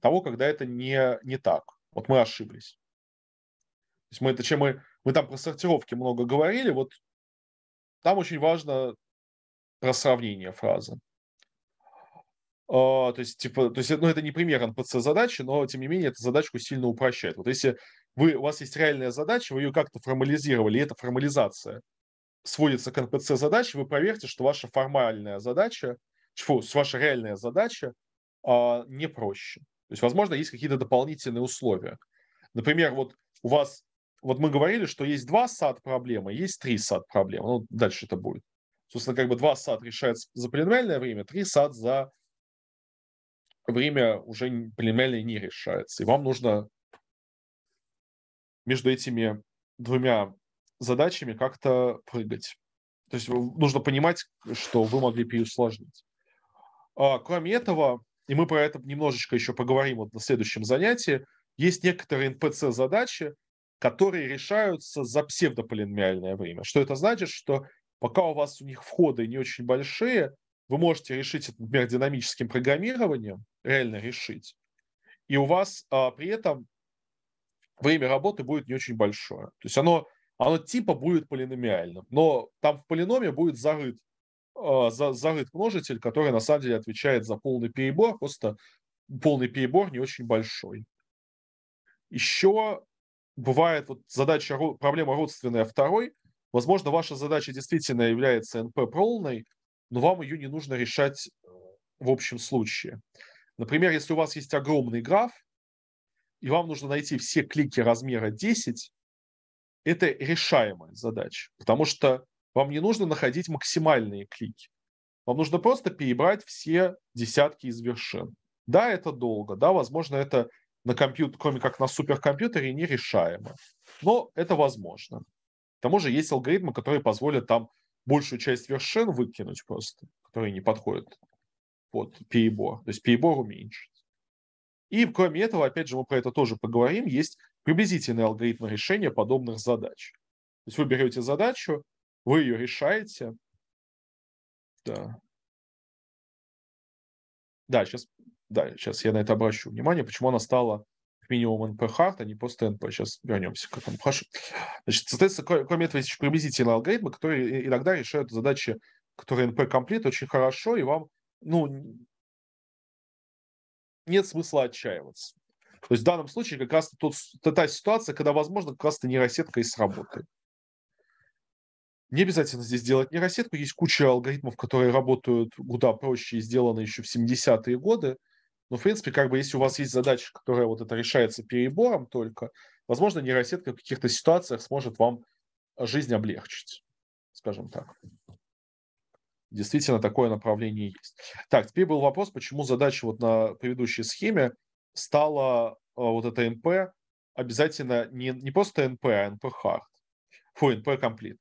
того, когда это не, не так. Вот мы ошиблись. То есть мы это, чем мы, мы там про сортировки много говорили, вот там очень важно про сравнение фразы. Uh, то есть, типа, то есть, ну, это не пример НПЦ задачи, но, тем не менее, эта задачку сильно упрощает. Вот если вы, у вас есть реальная задача, вы ее как-то формализировали, и это формализация, сводится к НПЦ задачи, вы проверьте, что ваша формальная задача, тьфу, ваша реальная задача а, не проще. То есть, возможно, есть какие-то дополнительные условия. Например, вот у вас, вот мы говорили, что есть два сад проблемы, есть три сад проблемы. Ну, дальше это будет. Собственно, как бы два сад решается за полиномиальное время, три сад за время уже пленуальное не решается. И вам нужно между этими двумя задачами как-то прыгать. То есть нужно понимать, что вы могли переусложнить. А, кроме этого, и мы про это немножечко еще поговорим вот на следующем занятии, есть некоторые NPC задачи которые решаются за псевдополинмиальное время. Что это значит? Что пока у вас у них входы не очень большие, вы можете решить это, например, динамическим программированием, реально решить, и у вас а, при этом время работы будет не очень большое. То есть оно а оно типа будет полиномиальным, но там в полиноме будет зарыт, э, за, зарыт множитель, который на самом деле отвечает за полный перебор, просто полный перебор не очень большой. Еще бывает вот задача, проблема родственная второй. Возможно, ваша задача действительно является НП полной, но вам ее не нужно решать э, в общем случае. Например, если у вас есть огромный граф, и вам нужно найти все клики размера 10, это решаемая задача, потому что вам не нужно находить максимальные клики. Вам нужно просто перебрать все десятки из вершин. Да, это долго, да, возможно, это на компьютер, кроме как на суперкомпьютере, нерешаемо. Но это возможно. К тому же есть алгоритмы, которые позволят там большую часть вершин выкинуть просто, которые не подходят под перебор. То есть перебор уменьшить. И кроме этого, опять же, мы про это тоже поговорим, есть приблизительный алгоритм решения подобных задач. То есть вы берете задачу, вы ее решаете. Да. Да, сейчас, да, сейчас я на это обращу внимание, почему она стала минимум NP hard, а не просто NP. Сейчас вернемся к этому. Хорошо. Значит, соответственно, кроме этого, есть приблизительные алгоритмы, которые иногда решают задачи, которые NP комплит очень хорошо, и вам, ну, нет смысла отчаиваться. То есть в данном случае как раз тот, та ситуация, когда, возможно, как раз-то нейросетка и сработает. Не обязательно здесь делать нейросетку. Есть куча алгоритмов, которые работают куда проще и сделаны еще в 70-е годы. Но, в принципе, как бы если у вас есть задача, которая вот это решается перебором только, возможно, нейросетка в каких-то ситуациях сможет вам жизнь облегчить, скажем так. Действительно, такое направление есть. Так, теперь был вопрос, почему задача вот на предыдущей схеме стала э, вот это НП обязательно не, не просто НП, а НП Hard. Фу, НП комплит.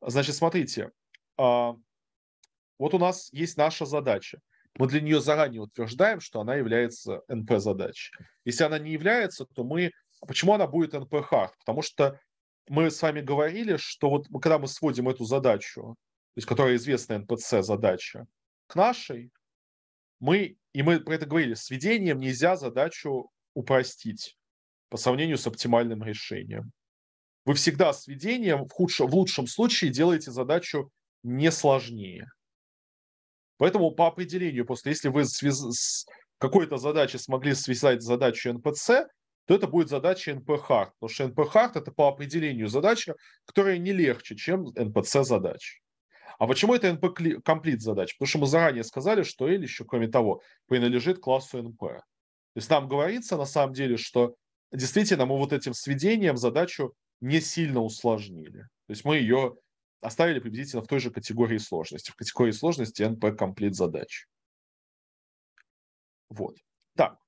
Значит, смотрите, а, вот у нас есть наша задача. Мы для нее заранее утверждаем, что она является НП-задачей. Если она не является, то мы... Почему она будет НП Hard? Потому что мы с вами говорили, что вот когда мы сводим эту задачу, то есть которая известная НПЦ задача, к нашей, мы, и мы про это говорили, с нельзя задачу упростить по сравнению с оптимальным решением. Вы всегда сведением в, худшем, в лучшем случае делаете задачу не сложнее. Поэтому по определению, просто если вы связ... с какой-то задачей смогли связать задачу НПЦ, то это будет задача НПХ, потому что НПХ это по определению задача, которая не легче, чем НПЦ задача. А почему это NP-комплит задача? Потому что мы заранее сказали, что L еще, кроме того, принадлежит классу NP. То есть нам говорится на самом деле, что действительно мы вот этим сведением задачу не сильно усложнили. То есть мы ее оставили приблизительно в той же категории сложности, в категории сложности NP-комплит задач. Вот. Так.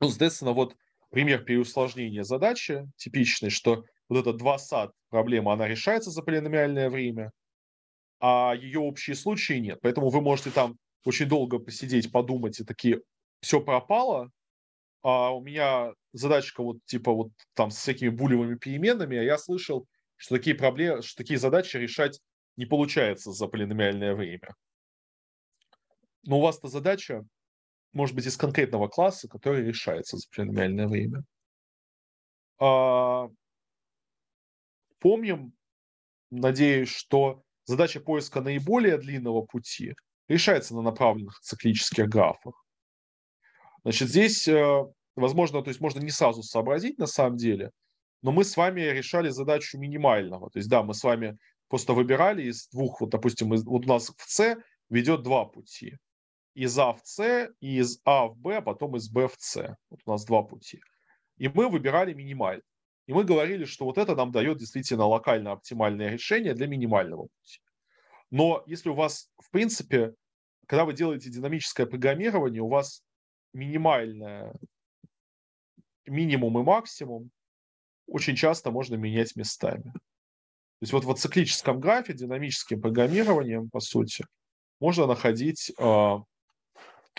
Ну, соответственно, вот пример переусложнения задачи типичный, что вот эта два сад проблема, она решается за полиномиальное время, а ее общие случаи нет. Поэтому вы можете там очень долго посидеть, подумать и такие, все пропало, а у меня задачка вот типа вот там с всякими булевыми переменами, а я слышал, что такие проблемы, что такие задачи решать не получается за полиномиальное время. Но у вас-то задача, может быть, из конкретного класса, который решается за полиномиальное время. А... Помним, надеюсь, что задача поиска наиболее длинного пути решается на направленных циклических графах. Значит, здесь, э, возможно, то есть можно не сразу сообразить на самом деле, но мы с вами решали задачу минимального. То есть, да, мы с вами просто выбирали из двух, вот, допустим, из, вот у нас в С ведет два пути. Из А в С и из А в Б, а потом из Б в С. Вот у нас два пути. И мы выбирали минимальный. И мы говорили, что вот это нам дает действительно локально оптимальное решение для минимального пути. Но если у вас, в принципе, когда вы делаете динамическое программирование, у вас минимальное минимум и максимум очень часто можно менять местами. То есть вот в циклическом графе, динамическим программированием, по сути, можно находить э, а,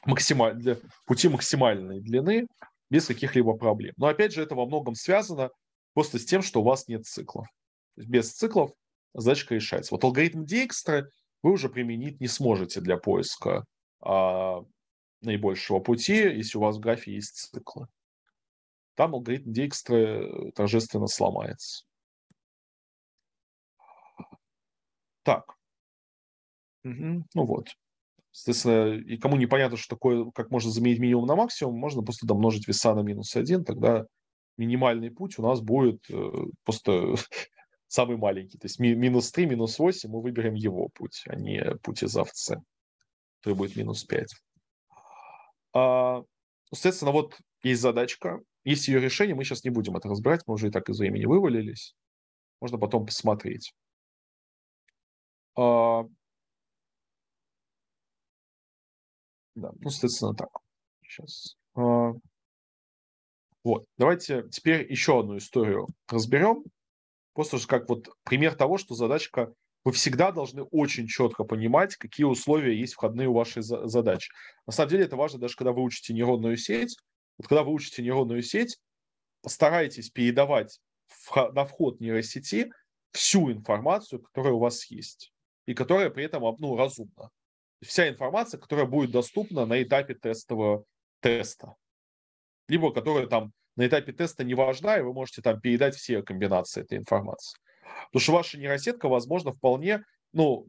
максималь... пути максимальной длины без каких-либо проблем. Но опять же, это во многом связано Просто с тем, что у вас нет циклов. Без циклов задачка решается. Вот алгоритм Dijkstra вы уже применить не сможете для поиска а, наибольшего пути, если у вас в графе есть циклы. Там алгоритм Dijkstra э, торжественно сломается. Так. Угу. Ну вот. Соответственно, и кому непонятно, что такое, как можно заменить минимум на максимум, можно просто домножить веса на минус один тогда минимальный путь у нас будет э, просто самый маленький. То есть ми- минус 3, минус 8 мы выберем его путь, а не путь из овцы, который будет минус 5. А, соответственно, вот есть задачка, есть ее решение, мы сейчас не будем это разбирать, мы уже и так из времени вывалились. Можно потом посмотреть. А, да, ну, соответственно, так. Сейчас. А, вот. Давайте теперь еще одну историю разберем. Просто же как вот пример того, что задачка вы всегда должны очень четко понимать, какие условия есть входные у вашей задачи. На самом деле это важно даже когда вы учите нейронную сеть. Вот когда вы учите нейронную сеть, постарайтесь передавать на вход нейросети всю информацию, которая у вас есть, и которая при этом ну, разумна. Вся информация, которая будет доступна на этапе тестового теста либо которая там на этапе теста не важна, и вы можете там передать все комбинации этой информации. Потому что ваша нейросетка, возможно, вполне, ну,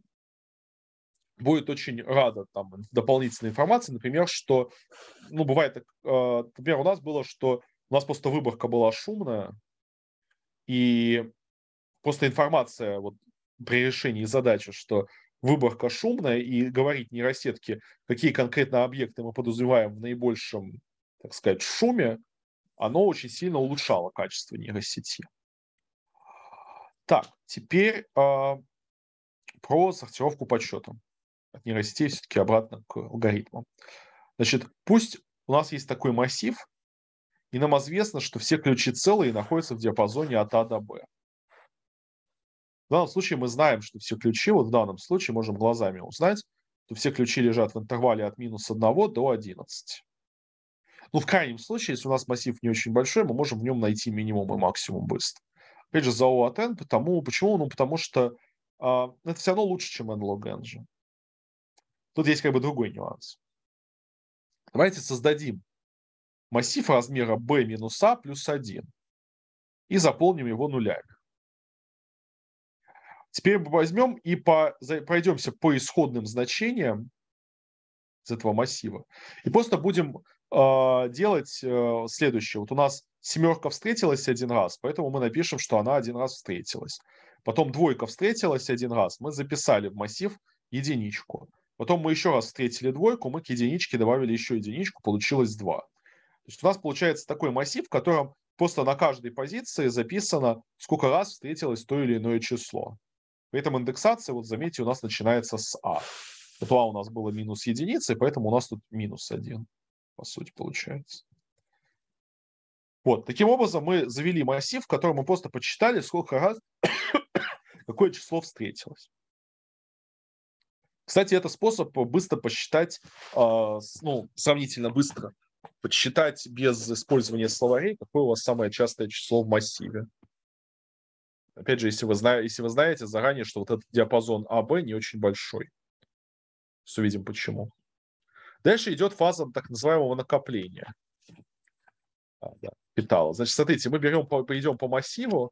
будет очень рада там, дополнительной информации. Например, что, ну, бывает, э, например, у нас было, что у нас просто выборка была шумная, и просто информация вот при решении задачи, что выборка шумная, и говорить нейросетке, какие конкретно объекты мы подразумеваем в наибольшем так сказать, шуме, оно очень сильно улучшало качество нейросети. Так, теперь э, про сортировку подсчетом от нейросетей все-таки обратно к алгоритмам. Значит, пусть у нас есть такой массив, и нам известно, что все ключи целые находятся в диапазоне от А до Б. В данном случае мы знаем, что все ключи, вот в данном случае можем глазами узнать, что все ключи лежат в интервале от минус 1 до 11. Ну, в крайнем случае, если у нас массив не очень большой, мы можем в нем найти минимум и максимум быстро. Опять же, за O N, потому, почему? Ну, потому что э, это все равно лучше, чем N log N же. Тут есть как бы другой нюанс. Давайте создадим массив размера b минус a плюс 1 и заполним его нулями. Теперь мы возьмем и по, пройдемся по исходным значениям из этого массива. И просто будем а, делать э, следующее. Вот у нас семерка встретилась один раз, поэтому мы напишем, что она один раз встретилась. Потом двойка встретилась один раз, мы записали в массив единичку. Потом мы еще раз встретили двойку, мы к единичке добавили еще единичку, получилось два То есть у нас получается такой массив, в котором просто на каждой позиции записано, сколько раз встретилось то или иное число. При этом индексация, вот заметьте, у нас начинается с А. Вот А у нас было минус единицы, поэтому у нас тут минус один по сути, получается. Вот, таким образом мы завели массив, в котором мы просто посчитали, сколько раз, какое число встретилось. Кстати, это способ быстро посчитать, а, ну, сравнительно быстро, подсчитать без использования словарей, какое у вас самое частое число в массиве. Опять же, если вы, зна... если вы знаете заранее, что вот этот диапазон АБ не очень большой. Все видим почему. Дальше идет фаза так называемого накопления капитала. Значит, смотрите, мы берем, пойдем по массиву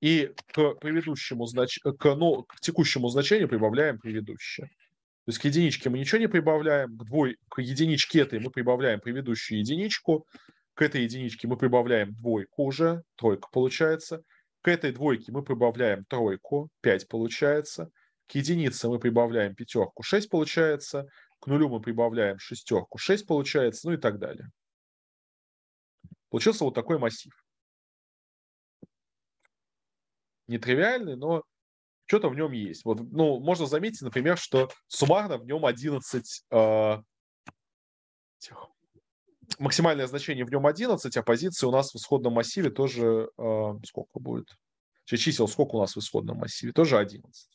и к предыдущему, знач... к, ну, к текущему значению прибавляем предыдущее. То есть к единичке мы ничего не прибавляем, к, двой... к единичке этой мы прибавляем предыдущую единичку, к этой единичке мы прибавляем двойку уже, тройка получается. К этой двойке мы прибавляем тройку, пять получается. К единице мы прибавляем пятерку, шесть получается. К нулю мы прибавляем шестерку, 6 получается, ну и так далее. Получился вот такой массив. Нетривиальный, но что-то в нем есть. Вот, ну, можно заметить, например, что суммарно в нем 11... Э, тихо. Максимальное значение в нем 11, а позиции у нас в исходном массиве тоже... Э, сколько будет? Чисел сколько у нас в исходном массиве? Тоже 11.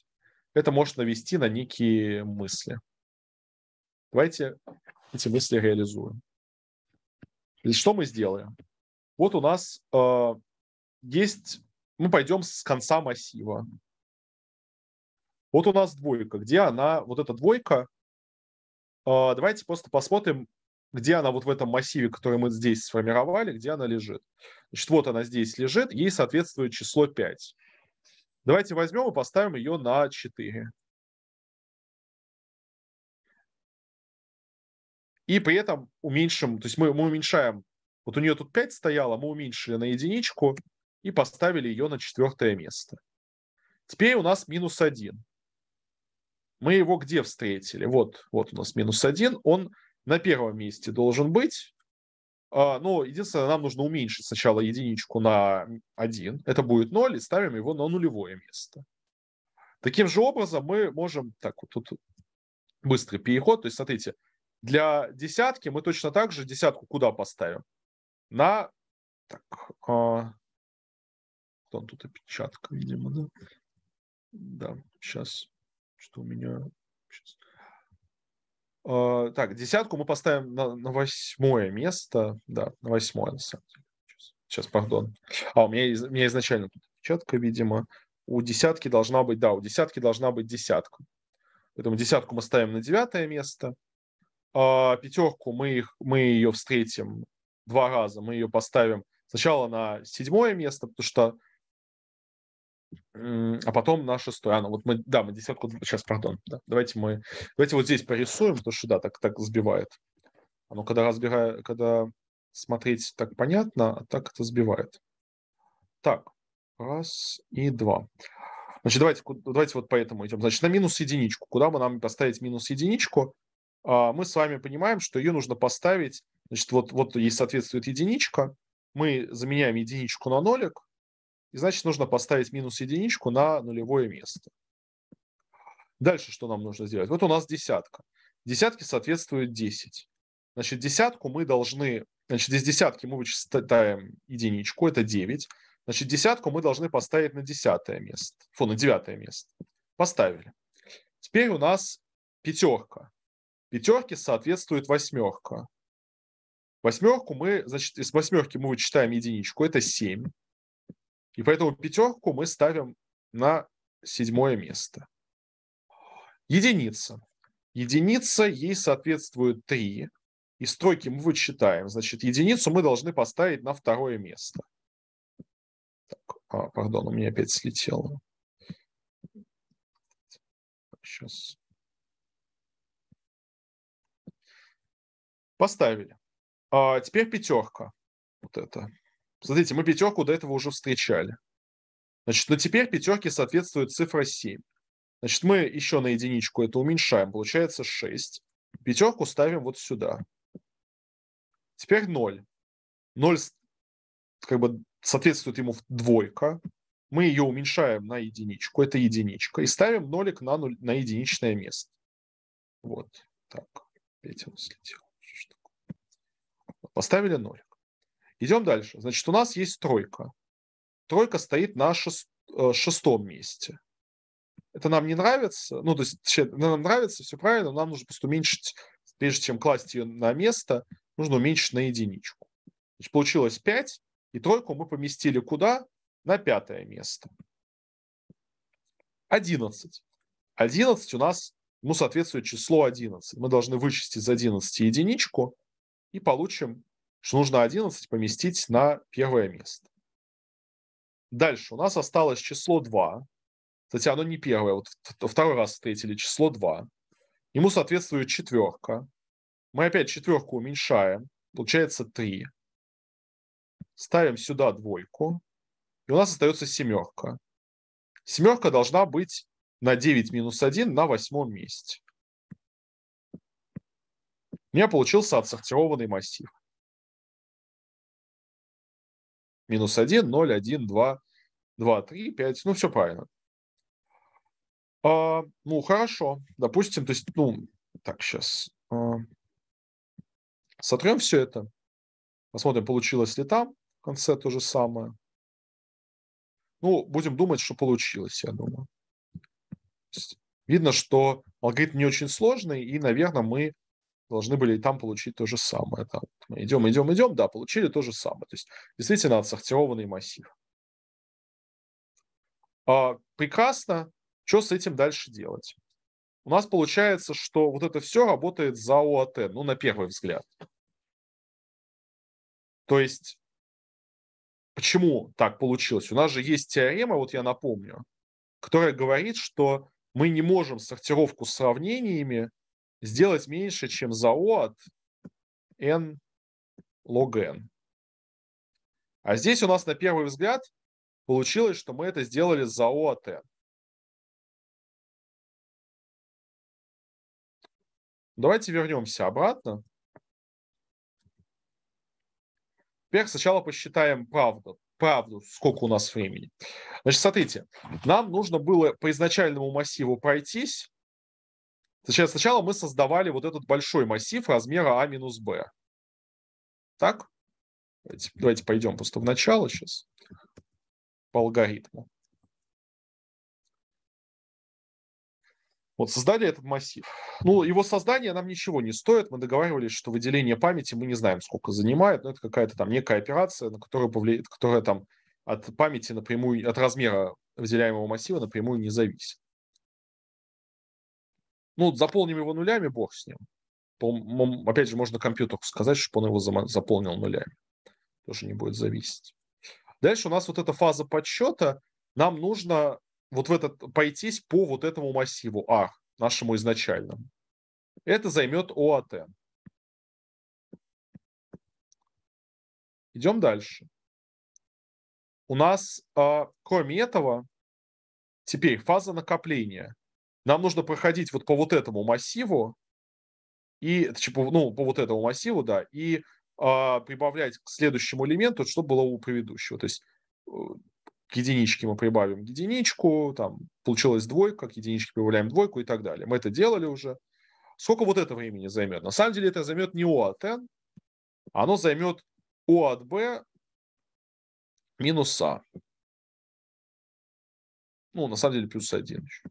Это может навести на некие мысли. Давайте эти мысли реализуем. И что мы сделаем? Вот у нас э, есть... Мы пойдем с конца массива. Вот у нас двойка. Где она? Вот эта двойка. Э, давайте просто посмотрим, где она вот в этом массиве, который мы здесь сформировали, где она лежит. Значит, вот она здесь лежит, ей соответствует число 5. Давайте возьмем и поставим ее на 4. и при этом уменьшим, то есть мы, мы уменьшаем, вот у нее тут 5 стояло, мы уменьшили на единичку и поставили ее на четвертое место. Теперь у нас минус 1. Мы его где встретили? Вот, вот у нас минус 1, он на первом месте должен быть. А, но единственное, нам нужно уменьшить сначала единичку на 1, это будет 0, и ставим его на нулевое место. Таким же образом мы можем, так вот тут быстрый переход, то есть смотрите, для десятки мы точно так же десятку куда поставим? На... Так, а... Кто тут опечатка, видимо, да? Да, сейчас. Что у меня... Сейчас. А, так, десятку мы поставим на, на восьмое место. Да, на восьмое, на самом деле. Сейчас, сейчас пардон. А, у меня, из... у меня изначально тут опечатка, видимо. У десятки должна быть, да, у десятки должна быть десятка. Поэтому десятку мы ставим на девятое место. А, пятерку мы, их, мы ее встретим два раза. Мы ее поставим сначала на седьмое место, потому что а потом на шестое. А, ну вот мы, да, мы десятку, сейчас, пардон, да, давайте мы, давайте вот здесь порисуем, потому что, да, так, так сбивает. Оно а ну, когда разбираю, когда смотреть так понятно, а так это сбивает. Так, раз и два. Значит, давайте, давайте вот по этому идем. Значит, на минус единичку. Куда бы нам поставить минус единичку? А, мы с вами понимаем, что ее нужно поставить, значит, вот, вот ей соответствует единичка, мы заменяем единичку на нолик, и значит, нужно поставить минус единичку на нулевое место. Дальше что нам нужно сделать? Вот у нас десятка. Десятки соответствуют 10. Значит, десятку мы должны... Значит, из десятки мы вычитаем единичку, это 9. Значит, десятку мы должны поставить на десятое место. Фу, на девятое место. Поставили. Теперь у нас пятерка пятерке соответствует восьмерка. Восьмерку мы, значит, из восьмерки мы вычитаем единичку, это 7. И поэтому пятерку мы ставим на седьмое место. Единица. Единица, ей соответствует 3. И стройки мы вычитаем. Значит, единицу мы должны поставить на второе место. Так, а, пардон, у меня опять слетело. Сейчас. Поставили. А теперь пятерка. Вот это. Смотрите, мы пятерку до этого уже встречали. Значит, но теперь пятерке соответствует цифра 7. Значит, мы еще на единичку это уменьшаем. Получается 6. Пятерку ставим вот сюда. Теперь 0. 0 как бы соответствует ему двойка. Мы ее уменьшаем на единичку. Это единичка. И ставим нолик на, нуль, на единичное место. Вот так. Петя слетел. Поставили нолик. Идем дальше. Значит, у нас есть тройка. Тройка стоит на шест... Э, шестом месте. Это нам не нравится. Ну, то есть, нам нравится, все правильно, но нам нужно просто уменьшить, прежде чем класть ее на место, нужно уменьшить на единичку. Значит, получилось 5, и тройку мы поместили куда? На пятое место. 11. 11 у нас, ему ну, соответствует число 11. Мы должны вычесть из 11 единичку, и получим, что нужно 11 поместить на первое место. Дальше у нас осталось число 2. Кстати, оно не первое, вот второй раз встретили число 2. Ему соответствует четверка. Мы опять четверку уменьшаем, получается 3. Ставим сюда двойку, и у нас остается семерка. Семерка должна быть на 9 минус 1 на восьмом месте. У меня получился отсортированный массив. Минус 1, 0, 1, 2, 2, 3, 5. Ну, все правильно. А, ну, хорошо. Допустим, то есть, ну, так, сейчас. А, сотрем все это. Посмотрим, получилось ли там в конце то же самое. Ну, будем думать, что получилось, я думаю. Видно, что алгоритм не очень сложный, и, наверное, мы должны были и там получить то же самое. Там, мы идем, идем, идем, да, получили то же самое. То есть действительно отсортированный массив. А, прекрасно. Что с этим дальше делать? У нас получается, что вот это все работает за ОАТ, ну, на первый взгляд. То есть, почему так получилось? У нас же есть теорема, вот я напомню, которая говорит, что мы не можем сортировку сравнениями сделать меньше, чем за O от n log n. А здесь у нас на первый взгляд получилось, что мы это сделали за O от n. Давайте вернемся обратно. Теперь сначала посчитаем правду, правду, сколько у нас времени. Значит, смотрите, нам нужно было по изначальному массиву пройтись, Значит, сначала мы создавали вот этот большой массив размера А минус Б. Так? Давайте, давайте пойдем просто в начало сейчас по алгоритму. Вот создали этот массив. Ну, его создание нам ничего не стоит. Мы договаривались, что выделение памяти мы не знаем, сколько занимает, но это какая-то там некая операция, на которую повлияет, которая там от памяти напрямую, от размера выделяемого массива напрямую не зависит. Ну, заполним его нулями, бог с ним. Опять же, можно компьютеру сказать, чтобы он его заполнил нулями. Тоже не будет зависеть. Дальше у нас вот эта фаза подсчета. Нам нужно вот в этот, пойтись по вот этому массиву А, нашему изначальному. Это займет O от N. Идем дальше. У нас, а, кроме этого, теперь фаза накопления. Нам нужно проходить вот по вот этому массиву, и, типа, ну, по вот этому массиву, да, и э, прибавлять к следующему элементу, что было у предыдущего. То есть э, к единичке мы прибавим единичку, там получилась двойка, к единичке прибавляем двойку и так далее. Мы это делали уже. Сколько вот это времени займет? На самом деле это займет не O от N, оно займет O от B минус A. А. Ну, на самом деле плюс один. еще.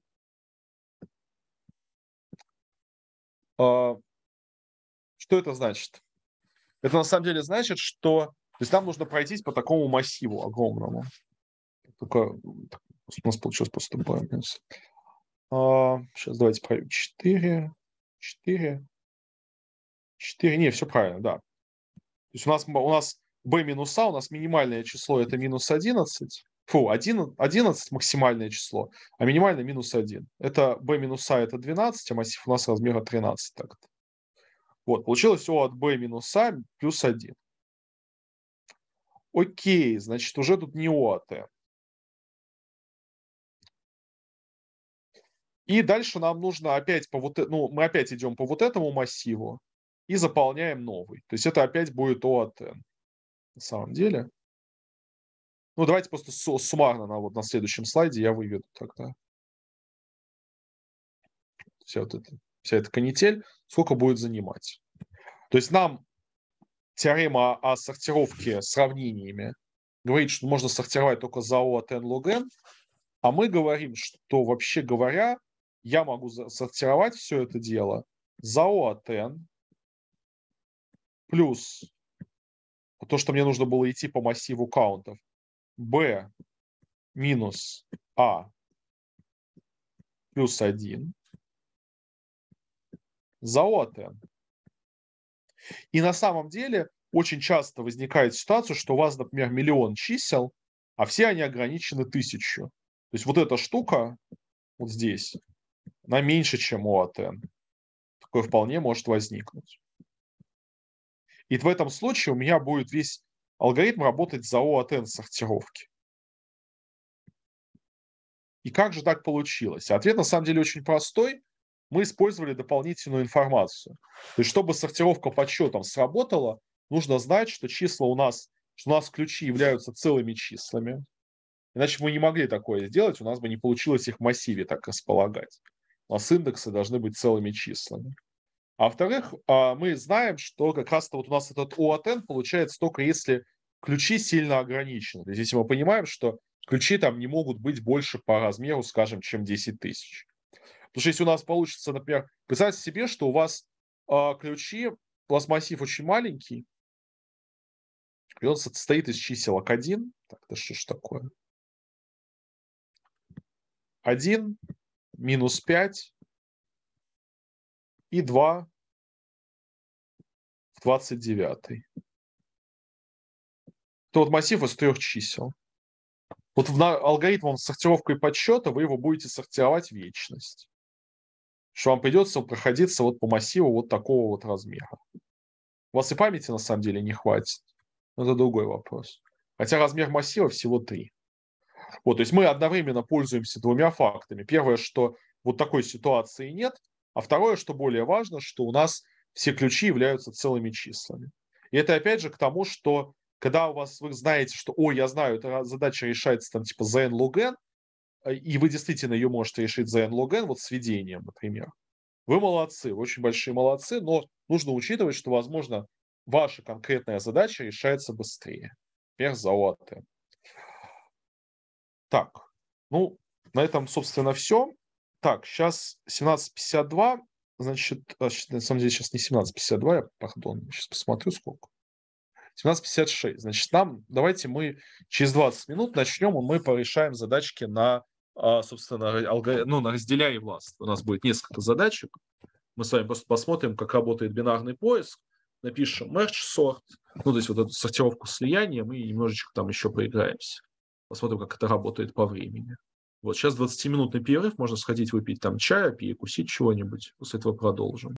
А, что это значит? Это на самом деле значит, что то есть нам нужно пройтись по такому массиву огромному. Только у нас получилось просто B минус. сейчас а, давайте проверим. 4, 4, 4. Не, все правильно, да. То есть у нас, у нас B минуса, у нас минимальное число это минус 11 фу, 1, 11 максимальное число, а минимальное минус 1. Это b минус a а это 12, а массив у нас размера 13. Так Вот, получилось O от b минус a а плюс 1. Окей, значит, уже тут не O от m. И дальше нам нужно опять по вот, ну, мы опять идем по вот этому массиву и заполняем новый. То есть это опять будет O от n на самом деле. Ну, давайте просто суммарно на, вот, на следующем слайде я выведу тогда. Вся, вот эта, вся эта канитель, сколько будет занимать. То есть нам теорема о сортировке сравнениями говорит, что можно сортировать только за O от N log N, а мы говорим, что вообще говоря, я могу сортировать все это дело за O от N плюс то, что мне нужно было идти по массиву каунтов, b минус а плюс 1 за ОТН. И на самом деле очень часто возникает ситуация, что у вас, например, миллион чисел, а все они ограничены тысячу. То есть вот эта штука вот здесь, она меньше, чем у АТН. Такое вполне может возникнуть. И в этом случае у меня будет весь алгоритм работает за O от N сортировки. И как же так получилось? Ответ на самом деле очень простой. Мы использовали дополнительную информацию. То есть, чтобы сортировка по счетам сработала, нужно знать, что числа у нас, что у нас ключи являются целыми числами. Иначе мы не могли такое сделать, у нас бы не получилось их в массиве так располагать. У нас индексы должны быть целыми числами. А во-вторых, а, мы знаем, что как раз-то вот у нас этот O от N получается только если ключи сильно ограничены. То есть, если мы понимаем, что ключи там не могут быть больше по размеру, скажем, чем 10 тысяч. Потому что если у нас получится, например, представьте себе, что у вас э, ключи, пластмассив очень маленький, и он состоит из чисел 1, так, да что ж такое? 1, минус 5 и 2 в 29 то вот массив из трех чисел. Вот в алгоритм сортировкой подсчета, вы его будете сортировать вечность. Что вам придется проходиться вот по массиву вот такого вот размера. У вас и памяти на самом деле не хватит. Это другой вопрос. Хотя размер массива всего три. Вот, то есть мы одновременно пользуемся двумя фактами. Первое, что вот такой ситуации нет, а второе, что более важно, что у нас все ключи являются целыми числами. И это опять же к тому, что когда у вас вы знаете, что, ой, я знаю, эта задача решается там типа за n log n, и вы действительно ее можете решить за n log n, вот сведением, например. Вы молодцы, вы очень большие молодцы, но нужно учитывать, что, возможно, ваша конкретная задача решается быстрее. Например, за ОАТ. Так, ну, на этом, собственно, все. Так, сейчас 17.52. Значит, а, на самом деле сейчас не 17.52, я, пардон, сейчас посмотрю сколько. 17.56. Значит, нам, давайте мы через 20 минут начнем, и мы порешаем задачки на, а, собственно, алго... ну, на разделяй власть. У нас будет несколько задачек. Мы с вами просто посмотрим, как работает бинарный поиск. Напишем merge sort, ну, то есть вот эту сортировку слияния, мы немножечко там еще поиграемся. Посмотрим, как это работает по времени. Вот сейчас 20-минутный перерыв, можно сходить выпить там чая, перекусить чего-нибудь, после этого продолжим.